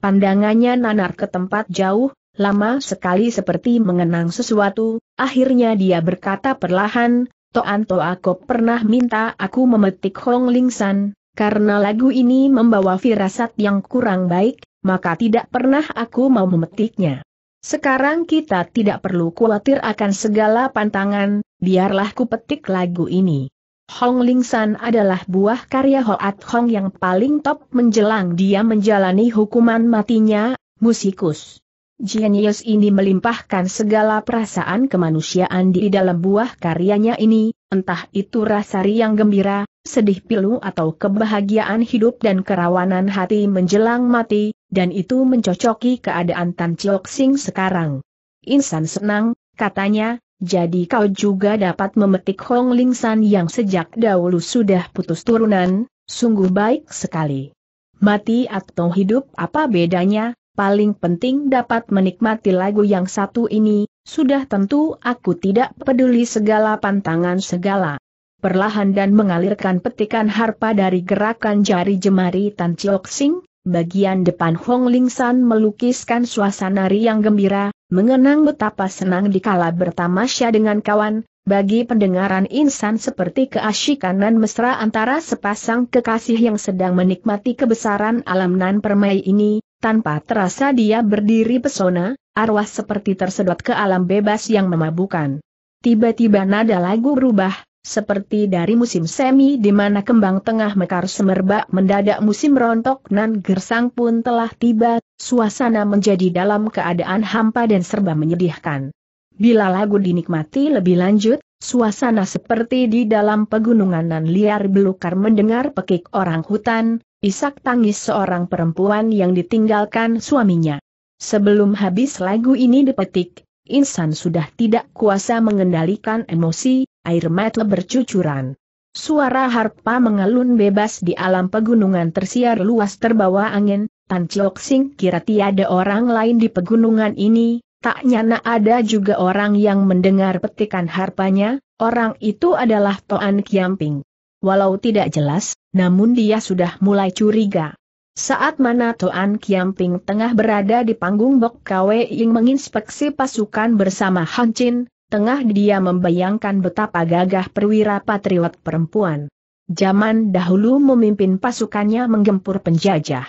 Pandangannya nanar ke tempat jauh, lama sekali seperti mengenang sesuatu, akhirnya dia berkata perlahan, Toan Toako pernah minta aku memetik Hong Lingsan, karena lagu ini membawa firasat yang kurang baik, maka tidak pernah aku mau memetiknya. Sekarang kita tidak perlu khawatir akan segala pantangan, biarlah ku petik lagu ini. Hong Ling San adalah buah karya Hoat Hong yang paling top menjelang dia menjalani hukuman matinya, musikus. Genius ini melimpahkan segala perasaan kemanusiaan di dalam buah karyanya ini, entah itu rasa riang gembira, sedih pilu atau kebahagiaan hidup dan kerawanan hati menjelang mati, dan itu mencocoki keadaan Tan Chiok Sing sekarang. Insan senang, katanya, jadi kau juga dapat memetik Hong Ling San yang sejak dahulu sudah putus turunan, sungguh baik sekali. Mati atau hidup apa bedanya, paling penting dapat menikmati lagu yang satu ini, sudah tentu aku tidak peduli segala pantangan segala. Perlahan dan mengalirkan petikan harpa dari gerakan jari jemari Tan Chiok Sing, bagian depan Hong Ling San melukiskan suasana riang gembira, mengenang betapa senang dikala bertamasya dengan kawan, bagi pendengaran insan seperti keasyikan dan mesra antara sepasang kekasih yang sedang menikmati kebesaran alam nan permai ini, tanpa terasa dia berdiri pesona, arwah seperti tersedot ke alam bebas yang memabukan. Tiba-tiba nada lagu berubah, seperti dari musim semi di mana kembang tengah mekar semerbak mendadak musim rontok nan gersang pun telah tiba, suasana menjadi dalam keadaan hampa dan serba menyedihkan. Bila lagu dinikmati lebih lanjut, suasana seperti di dalam pegunungan nan liar belukar mendengar pekik orang hutan, isak tangis seorang perempuan yang ditinggalkan suaminya. Sebelum habis lagu ini dipetik, Insan sudah tidak kuasa mengendalikan emosi, air mata bercucuran. Suara harpa mengelun bebas di alam pegunungan tersiar luas terbawa angin, Tan Chiok Sing kira tiada orang lain di pegunungan ini, tak nyana ada juga orang yang mendengar petikan harpanya, orang itu adalah Toan Kiamping. Walau tidak jelas, namun dia sudah mulai curiga. Saat mana Toan Kiamping tengah berada di panggung Bok Kwe yang menginspeksi pasukan bersama Han Chin, tengah dia membayangkan betapa gagah perwira patriot perempuan. Zaman dahulu memimpin pasukannya menggempur penjajah.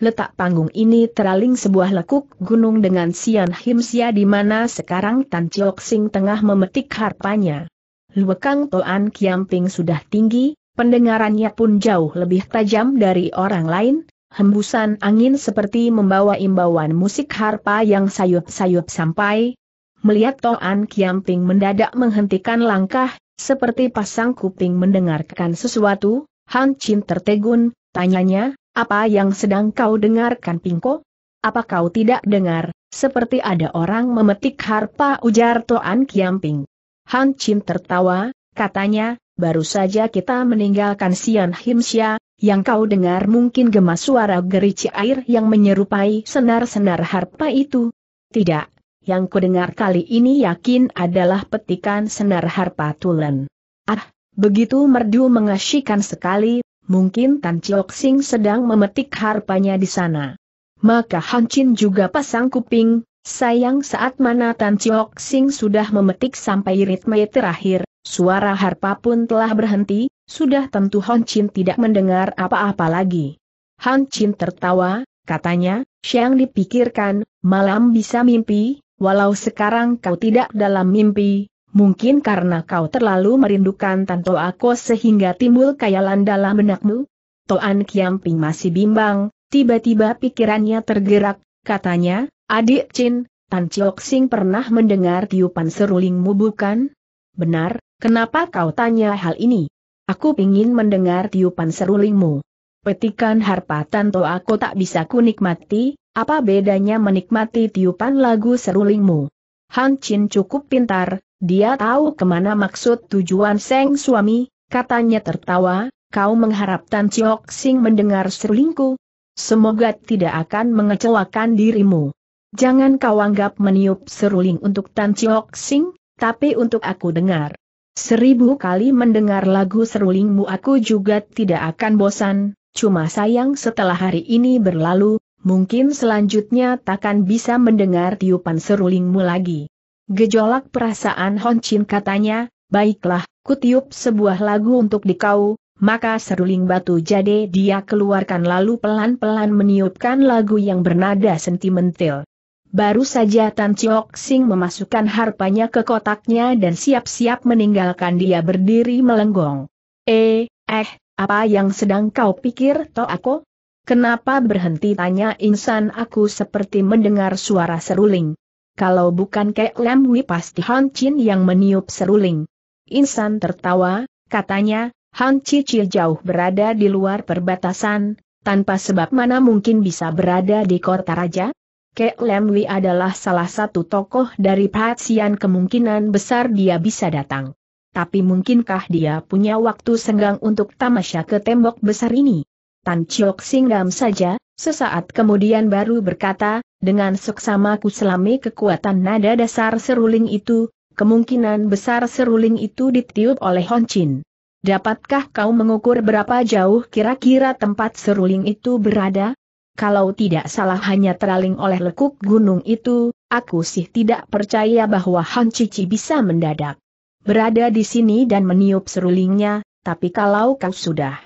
Letak panggung ini teraling sebuah lekuk gunung dengan Sian Himsia di mana sekarang Tan Chok Sing tengah memetik harpanya. Luekang Toan Kiamping sudah tinggi, pendengarannya pun jauh lebih tajam dari orang lain, hembusan angin seperti membawa imbauan musik harpa yang sayup-sayup sampai, melihat Toan Kiamping mendadak menghentikan langkah, seperti pasang kuping mendengarkan sesuatu, Han Chin tertegun, tanyanya, apa yang sedang kau dengarkan Pingko? Apa kau tidak dengar, seperti ada orang memetik harpa ujar Toan Kiamping. Han Chin tertawa, katanya, baru saja kita meninggalkan Sian Himsia, yang kau dengar mungkin gemas suara gerici air yang menyerupai senar-senar harpa itu. Tidak, yang kudengar kali ini yakin adalah petikan senar harpa tulen. Ah, begitu merdu mengasyikan sekali, mungkin Tan Chiok Sing sedang memetik harpanya di sana. Maka Han Chin juga pasang kuping, sayang saat mana Tan Chiok Sing sudah memetik sampai ritme terakhir, suara harpa pun telah berhenti, sudah tentu Han Chin tidak mendengar apa-apa lagi. Han Chin tertawa, katanya, Siang dipikirkan, malam bisa mimpi, Walau sekarang kau tidak dalam mimpi, mungkin karena kau terlalu merindukan Tanto Ako sehingga timbul kayalan dalam benakmu? Toan Kiamping masih bimbang, tiba-tiba pikirannya tergerak, katanya, adik Chin, Tan Chok Sing pernah mendengar tiupan serulingmu bukan? Benar, kenapa kau tanya hal ini? Aku ingin mendengar tiupan serulingmu. Petikan harpa tanto aku tak bisa kunikmati, apa bedanya menikmati tiupan lagu serulingmu? Han Chin cukup pintar, dia tahu kemana maksud tujuan Seng suami, katanya tertawa, kau mengharapkan Chiok Sing mendengar serulingku? Semoga tidak akan mengecewakan dirimu. Jangan kau anggap meniup seruling untuk Tan Chiok Sing, tapi untuk aku dengar. Seribu kali mendengar lagu serulingmu aku juga tidak akan bosan, cuma sayang setelah hari ini berlalu, mungkin selanjutnya takkan bisa mendengar tiupan serulingmu lagi. Gejolak perasaan Hon Chin katanya, baiklah, kutiup sebuah lagu untuk dikau, maka seruling batu jade dia keluarkan lalu pelan-pelan meniupkan lagu yang bernada sentimental. Baru saja Tan Chiok Sing memasukkan harpanya ke kotaknya dan siap-siap meninggalkan dia berdiri melenggong. Eh, eh, apa yang sedang kau pikir aku? Kenapa berhenti tanya insan aku seperti mendengar suara seruling. Kalau bukan Kek lemwi pasti Han Chin yang meniup seruling. Insan tertawa, katanya, Han Chi jauh berada di luar perbatasan, tanpa sebab mana mungkin bisa berada di kota raja? Kek lemwi adalah salah satu tokoh dari Patsian kemungkinan besar dia bisa datang tapi mungkinkah dia punya waktu senggang untuk tamasya ke tembok besar ini? Tan Chiok singgam saja, sesaat kemudian baru berkata, dengan seksama ku selami kekuatan nada dasar seruling itu, kemungkinan besar seruling itu ditiup oleh Hon Chin. Dapatkah kau mengukur berapa jauh kira-kira tempat seruling itu berada? Kalau tidak salah hanya teraling oleh lekuk gunung itu, aku sih tidak percaya bahwa Han Cici bisa mendadak berada di sini dan meniup serulingnya, tapi kalau kau sudah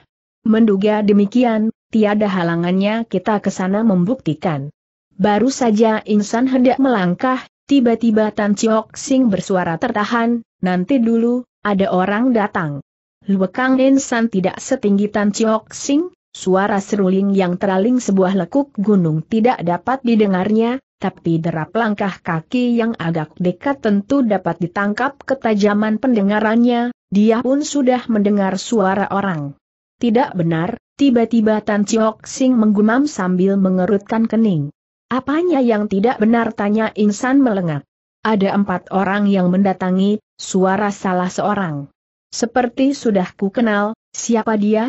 menduga demikian, tiada halangannya kita ke sana membuktikan. Baru saja insan hendak melangkah, tiba-tiba Tan Chiok Sing bersuara tertahan, nanti dulu, ada orang datang. Luekang insan tidak setinggi Tan Chiok Sing, suara seruling yang teraling sebuah lekuk gunung tidak dapat didengarnya, tapi derap langkah kaki yang agak dekat tentu dapat ditangkap ketajaman pendengarannya, dia pun sudah mendengar suara orang. Tidak benar, tiba-tiba Tan Chiok Sing menggumam sambil mengerutkan kening. Apanya yang tidak benar tanya insan melengat. Ada empat orang yang mendatangi, suara salah seorang. Seperti sudah ku kenal, siapa dia?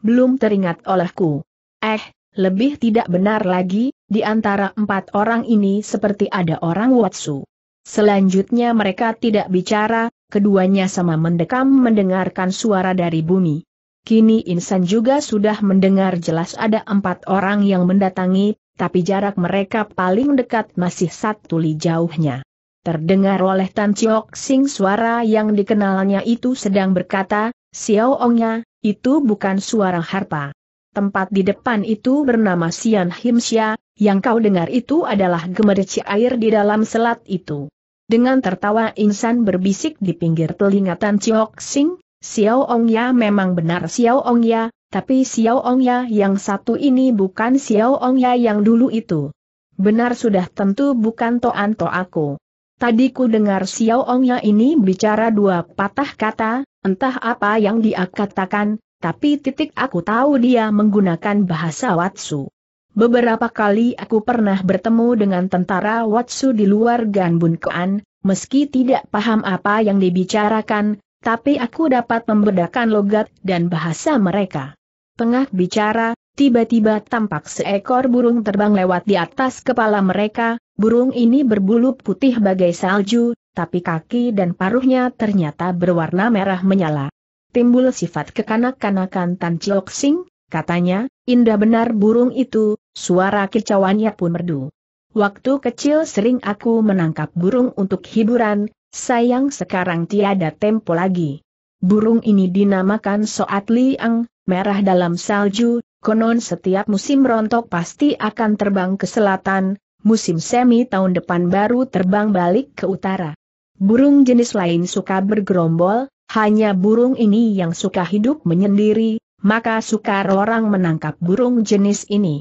Belum teringat olehku. Eh, lebih tidak benar lagi, di antara empat orang ini seperti ada orang Watsu. Selanjutnya mereka tidak bicara, keduanya sama mendekam mendengarkan suara dari bumi. Kini insan juga sudah mendengar jelas ada empat orang yang mendatangi, tapi jarak mereka paling dekat masih satu li jauhnya. Terdengar oleh Tan Chiok Sing suara yang dikenalnya itu sedang berkata, Xiao Ongnya, itu bukan suara harpa. Tempat di depan itu bernama Sian Himsia. Yang kau dengar itu adalah gemerci air di dalam selat itu. Dengan tertawa insan berbisik di pinggir telinga Tan Chiok Sing, Xiao Ya memang benar Xiao Ong Ya, tapi Xiao Ong Ya yang satu ini bukan Xiao Ong Ya yang dulu itu. Benar sudah tentu bukan Toan To aku. Tadi ku dengar Xiao Ya ini bicara dua patah kata, entah apa yang dia katakan, tapi titik aku tahu dia menggunakan bahasa Watsu. Beberapa kali aku pernah bertemu dengan tentara Watsu di luar Ganbun Koan, meski tidak paham apa yang dibicarakan, tapi aku dapat membedakan logat dan bahasa mereka. Tengah bicara, tiba-tiba tampak seekor burung terbang lewat di atas kepala mereka, burung ini berbulu putih bagai salju, tapi kaki dan paruhnya ternyata berwarna merah menyala. Timbul sifat kekanak-kanakan Tan Chiok Sing, katanya, indah benar burung itu, Suara kicauannya pun merdu. Waktu kecil sering aku menangkap burung untuk hiburan, sayang sekarang tiada tempo lagi. Burung ini dinamakan Soat Liang, merah dalam salju, konon setiap musim rontok pasti akan terbang ke selatan, musim semi tahun depan baru terbang balik ke utara. Burung jenis lain suka bergerombol, hanya burung ini yang suka hidup menyendiri, maka sukar orang menangkap burung jenis ini.